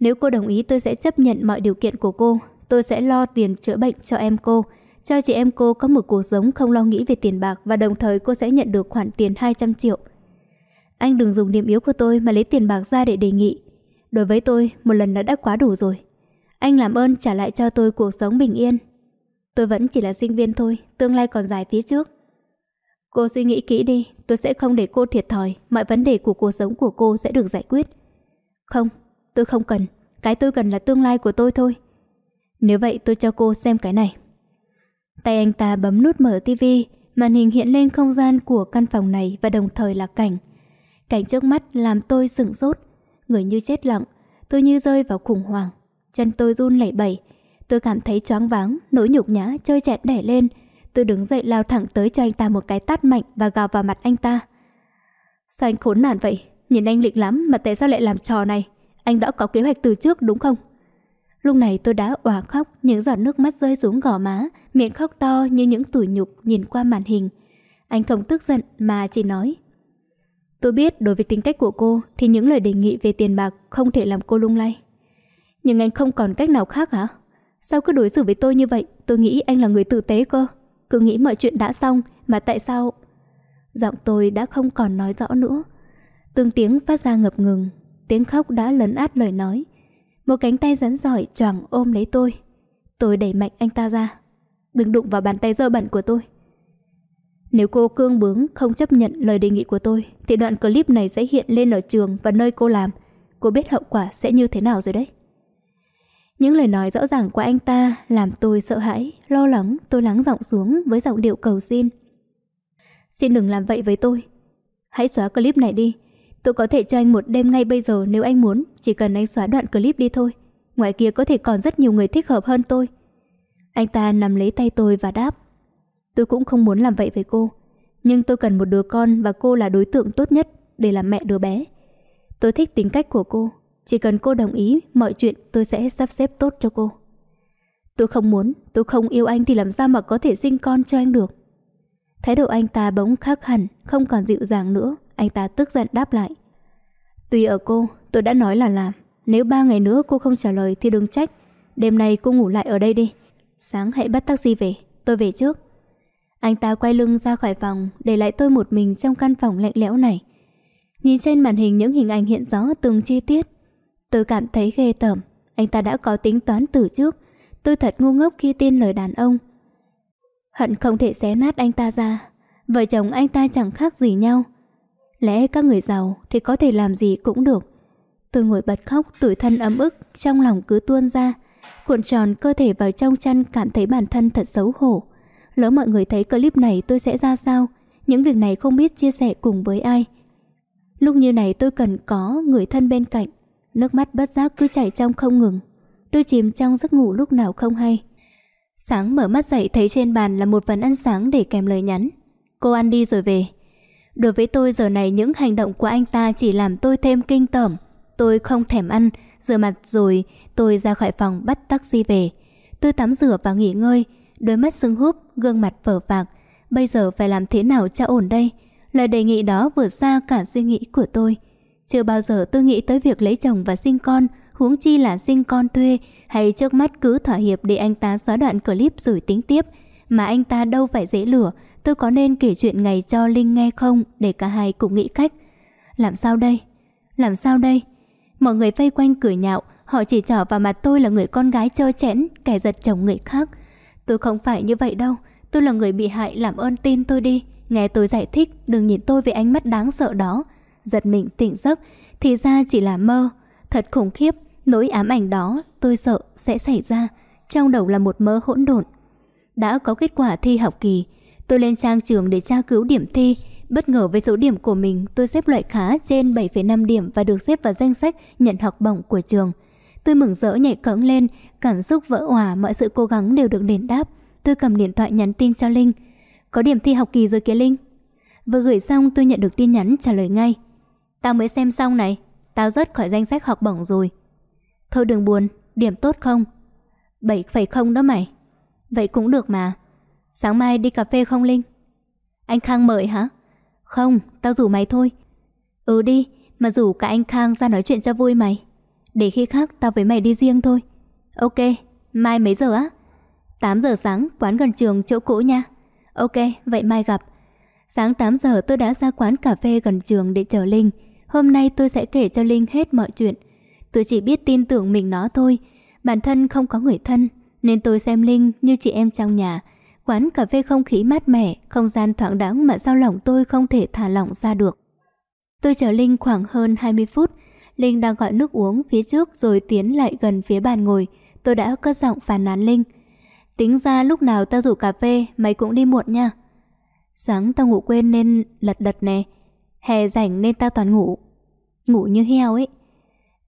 Nếu cô đồng ý tôi sẽ chấp nhận mọi điều kiện của cô. Tôi sẽ lo tiền chữa bệnh cho em cô. Cho chị em cô có một cuộc sống không lo nghĩ về tiền bạc và đồng thời cô sẽ nhận được khoản tiền 200 triệu. Anh đừng dùng điểm yếu của tôi mà lấy tiền bạc ra để đề nghị. Đối với tôi, một lần là đã quá đủ rồi. Anh làm ơn trả lại cho tôi cuộc sống bình yên. Tôi vẫn chỉ là sinh viên thôi, tương lai còn dài phía trước. Cô suy nghĩ kỹ đi, tôi sẽ không để cô thiệt thòi, mọi vấn đề của cuộc sống của cô sẽ được giải quyết. Không, tôi không cần, cái tôi cần là tương lai của tôi thôi. Nếu vậy tôi cho cô xem cái này. Tay anh ta bấm nút mở tivi, màn hình hiện lên không gian của căn phòng này và đồng thời là cảnh. Cảnh trước mắt làm tôi sửng sốt Người như chết lặng Tôi như rơi vào khủng hoảng Chân tôi run lẩy bẩy Tôi cảm thấy choáng váng Nỗi nhục nhã chơi chẹt đẻ lên Tôi đứng dậy lao thẳng tới cho anh ta một cái tát mạnh Và gào vào mặt anh ta Sao anh khốn nạn vậy Nhìn anh lịch lắm mà tại sao lại làm trò này Anh đã có kế hoạch từ trước đúng không Lúc này tôi đã òa khóc Những giọt nước mắt rơi xuống gò má Miệng khóc to như những tủi nhục nhìn qua màn hình Anh không tức giận mà chỉ nói Tôi biết đối với tính cách của cô thì những lời đề nghị về tiền bạc không thể làm cô lung lay. Nhưng anh không còn cách nào khác hả? Sao cứ đối xử với tôi như vậy? Tôi nghĩ anh là người tử tế cơ. Cứ nghĩ mọi chuyện đã xong mà tại sao... Giọng tôi đã không còn nói rõ nữa. tương tiếng phát ra ngập ngừng, tiếng khóc đã lấn át lời nói. Một cánh tay rắn giỏi choàng ôm lấy tôi. Tôi đẩy mạnh anh ta ra. Đừng đụng vào bàn tay dơ bẩn của tôi. Nếu cô cương bướng không chấp nhận lời đề nghị của tôi thì đoạn clip này sẽ hiện lên ở trường và nơi cô làm. Cô biết hậu quả sẽ như thế nào rồi đấy. Những lời nói rõ ràng của anh ta làm tôi sợ hãi, lo lắng, tôi lắng giọng xuống với giọng điệu cầu xin. Xin đừng làm vậy với tôi. Hãy xóa clip này đi. Tôi có thể cho anh một đêm ngay bây giờ nếu anh muốn, chỉ cần anh xóa đoạn clip đi thôi. Ngoài kia có thể còn rất nhiều người thích hợp hơn tôi. Anh ta nắm lấy tay tôi và đáp. Tôi cũng không muốn làm vậy với cô Nhưng tôi cần một đứa con và cô là đối tượng tốt nhất để làm mẹ đứa bé Tôi thích tính cách của cô Chỉ cần cô đồng ý mọi chuyện tôi sẽ sắp xếp tốt cho cô Tôi không muốn, tôi không yêu anh thì làm sao mà có thể sinh con cho anh được Thái độ anh ta bỗng khác hẳn, không còn dịu dàng nữa Anh ta tức giận đáp lại Tùy ở cô, tôi đã nói là làm Nếu ba ngày nữa cô không trả lời thì đừng trách Đêm nay cô ngủ lại ở đây đi Sáng hãy bắt taxi về, tôi về trước anh ta quay lưng ra khỏi phòng, để lại tôi một mình trong căn phòng lạnh lẽo này. Nhìn trên màn hình những hình ảnh hiện rõ từng chi tiết, tôi cảm thấy ghê tởm. Anh ta đã có tính toán từ trước, tôi thật ngu ngốc khi tin lời đàn ông. Hận không thể xé nát anh ta ra, vợ chồng anh ta chẳng khác gì nhau. Lẽ các người giàu thì có thể làm gì cũng được. Tôi ngồi bật khóc, tủi thân ấm ức, trong lòng cứ tuôn ra. Cuộn tròn cơ thể vào trong chăn cảm thấy bản thân thật xấu hổ. Lỡ mọi người thấy clip này tôi sẽ ra sao? Những việc này không biết chia sẻ cùng với ai. Lúc như này tôi cần có người thân bên cạnh. Nước mắt bất giác cứ chảy trong không ngừng. Tôi chìm trong giấc ngủ lúc nào không hay. Sáng mở mắt dậy thấy trên bàn là một phần ăn sáng để kèm lời nhắn. Cô ăn đi rồi về. Đối với tôi giờ này những hành động của anh ta chỉ làm tôi thêm kinh tởm. Tôi không thèm ăn, rửa mặt rồi tôi ra khỏi phòng bắt taxi về. Tôi tắm rửa và nghỉ ngơi, đôi mắt sưng húp, gương mặt phở phạc. Bây giờ phải làm thế nào cho ổn đây? Lời đề nghị đó vượt xa cả suy nghĩ của tôi. Chưa bao giờ tôi nghĩ tới việc lấy chồng và sinh con, huống chi là sinh con thuê, hay trước mắt cứ thỏa hiệp để anh ta xóa đoạn clip rồi tính tiếp. Mà anh ta đâu phải dễ lửa, tôi có nên kể chuyện ngày cho Linh nghe không để cả hai cùng nghĩ cách. Làm sao đây? Làm sao đây? Mọi người vây quanh cười nhạo, họ chỉ trỏ vào mặt tôi là người con gái trơ chẽn, kẻ giật chồng người khác. Tôi không phải như vậy đâu Tôi là người bị hại làm ơn tin tôi đi Nghe tôi giải thích đừng nhìn tôi với ánh mắt đáng sợ đó Giật mình tỉnh giấc Thì ra chỉ là mơ Thật khủng khiếp Nỗi ám ảnh đó tôi sợ sẽ xảy ra Trong đầu là một mơ hỗn độn Đã có kết quả thi học kỳ Tôi lên trang trường để tra cứu điểm thi Bất ngờ với số điểm của mình Tôi xếp loại khá trên 7,5 điểm Và được xếp vào danh sách nhận học bổng của trường Tôi mừng rỡ nhảy cẫng lên, cảm xúc vỡ òa, mọi sự cố gắng đều được đền đáp. Tôi cầm điện thoại nhắn tin cho Linh. Có điểm thi học kỳ rồi kìa Linh. Vừa gửi xong tôi nhận được tin nhắn trả lời ngay. Tao mới xem xong này, tao rớt khỏi danh sách học bổng rồi. Thôi đừng buồn, điểm tốt không? 7,0 đó mày. Vậy cũng được mà. Sáng mai đi cà phê không Linh? Anh Khang mời hả? Không, tao rủ mày thôi. Ừ đi, mà rủ cả anh Khang ra nói chuyện cho vui mày. Để khi khác tao với mày đi riêng thôi Ok, mai mấy giờ á? 8 giờ sáng, quán gần trường chỗ cũ nha Ok, vậy mai gặp Sáng 8 giờ tôi đã ra quán cà phê gần trường để chờ Linh Hôm nay tôi sẽ kể cho Linh hết mọi chuyện Tôi chỉ biết tin tưởng mình nó thôi Bản thân không có người thân Nên tôi xem Linh như chị em trong nhà Quán cà phê không khí mát mẻ Không gian thoáng đáng mà sao lòng tôi không thể thả lỏng ra được Tôi chờ Linh khoảng hơn 20 phút Linh đang gọi nước uống phía trước rồi tiến lại gần phía bàn ngồi. Tôi đã cất giọng phản nán Linh. Tính ra lúc nào ta rủ cà phê, mày cũng đi muộn nha. Sáng tao ngủ quên nên lật đật nè. Hè rảnh nên tao toàn ngủ. Ngủ như heo ấy.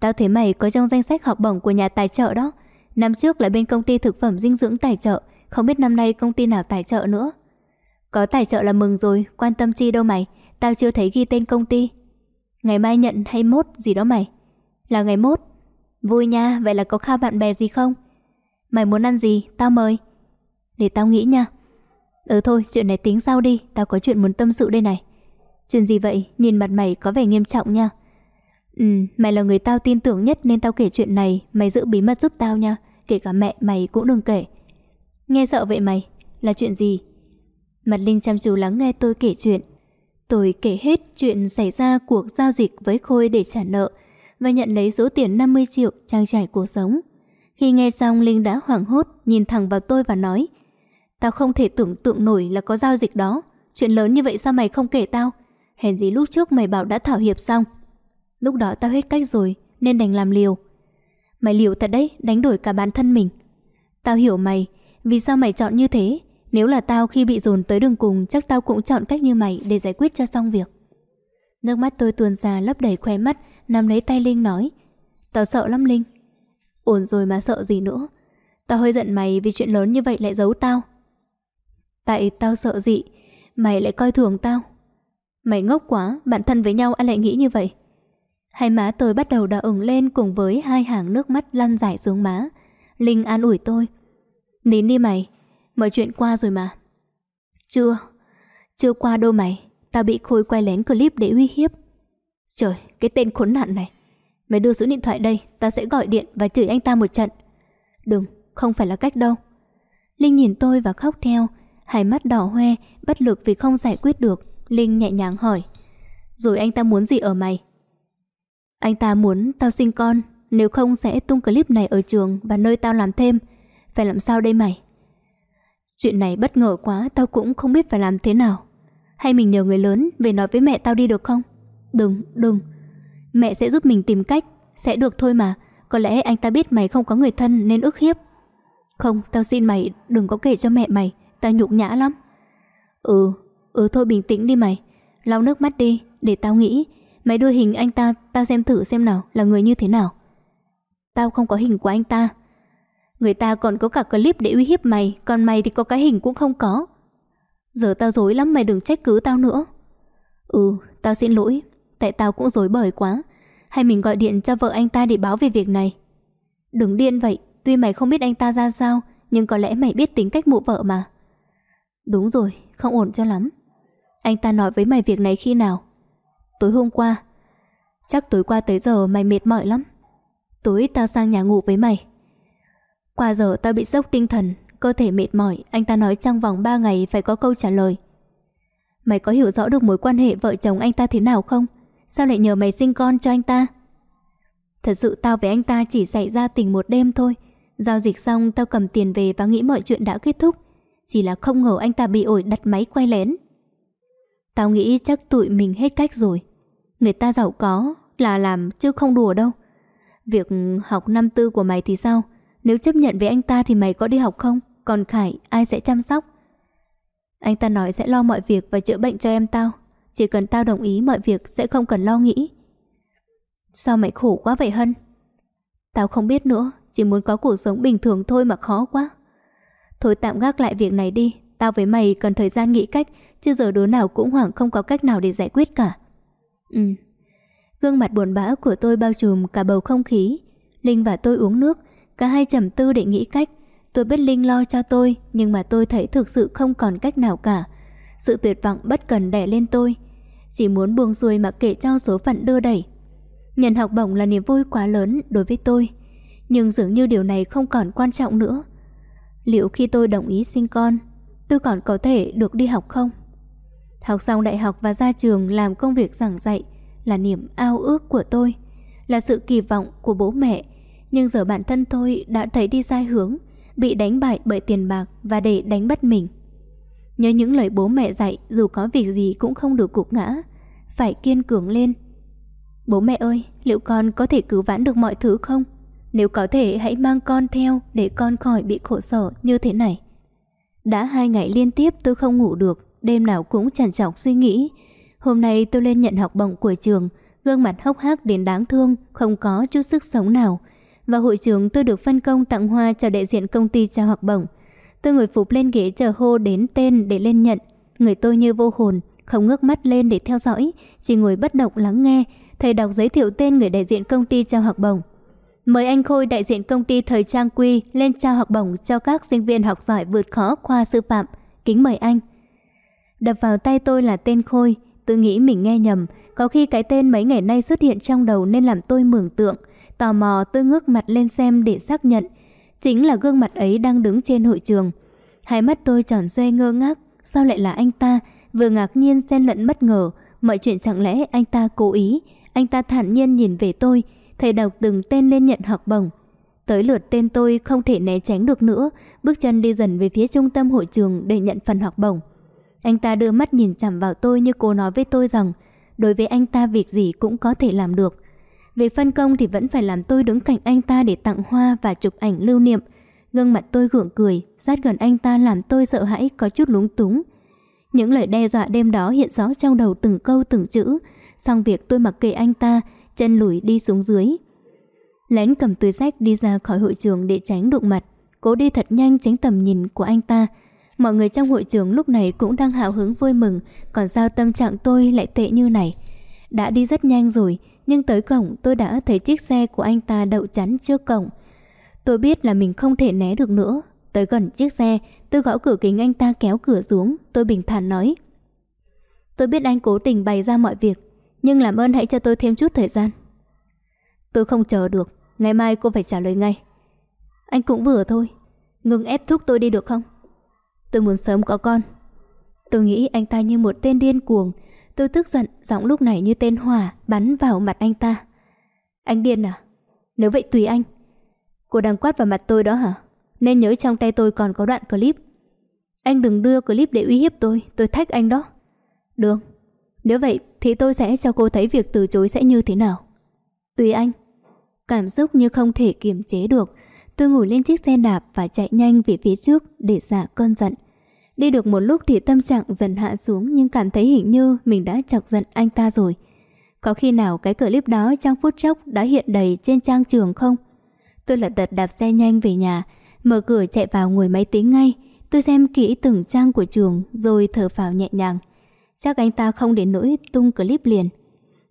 Tao thấy mày có trong danh sách học bổng của nhà tài trợ đó. Năm trước là bên công ty thực phẩm dinh dưỡng tài trợ, không biết năm nay công ty nào tài trợ nữa. Có tài trợ là mừng rồi, quan tâm chi đâu mày, tao chưa thấy ghi tên công ty. Ngày mai nhận hay mốt gì đó mày Là ngày mốt Vui nha, vậy là có khao bạn bè gì không Mày muốn ăn gì, tao mời Để tao nghĩ nha Ừ thôi, chuyện này tính sau đi Tao có chuyện muốn tâm sự đây này Chuyện gì vậy, nhìn mặt mày có vẻ nghiêm trọng nha Ừ, mày là người tao tin tưởng nhất Nên tao kể chuyện này Mày giữ bí mật giúp tao nha Kể cả mẹ mày cũng đừng kể Nghe sợ vậy mày, là chuyện gì Mặt Linh chăm chú lắng nghe tôi kể chuyện Tôi kể hết chuyện xảy ra cuộc giao dịch với Khôi để trả nợ và nhận lấy số tiền 50 triệu trang trải cuộc sống. Khi nghe xong Linh đã hoảng hốt nhìn thẳng vào tôi và nói Tao không thể tưởng tượng nổi là có giao dịch đó. Chuyện lớn như vậy sao mày không kể tao? Hèn gì lúc trước mày bảo đã thảo hiệp xong. Lúc đó tao hết cách rồi nên đành làm liều. Mày liều thật đấy, đánh đổi cả bản thân mình. Tao hiểu mày, vì sao mày chọn như thế? Nếu là tao khi bị dồn tới đường cùng chắc tao cũng chọn cách như mày để giải quyết cho xong việc. Nước mắt tôi tuôn ra lấp đầy khóe mắt, nằm lấy tay Linh nói. Tao sợ lắm Linh. Ổn rồi mà sợ gì nữa. Tao hơi giận mày vì chuyện lớn như vậy lại giấu tao. Tại tao sợ gì mày lại coi thường tao. Mày ngốc quá, bạn thân với nhau anh lại nghĩ như vậy. Hai má tôi bắt đầu đỏ ửng lên cùng với hai hàng nước mắt lăn dài xuống má. Linh an ủi tôi. Nín đi mày, Mọi chuyện qua rồi mà Chưa Chưa qua đâu mày Tao bị Khôi quay lén clip để uy hiếp Trời cái tên khốn nạn này Mày đưa số điện thoại đây Tao sẽ gọi điện và chửi anh ta một trận Đừng không phải là cách đâu Linh nhìn tôi và khóc theo Hai mắt đỏ hoe Bất lực vì không giải quyết được Linh nhẹ nhàng hỏi Rồi anh ta muốn gì ở mày Anh ta muốn tao sinh con Nếu không sẽ tung clip này ở trường Và nơi tao làm thêm Phải làm sao đây mày Chuyện này bất ngờ quá tao cũng không biết phải làm thế nào Hay mình nhờ người lớn về nói với mẹ tao đi được không? Đừng, đừng Mẹ sẽ giúp mình tìm cách Sẽ được thôi mà Có lẽ anh ta biết mày không có người thân nên ức hiếp Không, tao xin mày đừng có kể cho mẹ mày Tao nhục nhã lắm Ừ, ừ thôi bình tĩnh đi mày Lau nước mắt đi, để tao nghĩ Mày đưa hình anh ta, tao xem thử xem nào là người như thế nào Tao không có hình của anh ta Người ta còn có cả clip để uy hiếp mày Còn mày thì có cái hình cũng không có Giờ tao dối lắm mày đừng trách cứ tao nữa Ừ tao xin lỗi Tại tao cũng dối bời quá Hay mình gọi điện cho vợ anh ta để báo về việc này Đừng điên vậy Tuy mày không biết anh ta ra sao Nhưng có lẽ mày biết tính cách mụ vợ mà Đúng rồi không ổn cho lắm Anh ta nói với mày việc này khi nào Tối hôm qua Chắc tối qua tới giờ mày mệt mỏi lắm Tối tao sang nhà ngủ với mày qua giờ tao bị sốc tinh thần, cơ thể mệt mỏi, anh ta nói trong vòng 3 ngày phải có câu trả lời. Mày có hiểu rõ được mối quan hệ vợ chồng anh ta thế nào không? Sao lại nhờ mày sinh con cho anh ta? Thật sự tao với anh ta chỉ xảy ra tình một đêm thôi. Giao dịch xong tao cầm tiền về và nghĩ mọi chuyện đã kết thúc. Chỉ là không ngờ anh ta bị ổi đặt máy quay lén. Tao nghĩ chắc tụi mình hết cách rồi. Người ta giàu có là làm chứ không đùa đâu. Việc học năm tư của mày thì sao? Nếu chấp nhận với anh ta thì mày có đi học không? Còn Khải, ai sẽ chăm sóc? Anh ta nói sẽ lo mọi việc và chữa bệnh cho em tao. Chỉ cần tao đồng ý mọi việc sẽ không cần lo nghĩ. Sao mày khổ quá vậy Hân? Tao không biết nữa, chỉ muốn có cuộc sống bình thường thôi mà khó quá. Thôi tạm gác lại việc này đi, tao với mày cần thời gian nghĩ cách, chứ giờ đứa nào cũng hoảng không có cách nào để giải quyết cả. Ừ. Gương mặt buồn bã của tôi bao trùm cả bầu không khí. Linh và tôi uống nước, Cả hai trầm tư để nghĩ cách Tôi biết Linh lo cho tôi Nhưng mà tôi thấy thực sự không còn cách nào cả Sự tuyệt vọng bất cần đè lên tôi Chỉ muốn buông xuôi mà kệ cho số phận đưa đẩy Nhận học bổng là niềm vui quá lớn đối với tôi Nhưng dường như điều này không còn quan trọng nữa Liệu khi tôi đồng ý sinh con Tôi còn có thể được đi học không? Học xong đại học và ra trường làm công việc giảng dạy Là niềm ao ước của tôi Là sự kỳ vọng của bố mẹ nhưng giờ bản thân tôi đã thấy đi sai hướng Bị đánh bại bởi tiền bạc và để đánh bất mình Nhớ những lời bố mẹ dạy dù có việc gì cũng không được cục ngã Phải kiên cường lên Bố mẹ ơi, liệu con có thể cứu vãn được mọi thứ không? Nếu có thể hãy mang con theo để con khỏi bị khổ sở như thế này Đã hai ngày liên tiếp tôi không ngủ được Đêm nào cũng trằn trọc suy nghĩ Hôm nay tôi lên nhận học bổng của trường Gương mặt hốc hác đến đáng thương Không có chút sức sống nào và hội trưởng tôi được phân công tặng hoa cho đại diện công ty trao học bổng. Tôi ngồi phục lên ghế chờ hô đến tên để lên nhận. Người tôi như vô hồn, không ngước mắt lên để theo dõi, chỉ ngồi bất động lắng nghe. Thầy đọc giới thiệu tên người đại diện công ty trao học bổng. Mời anh Khôi đại diện công ty thời trang Quy lên trao học bổng cho các sinh viên học giỏi vượt khó khoa sư phạm. Kính mời anh. Đập vào tay tôi là tên Khôi, tôi nghĩ mình nghe nhầm, có khi cái tên mấy ngày nay xuất hiện trong đầu nên làm tôi mường tượng. Tò mò tôi ngước mặt lên xem để xác nhận. Chính là gương mặt ấy đang đứng trên hội trường. Hai mắt tôi tròn xoe ngơ ngác. Sao lại là anh ta? Vừa ngạc nhiên xen lẫn bất ngờ. Mọi chuyện chẳng lẽ anh ta cố ý. Anh ta thản nhiên nhìn về tôi. Thầy đọc từng tên lên nhận học bổng. Tới lượt tên tôi không thể né tránh được nữa. Bước chân đi dần về phía trung tâm hội trường để nhận phần học bổng. Anh ta đưa mắt nhìn chằm vào tôi như cô nói với tôi rằng đối với anh ta việc gì cũng có thể làm được. Về phân công thì vẫn phải làm tôi đứng cạnh anh ta để tặng hoa và chụp ảnh lưu niệm. Gương mặt tôi gượng cười, sát gần anh ta làm tôi sợ hãi có chút lúng túng. Những lời đe dọa đêm đó hiện rõ trong đầu từng câu từng chữ, xong việc tôi mặc kệ anh ta, chân lùi đi xuống dưới. Lén cầm túi sách đi ra khỏi hội trường để tránh đụng mặt, cố đi thật nhanh tránh tầm nhìn của anh ta. Mọi người trong hội trường lúc này cũng đang hào hứng vui mừng, còn sao tâm trạng tôi lại tệ như này. Đã đi rất nhanh rồi, nhưng tới cổng tôi đã thấy chiếc xe của anh ta đậu chắn trước cổng. Tôi biết là mình không thể né được nữa. Tới gần chiếc xe, tôi gõ cửa kính anh ta kéo cửa xuống, tôi bình thản nói. Tôi biết anh cố tình bày ra mọi việc, nhưng làm ơn hãy cho tôi thêm chút thời gian. Tôi không chờ được, ngày mai cô phải trả lời ngay. Anh cũng vừa thôi, ngừng ép thúc tôi đi được không? Tôi muốn sớm có con. Tôi nghĩ anh ta như một tên điên cuồng, Tôi tức giận, giọng lúc này như tên hỏa bắn vào mặt anh ta. Anh điên à? Nếu vậy tùy anh. Cô đang quát vào mặt tôi đó hả? Nên nhớ trong tay tôi còn có đoạn clip. Anh đừng đưa clip để uy hiếp tôi, tôi thách anh đó. Được, nếu vậy thì tôi sẽ cho cô thấy việc từ chối sẽ như thế nào. Tùy anh. Cảm xúc như không thể kiềm chế được, tôi ngủ lên chiếc xe đạp và chạy nhanh về phía trước để xả cơn giận. Đi được một lúc thì tâm trạng dần hạ xuống nhưng cảm thấy hình như mình đã chọc giận anh ta rồi. Có khi nào cái clip đó trong phút chốc đã hiện đầy trên trang trường không? Tôi lật đật đạp xe nhanh về nhà, mở cửa chạy vào ngồi máy tính ngay. Tôi xem kỹ từng trang của trường rồi thở phào nhẹ nhàng. Chắc anh ta không đến nỗi tung clip liền.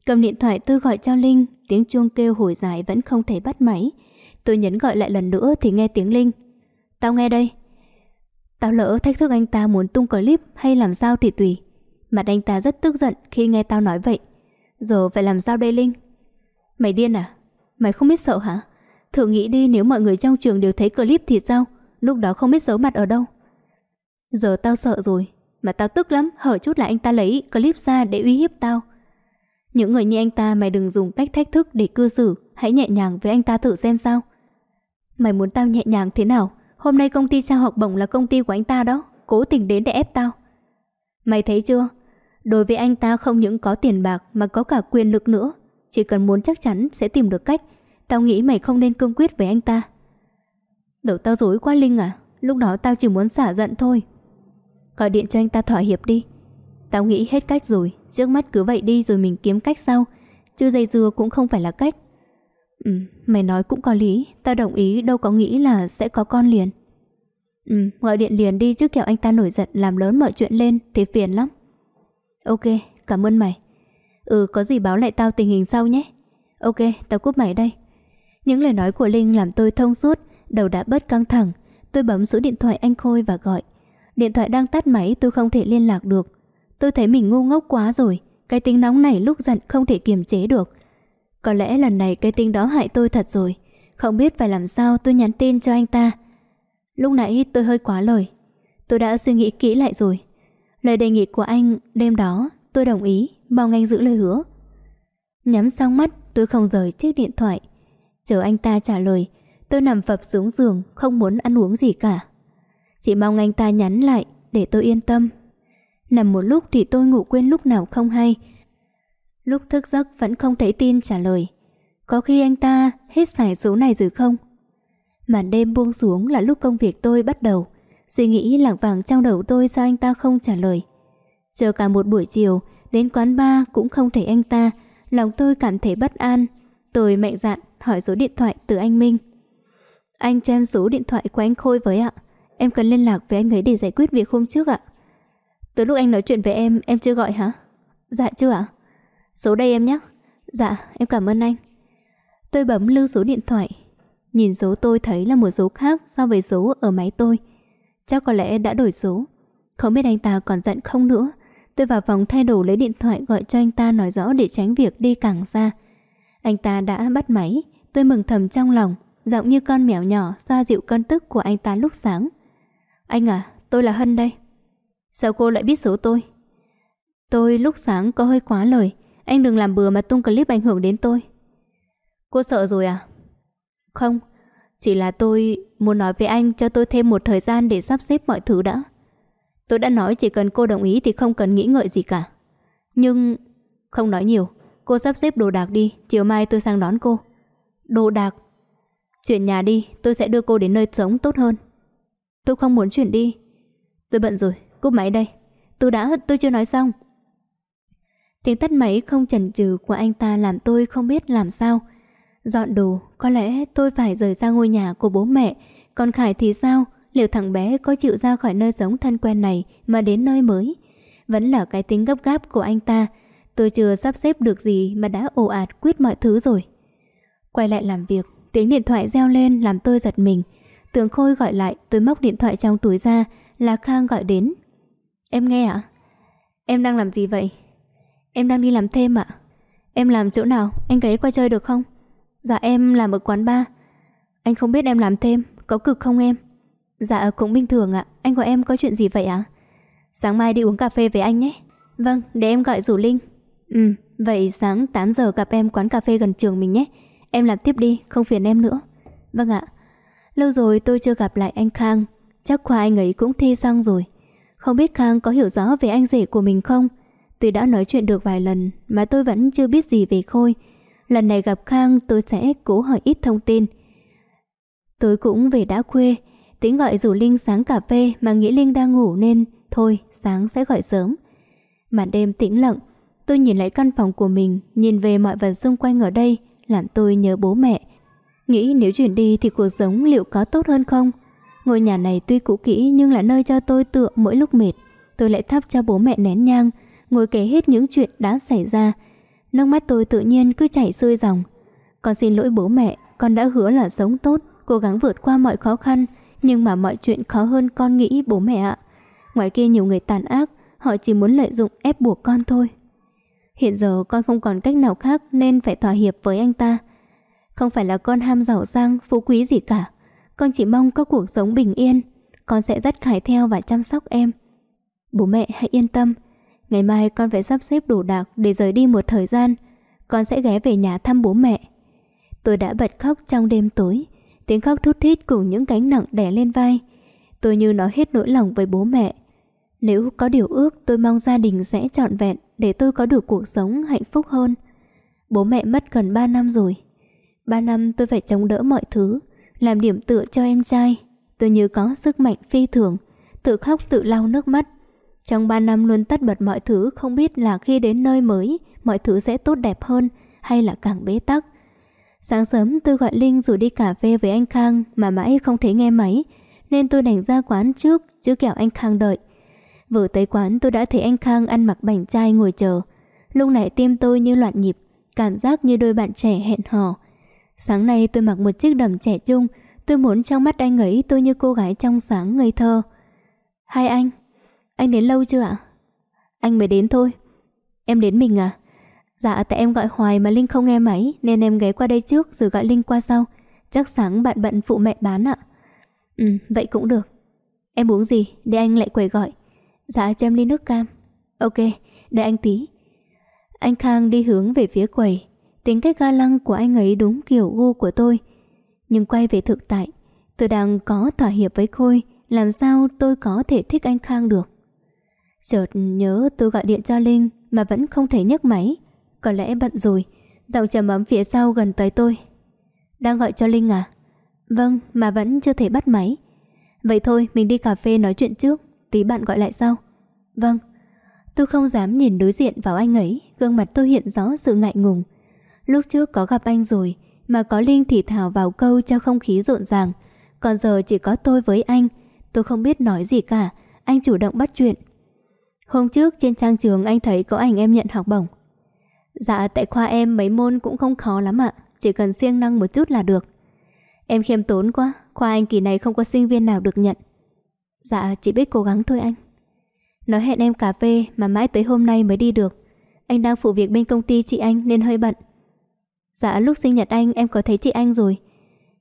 Cầm điện thoại tôi gọi cho Linh, tiếng chuông kêu hồi dài vẫn không thể bắt máy. Tôi nhấn gọi lại lần nữa thì nghe tiếng Linh. Tao nghe đây. Tao lỡ thách thức anh ta muốn tung clip hay làm sao thì tùy. Mặt anh ta rất tức giận khi nghe tao nói vậy. Giờ phải làm sao đây Linh? Mày điên à? Mày không biết sợ hả? Thử nghĩ đi nếu mọi người trong trường đều thấy clip thì sao? Lúc đó không biết giấu mặt ở đâu. Giờ tao sợ rồi. Mà tao tức lắm, hở chút là anh ta lấy clip ra để uy hiếp tao. Những người như anh ta mày đừng dùng cách thách thức để cư xử, hãy nhẹ nhàng với anh ta thử xem sao. Mày muốn tao nhẹ nhàng thế nào? Hôm nay công ty trao học bổng là công ty của anh ta đó Cố tình đến để ép tao Mày thấy chưa Đối với anh ta không những có tiền bạc Mà có cả quyền lực nữa Chỉ cần muốn chắc chắn sẽ tìm được cách Tao nghĩ mày không nên cương quyết với anh ta Đầu tao dối quá Linh à Lúc đó tao chỉ muốn xả giận thôi Gọi điện cho anh ta thỏa hiệp đi Tao nghĩ hết cách rồi Trước mắt cứ vậy đi rồi mình kiếm cách sau Chứ dây dừa cũng không phải là cách Ừ, mày nói cũng có lý, tao đồng ý đâu có nghĩ là sẽ có con liền. Ừ, gọi điện liền đi chứ kẻo anh ta nổi giận làm lớn mọi chuyện lên thì phiền lắm. Ok, cảm ơn mày. Ừ, có gì báo lại tao tình hình sau nhé. Ok, tao cúp mày đây. Những lời nói của Linh làm tôi thông suốt, đầu đã bớt căng thẳng. Tôi bấm số điện thoại anh Khôi và gọi. Điện thoại đang tắt máy tôi không thể liên lạc được. Tôi thấy mình ngu ngốc quá rồi, cái tính nóng này lúc giận không thể kiềm chế được. Có lẽ lần này cái tin đó hại tôi thật rồi Không biết phải làm sao tôi nhắn tin cho anh ta Lúc nãy tôi hơi quá lời Tôi đã suy nghĩ kỹ lại rồi Lời đề nghị của anh đêm đó tôi đồng ý Mong anh giữ lời hứa Nhắm xong mắt tôi không rời chiếc điện thoại Chờ anh ta trả lời Tôi nằm phập xuống giường Không muốn ăn uống gì cả Chỉ mong anh ta nhắn lại để tôi yên tâm Nằm một lúc thì tôi ngủ quên lúc nào không hay Lúc thức giấc vẫn không thấy tin trả lời Có khi anh ta hết xài số này rồi không? Màn đêm buông xuống là lúc công việc tôi bắt đầu Suy nghĩ lạc vàng trong đầu tôi sao anh ta không trả lời Chờ cả một buổi chiều Đến quán bar cũng không thấy anh ta Lòng tôi cảm thấy bất an Tôi mạnh dạn hỏi số điện thoại từ anh Minh Anh cho em số điện thoại của anh Khôi với ạ Em cần liên lạc với anh ấy để giải quyết việc hôm trước ạ Từ lúc anh nói chuyện với em Em chưa gọi hả Dạ chưa ạ Số đây em nhé. Dạ, em cảm ơn anh. Tôi bấm lưu số điện thoại. Nhìn số tôi thấy là một số khác so với số ở máy tôi. Chắc có lẽ đã đổi số. Không biết anh ta còn giận không nữa. Tôi vào phòng thay đồ lấy điện thoại gọi cho anh ta nói rõ để tránh việc đi càng xa. Anh ta đã bắt máy. Tôi mừng thầm trong lòng. Giọng như con mèo nhỏ xoa dịu cơn tức của anh ta lúc sáng. Anh à, tôi là Hân đây. Sao cô lại biết số tôi? Tôi lúc sáng có hơi quá lời. Anh đừng làm bừa mà tung clip ảnh hưởng đến tôi Cô sợ rồi à? Không Chỉ là tôi muốn nói với anh cho tôi thêm một thời gian để sắp xếp mọi thứ đã Tôi đã nói chỉ cần cô đồng ý thì không cần nghĩ ngợi gì cả Nhưng Không nói nhiều Cô sắp xếp đồ đạc đi Chiều mai tôi sang đón cô Đồ đạc Chuyển nhà đi Tôi sẽ đưa cô đến nơi sống tốt hơn Tôi không muốn chuyển đi Tôi bận rồi Cúp máy đây Tôi đã tôi chưa nói xong Tiếng tắt máy không chần chừ của anh ta làm tôi không biết làm sao. Dọn đồ, có lẽ tôi phải rời ra ngôi nhà của bố mẹ. Còn Khải thì sao? Liệu thằng bé có chịu ra khỏi nơi sống thân quen này mà đến nơi mới? Vẫn là cái tính gấp gáp của anh ta. Tôi chưa sắp xếp được gì mà đã ồ ạt quyết mọi thứ rồi. Quay lại làm việc, tiếng điện thoại reo lên làm tôi giật mình. Tường Khôi gọi lại, tôi móc điện thoại trong túi ra, là Khang gọi đến. Em nghe ạ? Em đang làm gì vậy? Em đang đi làm thêm ạ. Em làm chỗ nào, anh ấy qua chơi được không? Dạ em làm ở quán bar. Anh không biết em làm thêm, có cực không em? Dạ cũng bình thường ạ, anh gọi em có chuyện gì vậy ạ? Sáng mai đi uống cà phê với anh nhé. Vâng, để em gọi rủ Linh. Ừ, vậy sáng 8 giờ gặp em quán cà phê gần trường mình nhé. Em làm tiếp đi, không phiền em nữa. Vâng ạ. Lâu rồi tôi chưa gặp lại anh Khang, chắc khoa anh ấy cũng thi xong rồi. Không biết Khang có hiểu rõ về anh rể của mình không? Tuy đã nói chuyện được vài lần mà tôi vẫn chưa biết gì về Khôi. Lần này gặp Khang tôi sẽ cố hỏi ít thông tin. Tôi cũng về đã khuê tính gọi rủ Linh sáng cà phê mà nghĩ Linh đang ngủ nên thôi sáng sẽ gọi sớm. Màn đêm tĩnh lặng, tôi nhìn lại căn phòng của mình, nhìn về mọi vật xung quanh ở đây, làm tôi nhớ bố mẹ. Nghĩ nếu chuyển đi thì cuộc sống liệu có tốt hơn không? Ngôi nhà này tuy cũ kỹ nhưng là nơi cho tôi tựa mỗi lúc mệt. Tôi lại thắp cho bố mẹ nén nhang, ngồi kể hết những chuyện đã xảy ra. Nước mắt tôi tự nhiên cứ chảy rơi dòng. Con xin lỗi bố mẹ, con đã hứa là sống tốt, cố gắng vượt qua mọi khó khăn, nhưng mà mọi chuyện khó hơn con nghĩ bố mẹ ạ. Ngoài kia nhiều người tàn ác, họ chỉ muốn lợi dụng ép buộc con thôi. Hiện giờ con không còn cách nào khác nên phải thỏa hiệp với anh ta. Không phải là con ham giàu sang, phú quý gì cả. Con chỉ mong có cuộc sống bình yên. Con sẽ dắt Khải theo và chăm sóc em. Bố mẹ hãy yên tâm, Ngày mai con phải sắp xếp đủ đạc để rời đi một thời gian. Con sẽ ghé về nhà thăm bố mẹ. Tôi đã bật khóc trong đêm tối. Tiếng khóc thút thít cùng những cánh nặng đè lên vai. Tôi như nói hết nỗi lòng với bố mẹ. Nếu có điều ước tôi mong gia đình sẽ trọn vẹn để tôi có được cuộc sống hạnh phúc hơn. Bố mẹ mất gần 3 năm rồi. 3 năm tôi phải chống đỡ mọi thứ, làm điểm tựa cho em trai. Tôi như có sức mạnh phi thường, tự khóc tự lau nước mắt. Trong 3 năm luôn tất bật mọi thứ không biết là khi đến nơi mới mọi thứ sẽ tốt đẹp hơn hay là càng bế tắc. Sáng sớm tôi gọi Linh rủ đi cà phê với anh Khang mà mãi không thấy nghe máy nên tôi đành ra quán trước chứ kẹo anh Khang đợi. Vừa tới quán tôi đã thấy anh Khang ăn mặc bảnh trai ngồi chờ. Lúc này tim tôi như loạn nhịp, cảm giác như đôi bạn trẻ hẹn hò. Sáng nay tôi mặc một chiếc đầm trẻ trung, tôi muốn trong mắt anh ấy tôi như cô gái trong sáng ngây thơ. Hai anh, anh đến lâu chưa ạ? Anh mới đến thôi. Em đến mình à? Dạ tại em gọi hoài mà Linh không nghe máy nên em ghé qua đây trước rồi gọi Linh qua sau. Chắc sáng bạn bận phụ mẹ bán ạ. Ừ, vậy cũng được. Em uống gì? Để anh lại quầy gọi. Dạ cho em ly nước cam. Ok, đợi anh tí. Anh Khang đi hướng về phía quầy. Tính cách ga lăng của anh ấy đúng kiểu gu của tôi. Nhưng quay về thực tại, tôi đang có thỏa hiệp với Khôi, làm sao tôi có thể thích anh Khang được. Chợt nhớ tôi gọi điện cho Linh mà vẫn không thể nhấc máy. Có lẽ bận rồi. Giọng trầm ấm phía sau gần tới tôi. Đang gọi cho Linh à? Vâng, mà vẫn chưa thể bắt máy. Vậy thôi, mình đi cà phê nói chuyện trước. Tí bạn gọi lại sau. Vâng. Tôi không dám nhìn đối diện vào anh ấy. Gương mặt tôi hiện rõ sự ngại ngùng. Lúc trước có gặp anh rồi mà có Linh thì thảo vào câu cho không khí rộn ràng. Còn giờ chỉ có tôi với anh. Tôi không biết nói gì cả. Anh chủ động bắt chuyện Hôm trước trên trang trường anh thấy có ảnh em nhận học bổng. Dạ tại khoa em mấy môn cũng không khó lắm ạ, chỉ cần siêng năng một chút là được. Em khiêm tốn quá, khoa anh kỳ này không có sinh viên nào được nhận. Dạ chỉ biết cố gắng thôi anh. Nói hẹn em cà phê mà mãi tới hôm nay mới đi được. Anh đang phụ việc bên công ty chị anh nên hơi bận. Dạ lúc sinh nhật anh em có thấy chị anh rồi.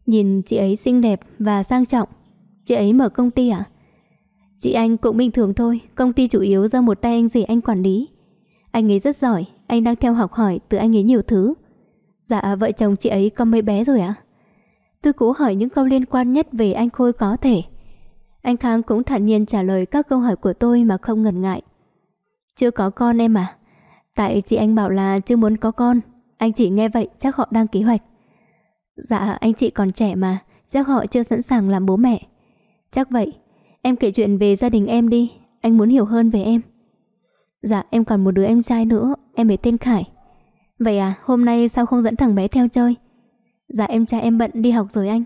Nhìn chị ấy xinh đẹp và sang trọng. Chị ấy mở công ty À? Chị anh cũng bình thường thôi, công ty chủ yếu do một tay anh gì anh quản lý. Anh ấy rất giỏi, anh đang theo học hỏi từ anh ấy nhiều thứ. Dạ, vợ chồng chị ấy có mấy bé rồi ạ? Tôi cố hỏi những câu liên quan nhất về anh Khôi có thể. Anh Khang cũng thản nhiên trả lời các câu hỏi của tôi mà không ngần ngại. Chưa có con em à? Tại chị anh bảo là chưa muốn có con. Anh chị nghe vậy chắc họ đang kế hoạch. Dạ, anh chị còn trẻ mà, chắc họ chưa sẵn sàng làm bố mẹ. Chắc vậy, Em kể chuyện về gia đình em đi, anh muốn hiểu hơn về em. Dạ, em còn một đứa em trai nữa, em ấy tên Khải. Vậy à, hôm nay sao không dẫn thằng bé theo chơi? Dạ em trai em bận đi học rồi anh.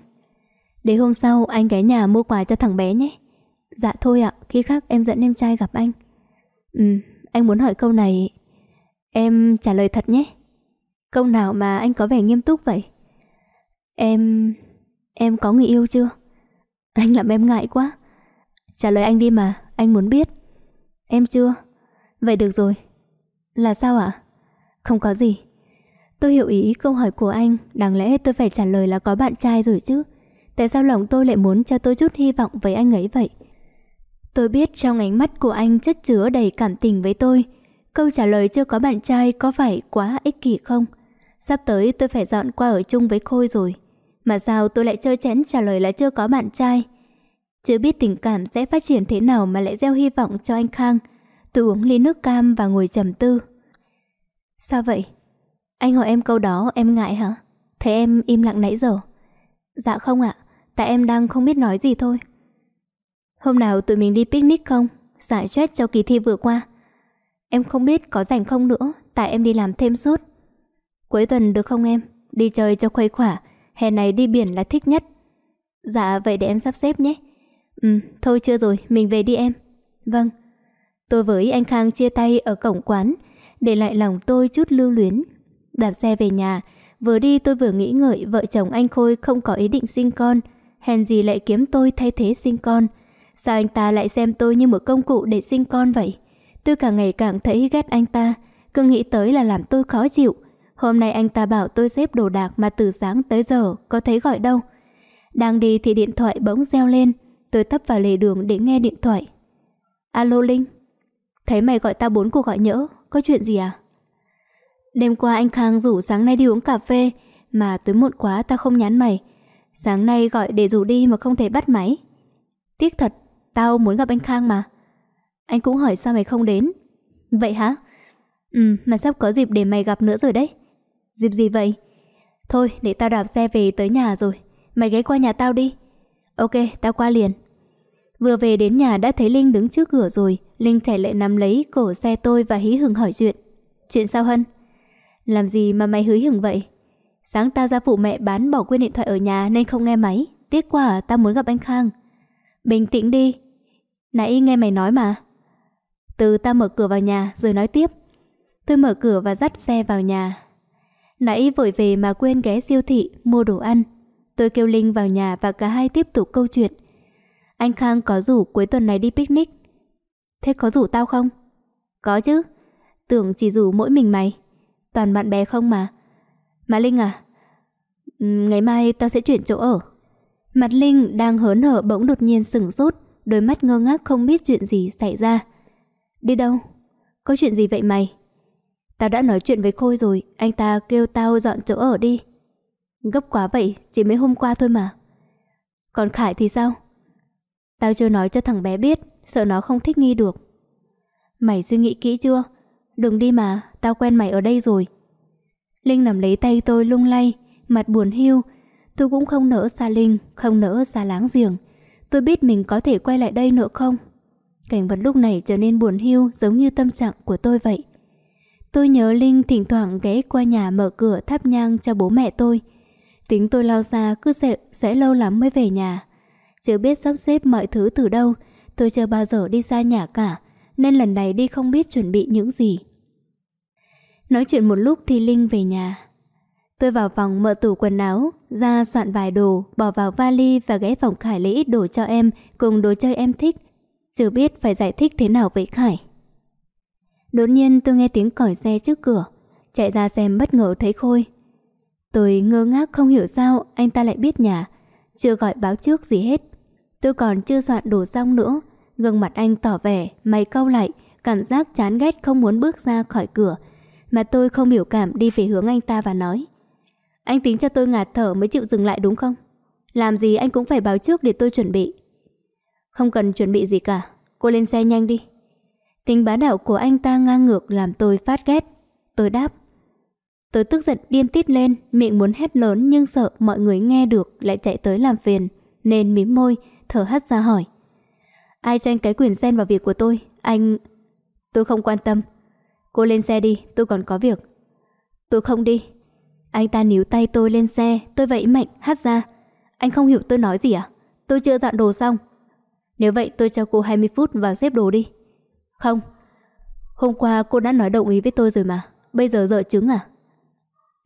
Để hôm sau anh ghé nhà mua quà cho thằng bé nhé. Dạ thôi ạ, khi khác em dẫn em trai gặp anh. Ừ, anh muốn hỏi câu này. Em trả lời thật nhé. Câu nào mà anh có vẻ nghiêm túc vậy? Em... em có người yêu chưa? Anh làm em ngại quá. Trả lời anh đi mà, anh muốn biết. Em chưa? Vậy được rồi. Là sao ạ? Không có gì. Tôi hiểu ý câu hỏi của anh, đáng lẽ tôi phải trả lời là có bạn trai rồi chứ. Tại sao lòng tôi lại muốn cho tôi chút hy vọng với anh ấy vậy? Tôi biết trong ánh mắt của anh chất chứa đầy cảm tình với tôi. Câu trả lời chưa có bạn trai có phải quá ích kỷ không? Sắp tới tôi phải dọn qua ở chung với Khôi rồi. Mà sao tôi lại chơi chén trả lời là chưa có bạn trai? Chưa biết tình cảm sẽ phát triển thế nào mà lại gieo hy vọng cho anh Khang. Tôi uống ly nước cam và ngồi trầm tư. Sao vậy? Anh hỏi em câu đó em ngại hả? Thế em im lặng nãy giờ. Dạ không ạ, tại em đang không biết nói gì thôi. Hôm nào tụi mình đi picnic không? Giải stress cho kỳ thi vừa qua. Em không biết có rảnh không nữa, tại em đi làm thêm suốt. Cuối tuần được không em? Đi chơi cho khuây khỏa, hè này đi biển là thích nhất. Dạ vậy để em sắp xếp nhé. Ừ, thôi chưa rồi, mình về đi em. Vâng. Tôi với anh Khang chia tay ở cổng quán, để lại lòng tôi chút lưu luyến. Đạp xe về nhà, vừa đi tôi vừa nghĩ ngợi vợ chồng anh Khôi không có ý định sinh con, hèn gì lại kiếm tôi thay thế sinh con. Sao anh ta lại xem tôi như một công cụ để sinh con vậy? Tôi càng ngày càng thấy ghét anh ta, cứ nghĩ tới là làm tôi khó chịu. Hôm nay anh ta bảo tôi xếp đồ đạc mà từ sáng tới giờ có thấy gọi đâu. Đang đi thì điện thoại bỗng reo lên, Tôi tấp vào lề đường để nghe điện thoại Alo Linh Thấy mày gọi tao bốn cuộc gọi nhỡ Có chuyện gì à Đêm qua anh Khang rủ sáng nay đi uống cà phê Mà tối muộn quá tao không nhắn mày Sáng nay gọi để rủ đi mà không thể bắt máy Tiếc thật Tao muốn gặp anh Khang mà Anh cũng hỏi sao mày không đến Vậy hả Ừ mà sắp có dịp để mày gặp nữa rồi đấy Dịp gì vậy Thôi để tao đạp xe về tới nhà rồi Mày ghé qua nhà tao đi Ok, tao qua liền. Vừa về đến nhà đã thấy Linh đứng trước cửa rồi, Linh chạy lại nắm lấy cổ xe tôi và hí hửng hỏi chuyện. Chuyện sao Hân? Làm gì mà mày hí hửng vậy? Sáng tao ra phụ mẹ bán bỏ quên điện thoại ở nhà nên không nghe máy. Tiếc quá à, tao muốn gặp anh Khang. Bình tĩnh đi. Nãy nghe mày nói mà. Từ tao mở cửa vào nhà rồi nói tiếp. Tôi mở cửa và dắt xe vào nhà. Nãy vội về mà quên ghé siêu thị mua đồ ăn, Tôi kêu Linh vào nhà và cả hai tiếp tục câu chuyện. Anh Khang có rủ cuối tuần này đi picnic. Thế có rủ tao không? Có chứ. Tưởng chỉ rủ mỗi mình mày. Toàn bạn bè không mà. Mà Linh à, ngày mai tao sẽ chuyển chỗ ở. Mặt Linh đang hớn hở bỗng đột nhiên sửng sốt, đôi mắt ngơ ngác không biết chuyện gì xảy ra. Đi đâu? Có chuyện gì vậy mày? Tao đã nói chuyện với Khôi rồi, anh ta kêu tao dọn chỗ ở đi. Gấp quá vậy, chỉ mấy hôm qua thôi mà. Còn Khải thì sao? Tao chưa nói cho thằng bé biết, sợ nó không thích nghi được. Mày suy nghĩ kỹ chưa? Đừng đi mà, tao quen mày ở đây rồi. Linh nằm lấy tay tôi lung lay, mặt buồn hiu. Tôi cũng không nỡ xa Linh, không nỡ xa láng giềng. Tôi biết mình có thể quay lại đây nữa không? Cảnh vật lúc này trở nên buồn hiu giống như tâm trạng của tôi vậy. Tôi nhớ Linh thỉnh thoảng ghé qua nhà mở cửa thắp nhang cho bố mẹ tôi. Tính tôi lao ra cứ sẽ, sẽ lâu lắm mới về nhà. Chưa biết sắp xếp mọi thứ từ đâu, tôi chưa bao giờ đi xa nhà cả, nên lần này đi không biết chuẩn bị những gì. Nói chuyện một lúc thì Linh về nhà. Tôi vào phòng mở tủ quần áo, ra soạn vài đồ, bỏ vào vali và ghé phòng Khải lấy ít đồ cho em cùng đồ chơi em thích. Chưa biết phải giải thích thế nào với Khải. Đột nhiên tôi nghe tiếng còi xe trước cửa, chạy ra xem bất ngờ thấy Khôi Tôi ngơ ngác không hiểu sao anh ta lại biết nhà, chưa gọi báo trước gì hết. Tôi còn chưa soạn đồ xong nữa, gương mặt anh tỏ vẻ mày cau lại, cảm giác chán ghét không muốn bước ra khỏi cửa, mà tôi không biểu cảm đi về hướng anh ta và nói: "Anh tính cho tôi ngạt thở mới chịu dừng lại đúng không? Làm gì anh cũng phải báo trước để tôi chuẩn bị." "Không cần chuẩn bị gì cả, cô lên xe nhanh đi." Tính bá đạo của anh ta ngang ngược làm tôi phát ghét. Tôi đáp: Tôi tức giận điên tiết lên, miệng muốn hét lớn nhưng sợ mọi người nghe được lại chạy tới làm phiền, nên mím môi, thở hắt ra hỏi. Ai cho anh cái quyền xen vào việc của tôi? Anh... Tôi không quan tâm. Cô lên xe đi, tôi còn có việc. Tôi không đi. Anh ta níu tay tôi lên xe, tôi vẫy mạnh, hắt ra. Anh không hiểu tôi nói gì à? Tôi chưa dọn đồ xong. Nếu vậy tôi cho cô 20 phút và xếp đồ đi. Không. Hôm qua cô đã nói đồng ý với tôi rồi mà. Bây giờ dở chứng à?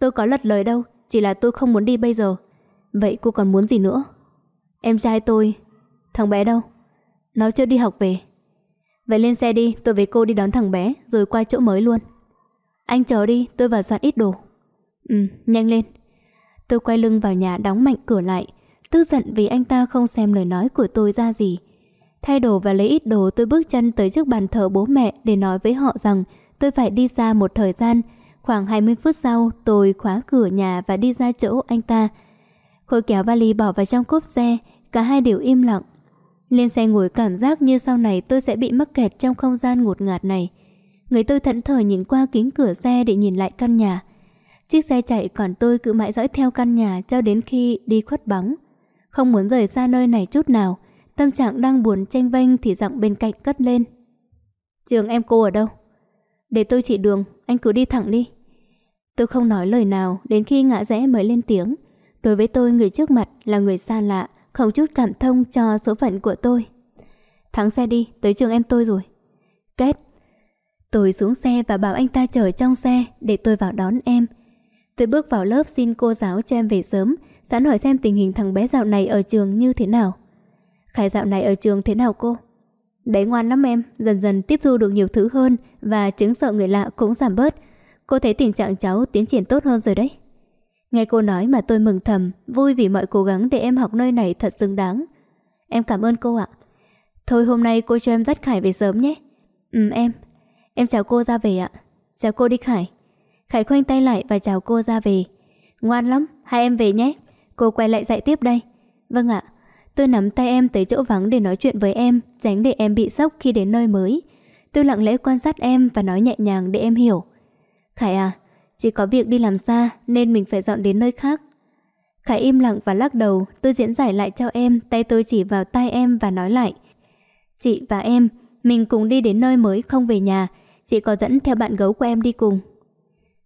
Tôi có lật lời đâu, chỉ là tôi không muốn đi bây giờ. Vậy cô còn muốn gì nữa? Em trai tôi... Thằng bé đâu? Nó chưa đi học về. Vậy lên xe đi, tôi với cô đi đón thằng bé, rồi qua chỗ mới luôn. Anh chờ đi, tôi vào soạn ít đồ. Ừ, nhanh lên. Tôi quay lưng vào nhà đóng mạnh cửa lại, tức giận vì anh ta không xem lời nói của tôi ra gì. Thay đồ và lấy ít đồ tôi bước chân tới trước bàn thờ bố mẹ để nói với họ rằng tôi phải đi xa một thời gian Khoảng 20 phút sau, tôi khóa cửa nhà và đi ra chỗ anh ta. Khôi kéo vali bỏ vào trong cốp xe, cả hai đều im lặng. Lên xe ngồi cảm giác như sau này tôi sẽ bị mắc kẹt trong không gian ngột ngạt này. Người tôi thẫn thờ nhìn qua kính cửa xe để nhìn lại căn nhà. Chiếc xe chạy còn tôi cứ mãi dõi theo căn nhà cho đến khi đi khuất bóng. Không muốn rời xa nơi này chút nào, tâm trạng đang buồn tranh vênh thì giọng bên cạnh cất lên. Trường em cô ở đâu? Để tôi chỉ đường, anh cứ đi thẳng đi. Tôi không nói lời nào đến khi ngã rẽ mới lên tiếng. Đối với tôi người trước mặt là người xa lạ, không chút cảm thông cho số phận của tôi. Thắng xe đi, tới trường em tôi rồi. Kết. Tôi xuống xe và bảo anh ta chở trong xe để tôi vào đón em. Tôi bước vào lớp xin cô giáo cho em về sớm, sẵn hỏi xem tình hình thằng bé dạo này ở trường như thế nào. Khải dạo này ở trường thế nào cô? Đấy ngoan lắm em, dần dần tiếp thu được nhiều thứ hơn, và chứng sợ người lạ cũng giảm bớt. Cô thấy tình trạng cháu tiến triển tốt hơn rồi đấy. Nghe cô nói mà tôi mừng thầm, vui vì mọi cố gắng để em học nơi này thật xứng đáng. Em cảm ơn cô ạ. Thôi hôm nay cô cho em dắt Khải về sớm nhé. Ừ em, em chào cô ra về ạ. Chào cô đi Khải. Khải khoanh tay lại và chào cô ra về. Ngoan lắm, hai em về nhé. Cô quay lại dạy tiếp đây. Vâng ạ. Tôi nắm tay em tới chỗ vắng để nói chuyện với em, tránh để em bị sốc khi đến nơi mới tôi lặng lẽ quan sát em và nói nhẹ nhàng để em hiểu. Khải à, chỉ có việc đi làm xa nên mình phải dọn đến nơi khác. Khải im lặng và lắc đầu, tôi diễn giải lại cho em, tay tôi chỉ vào tai em và nói lại. Chị và em, mình cùng đi đến nơi mới không về nhà, chị có dẫn theo bạn gấu của em đi cùng.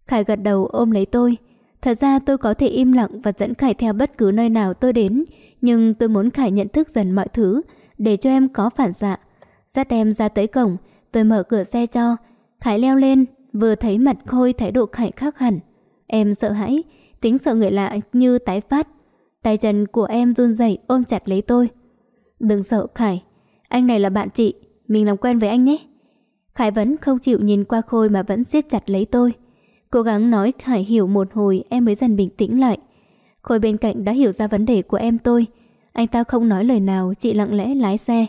Khải gật đầu ôm lấy tôi. Thật ra tôi có thể im lặng và dẫn Khải theo bất cứ nơi nào tôi đến, nhưng tôi muốn Khải nhận thức dần mọi thứ, để cho em có phản xạ. Dắt em ra tới cổng, Tôi mở cửa xe cho. Khải leo lên, vừa thấy mặt Khôi thái độ Khải khác hẳn. Em sợ hãi, tính sợ người lạ như tái phát. Tay chân của em run rẩy ôm chặt lấy tôi. Đừng sợ Khải, anh này là bạn chị, mình làm quen với anh nhé. Khải vẫn không chịu nhìn qua Khôi mà vẫn siết chặt lấy tôi. Cố gắng nói Khải hiểu một hồi em mới dần bình tĩnh lại. Khôi bên cạnh đã hiểu ra vấn đề của em tôi. Anh ta không nói lời nào, chị lặng lẽ lái xe.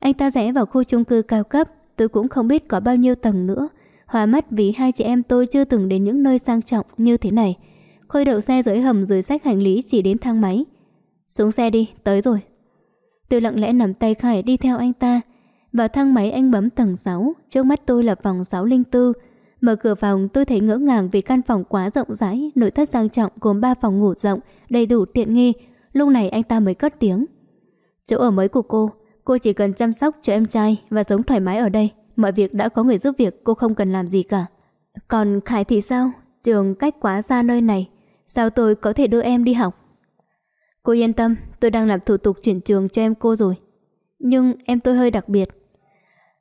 Anh ta rẽ vào khu chung cư cao cấp, tôi cũng không biết có bao nhiêu tầng nữa. Hòa mắt vì hai chị em tôi chưa từng đến những nơi sang trọng như thế này. Khôi đậu xe dưới hầm rồi sách hành lý chỉ đến thang máy. Xuống xe đi, tới rồi. Tôi lặng lẽ nắm tay Khải đi theo anh ta. Vào thang máy anh bấm tầng 6, trước mắt tôi là phòng 604. Mở cửa phòng tôi thấy ngỡ ngàng vì căn phòng quá rộng rãi, nội thất sang trọng gồm 3 phòng ngủ rộng, đầy đủ tiện nghi. Lúc này anh ta mới cất tiếng. Chỗ ở mới của cô, Cô chỉ cần chăm sóc cho em trai và sống thoải mái ở đây. Mọi việc đã có người giúp việc, cô không cần làm gì cả. Còn Khải thì sao? Trường cách quá xa nơi này. Sao tôi có thể đưa em đi học? Cô yên tâm, tôi đang làm thủ tục chuyển trường cho em cô rồi. Nhưng em tôi hơi đặc biệt.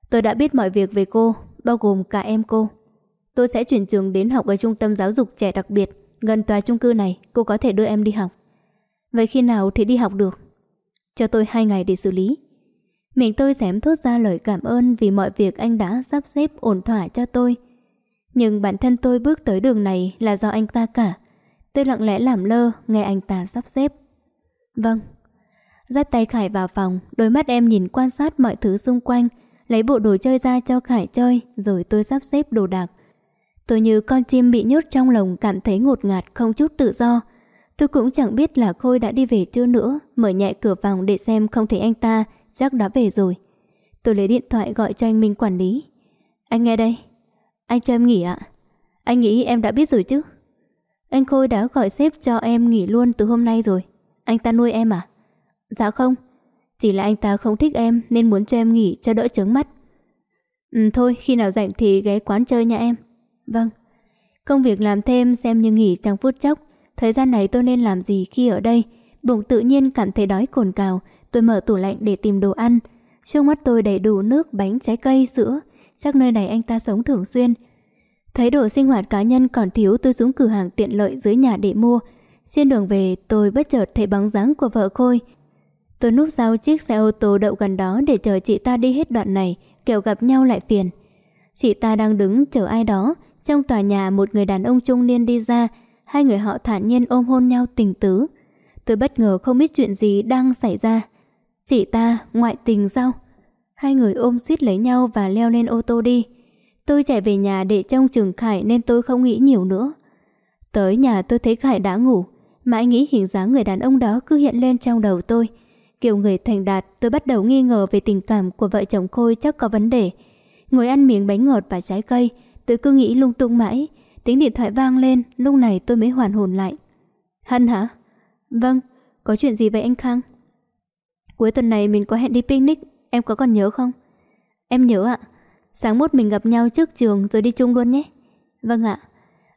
Tôi đã biết mọi việc về cô, bao gồm cả em cô. Tôi sẽ chuyển trường đến học ở trung tâm giáo dục trẻ đặc biệt, gần tòa trung cư này, cô có thể đưa em đi học. Vậy khi nào thì đi học được? Cho tôi hai ngày để xử lý. Miệng tôi dám thốt ra lời cảm ơn vì mọi việc anh đã sắp xếp ổn thỏa cho tôi. Nhưng bản thân tôi bước tới đường này là do anh ta cả. Tôi lặng lẽ làm lơ, nghe anh ta sắp xếp. Vâng. Dắt tay Khải vào phòng, đôi mắt em nhìn quan sát mọi thứ xung quanh, lấy bộ đồ chơi ra cho Khải chơi, rồi tôi sắp xếp đồ đạc. Tôi như con chim bị nhốt trong lồng cảm thấy ngột ngạt không chút tự do. Tôi cũng chẳng biết là Khôi đã đi về chưa nữa, mở nhẹ cửa phòng để xem không thấy anh ta, Jack đã về rồi. Tôi lấy điện thoại gọi cho anh Minh quản lý. Anh nghe đây. Anh cho em nghỉ ạ. Anh nghĩ em đã biết rồi chứ. Anh Khôi đã gọi sếp cho em nghỉ luôn từ hôm nay rồi. Anh ta nuôi em à? Dạ không. Chỉ là anh ta không thích em nên muốn cho em nghỉ cho đỡ chướng mắt. Ừ, thôi, khi nào rảnh thì ghé quán chơi nha em. Vâng. Công việc làm thêm xem như nghỉ trong phút chốc. Thời gian này tôi nên làm gì khi ở đây? Bụng tự nhiên cảm thấy đói cồn cào, Tôi mở tủ lạnh để tìm đồ ăn. Trước mắt tôi đầy đủ nước, bánh, trái cây, sữa. Chắc nơi này anh ta sống thường xuyên. Thấy đồ sinh hoạt cá nhân còn thiếu tôi xuống cửa hàng tiện lợi dưới nhà để mua. Trên đường về tôi bất chợt thấy bóng dáng của vợ Khôi. Tôi núp sau chiếc xe ô tô đậu gần đó để chờ chị ta đi hết đoạn này, kẹo gặp nhau lại phiền. Chị ta đang đứng chờ ai đó, trong tòa nhà một người đàn ông trung niên đi ra, hai người họ thản nhiên ôm hôn nhau tình tứ. Tôi bất ngờ không biết chuyện gì đang xảy ra. Chị ta ngoại tình sao? Hai người ôm xít lấy nhau và leo lên ô tô đi. Tôi chạy về nhà để trông trường Khải nên tôi không nghĩ nhiều nữa. Tới nhà tôi thấy Khải đã ngủ, mãi nghĩ hình dáng người đàn ông đó cứ hiện lên trong đầu tôi. Kiểu người thành đạt, tôi bắt đầu nghi ngờ về tình cảm của vợ chồng Khôi chắc có vấn đề. Ngồi ăn miếng bánh ngọt và trái cây, tôi cứ nghĩ lung tung mãi. Tiếng điện thoại vang lên, lúc này tôi mới hoàn hồn lại. Hân hả? Vâng, có chuyện gì vậy anh Khang? Cuối tuần này mình có hẹn đi picnic, em có còn nhớ không? Em nhớ ạ. Sáng mốt mình gặp nhau trước trường rồi đi chung luôn nhé. Vâng ạ.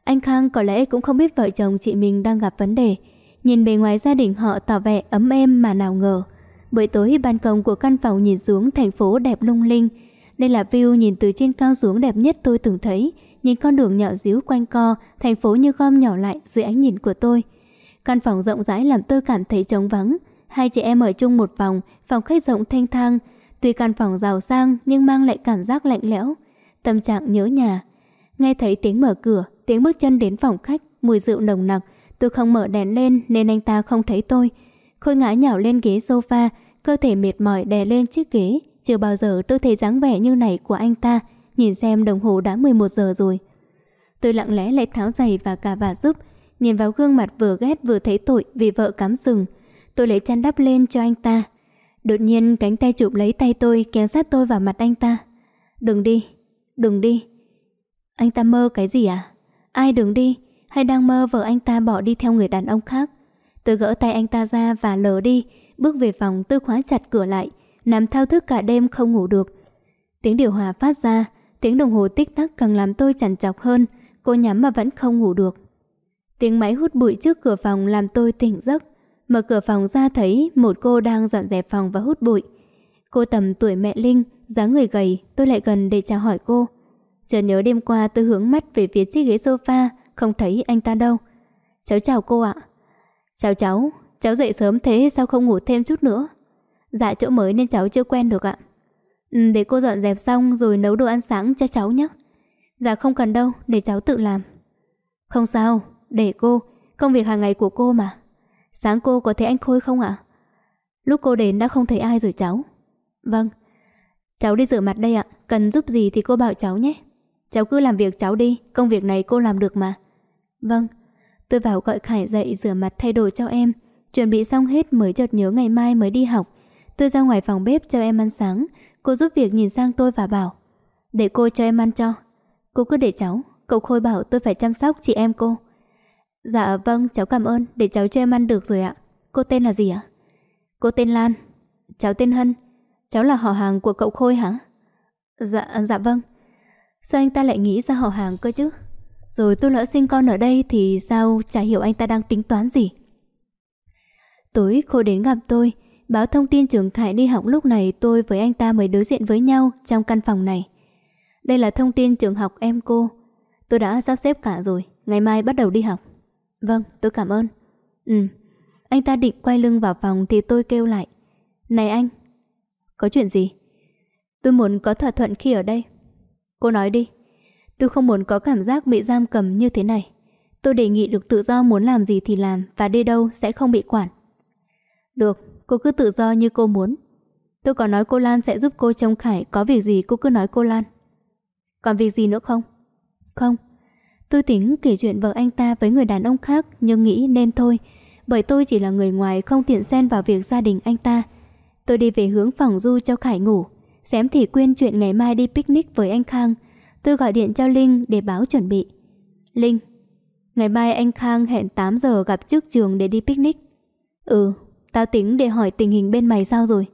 Anh Khang có lẽ cũng không biết vợ chồng chị mình đang gặp vấn đề. Nhìn bề ngoài gia đình họ tỏ vẻ ấm êm mà nào ngờ. Buổi tối ban công của căn phòng nhìn xuống thành phố đẹp lung linh. Đây là view nhìn từ trên cao xuống đẹp nhất tôi từng thấy. Nhìn con đường nhỏ díu quanh co, thành phố như gom nhỏ lại dưới ánh nhìn của tôi. Căn phòng rộng rãi làm tôi cảm thấy trống vắng, Hai chị em ở chung một phòng, phòng khách rộng thanh thang. Tuy căn phòng giàu sang nhưng mang lại cảm giác lạnh lẽo. Tâm trạng nhớ nhà. Nghe thấy tiếng mở cửa, tiếng bước chân đến phòng khách, mùi rượu nồng nặc. Tôi không mở đèn lên nên anh ta không thấy tôi. Khôi ngã nhào lên ghế sofa, cơ thể mệt mỏi đè lên chiếc ghế. Chưa bao giờ tôi thấy dáng vẻ như này của anh ta. Nhìn xem đồng hồ đã 11 giờ rồi. Tôi lặng lẽ lại tháo giày và cà vạt giúp. Nhìn vào gương mặt vừa ghét vừa thấy tội vì vợ cắm sừng tôi lấy chăn đắp lên cho anh ta. Đột nhiên cánh tay chụp lấy tay tôi kéo sát tôi vào mặt anh ta. Đừng đi, đừng đi. Anh ta mơ cái gì à? Ai đừng đi, hay đang mơ vợ anh ta bỏ đi theo người đàn ông khác? Tôi gỡ tay anh ta ra và lờ đi, bước về phòng tôi khóa chặt cửa lại, nằm thao thức cả đêm không ngủ được. Tiếng điều hòa phát ra, tiếng đồng hồ tích tắc càng làm tôi chằn chọc hơn, cô nhắm mà vẫn không ngủ được. Tiếng máy hút bụi trước cửa phòng làm tôi tỉnh giấc. Mở cửa phòng ra thấy một cô đang dọn dẹp phòng và hút bụi. Cô tầm tuổi mẹ Linh, dáng người gầy, tôi lại gần để chào hỏi cô. Chợt nhớ đêm qua tôi hướng mắt về phía chiếc ghế sofa, không thấy anh ta đâu. Cháu chào cô ạ. Chào cháu, cháu dậy sớm thế sao không ngủ thêm chút nữa? Dạ chỗ mới nên cháu chưa quen được ạ. Ừ, để cô dọn dẹp xong rồi nấu đồ ăn sáng cho cháu nhé. Dạ không cần đâu, để cháu tự làm. Không sao, để cô, công việc hàng ngày của cô mà. Sáng cô có thấy anh Khôi không ạ? Lúc cô đến đã không thấy ai rồi cháu. Vâng. Cháu đi rửa mặt đây ạ, cần giúp gì thì cô bảo cháu nhé. Cháu cứ làm việc cháu đi, công việc này cô làm được mà. Vâng. Tôi vào gọi Khải dậy rửa mặt thay đồ cho em. Chuẩn bị xong hết mới chợt nhớ ngày mai mới đi học. Tôi ra ngoài phòng bếp cho em ăn sáng. Cô giúp việc nhìn sang tôi và bảo. Để cô cho em ăn cho. Cô cứ để cháu. Cậu Khôi bảo tôi phải chăm sóc chị em cô. Dạ vâng, cháu cảm ơn, để cháu cho em ăn được rồi ạ. Cô tên là gì ạ? Cô tên Lan. Cháu tên Hân. Cháu là họ hàng của cậu Khôi hả? Dạ, dạ vâng. Sao anh ta lại nghĩ ra họ hàng cơ chứ? Rồi tôi lỡ sinh con ở đây thì sao chả hiểu anh ta đang tính toán gì? Tối Khôi đến gặp tôi, báo thông tin trường Khải đi học lúc này tôi với anh ta mới đối diện với nhau trong căn phòng này. Đây là thông tin trường học em cô. Tôi đã sắp xếp cả rồi, ngày mai bắt đầu đi học. Vâng, tôi cảm ơn. Ừ, anh ta định quay lưng vào phòng thì tôi kêu lại. Này anh, có chuyện gì? Tôi muốn có thỏa thuận khi ở đây. Cô nói đi. Tôi không muốn có cảm giác bị giam cầm như thế này. Tôi đề nghị được tự do muốn làm gì thì làm và đi đâu sẽ không bị quản. Được, cô cứ tự do như cô muốn. Tôi có nói cô Lan sẽ giúp cô trông khải Có việc gì cô cứ nói cô Lan Còn việc gì nữa không? Không Tôi tính kể chuyện vợ anh ta với người đàn ông khác nhưng nghĩ nên thôi, bởi tôi chỉ là người ngoài không tiện xen vào việc gia đình anh ta. Tôi đi về hướng phòng du cho Khải ngủ, xém thì quên chuyện ngày mai đi picnic với anh Khang. Tôi gọi điện cho Linh để báo chuẩn bị. Linh, ngày mai anh Khang hẹn 8 giờ gặp trước trường để đi picnic. Ừ, tao tính để hỏi tình hình bên mày sao rồi.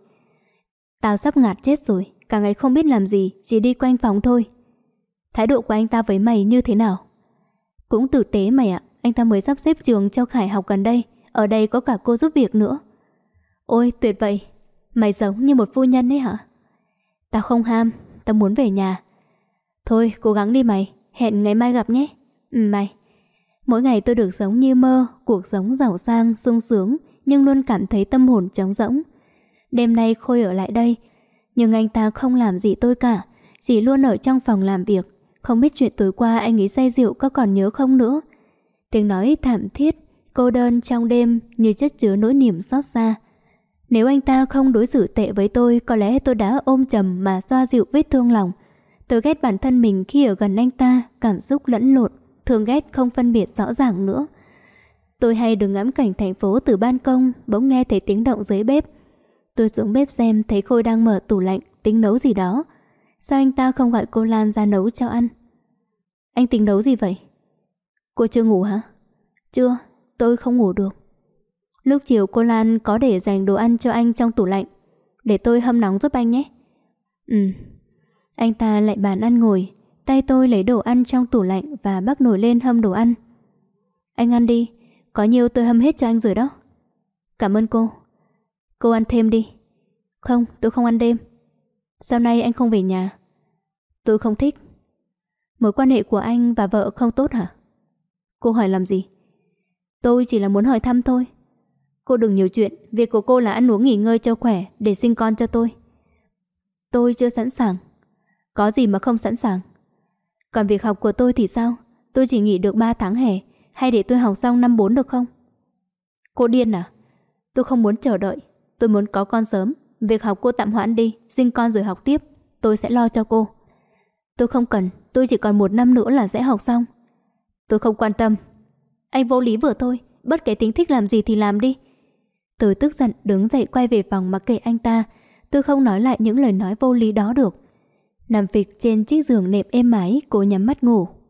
Tao sắp ngạt chết rồi, cả ngày không biết làm gì, chỉ đi quanh phòng thôi. Thái độ của anh ta với mày như thế nào? Cũng tử tế mày ạ, anh ta mới sắp xếp trường cho Khải học gần đây, ở đây có cả cô giúp việc nữa. Ôi, tuyệt vậy, mày giống như một phu nhân ấy hả? Tao không ham, tao muốn về nhà. Thôi, cố gắng đi mày, hẹn ngày mai gặp nhé. Ừ, mày. Mỗi ngày tôi được sống như mơ, cuộc sống giàu sang, sung sướng, nhưng luôn cảm thấy tâm hồn trống rỗng. Đêm nay Khôi ở lại đây, nhưng anh ta không làm gì tôi cả, chỉ luôn ở trong phòng làm việc, không biết chuyện tối qua anh ấy say rượu có còn nhớ không nữa Tiếng nói thảm thiết Cô đơn trong đêm Như chất chứa nỗi niềm xót xa Nếu anh ta không đối xử tệ với tôi Có lẽ tôi đã ôm chầm mà xoa dịu vết thương lòng Tôi ghét bản thân mình khi ở gần anh ta Cảm xúc lẫn lộn thường ghét không phân biệt rõ ràng nữa Tôi hay đứng ngắm cảnh thành phố từ ban công Bỗng nghe thấy tiếng động dưới bếp Tôi xuống bếp xem thấy Khôi đang mở tủ lạnh Tính nấu gì đó Sao anh ta không gọi cô Lan ra nấu cho ăn Anh tính nấu gì vậy Cô chưa ngủ hả Chưa tôi không ngủ được Lúc chiều cô Lan có để dành đồ ăn cho anh trong tủ lạnh Để tôi hâm nóng giúp anh nhé Ừ Anh ta lại bàn ăn ngồi Tay tôi lấy đồ ăn trong tủ lạnh Và bắt nổi lên hâm đồ ăn Anh ăn đi Có nhiều tôi hâm hết cho anh rồi đó Cảm ơn cô Cô ăn thêm đi Không tôi không ăn đêm sau nay anh không về nhà? Tôi không thích. Mối quan hệ của anh và vợ không tốt hả? Cô hỏi làm gì? Tôi chỉ là muốn hỏi thăm thôi. Cô đừng nhiều chuyện, việc của cô là ăn uống nghỉ ngơi cho khỏe để sinh con cho tôi. Tôi chưa sẵn sàng. Có gì mà không sẵn sàng. Còn việc học của tôi thì sao? Tôi chỉ nghỉ được 3 tháng hè, hay để tôi học xong năm 4 được không? Cô điên à? Tôi không muốn chờ đợi, tôi muốn có con sớm. Việc học cô tạm hoãn đi, sinh con rồi học tiếp, tôi sẽ lo cho cô. Tôi không cần, tôi chỉ còn một năm nữa là sẽ học xong. Tôi không quan tâm. Anh vô lý vừa thôi, bất kể tính thích làm gì thì làm đi. Tôi tức giận đứng dậy quay về phòng mặc kệ anh ta, tôi không nói lại những lời nói vô lý đó được. Nằm phịch trên chiếc giường nệm êm ái, cô nhắm mắt ngủ.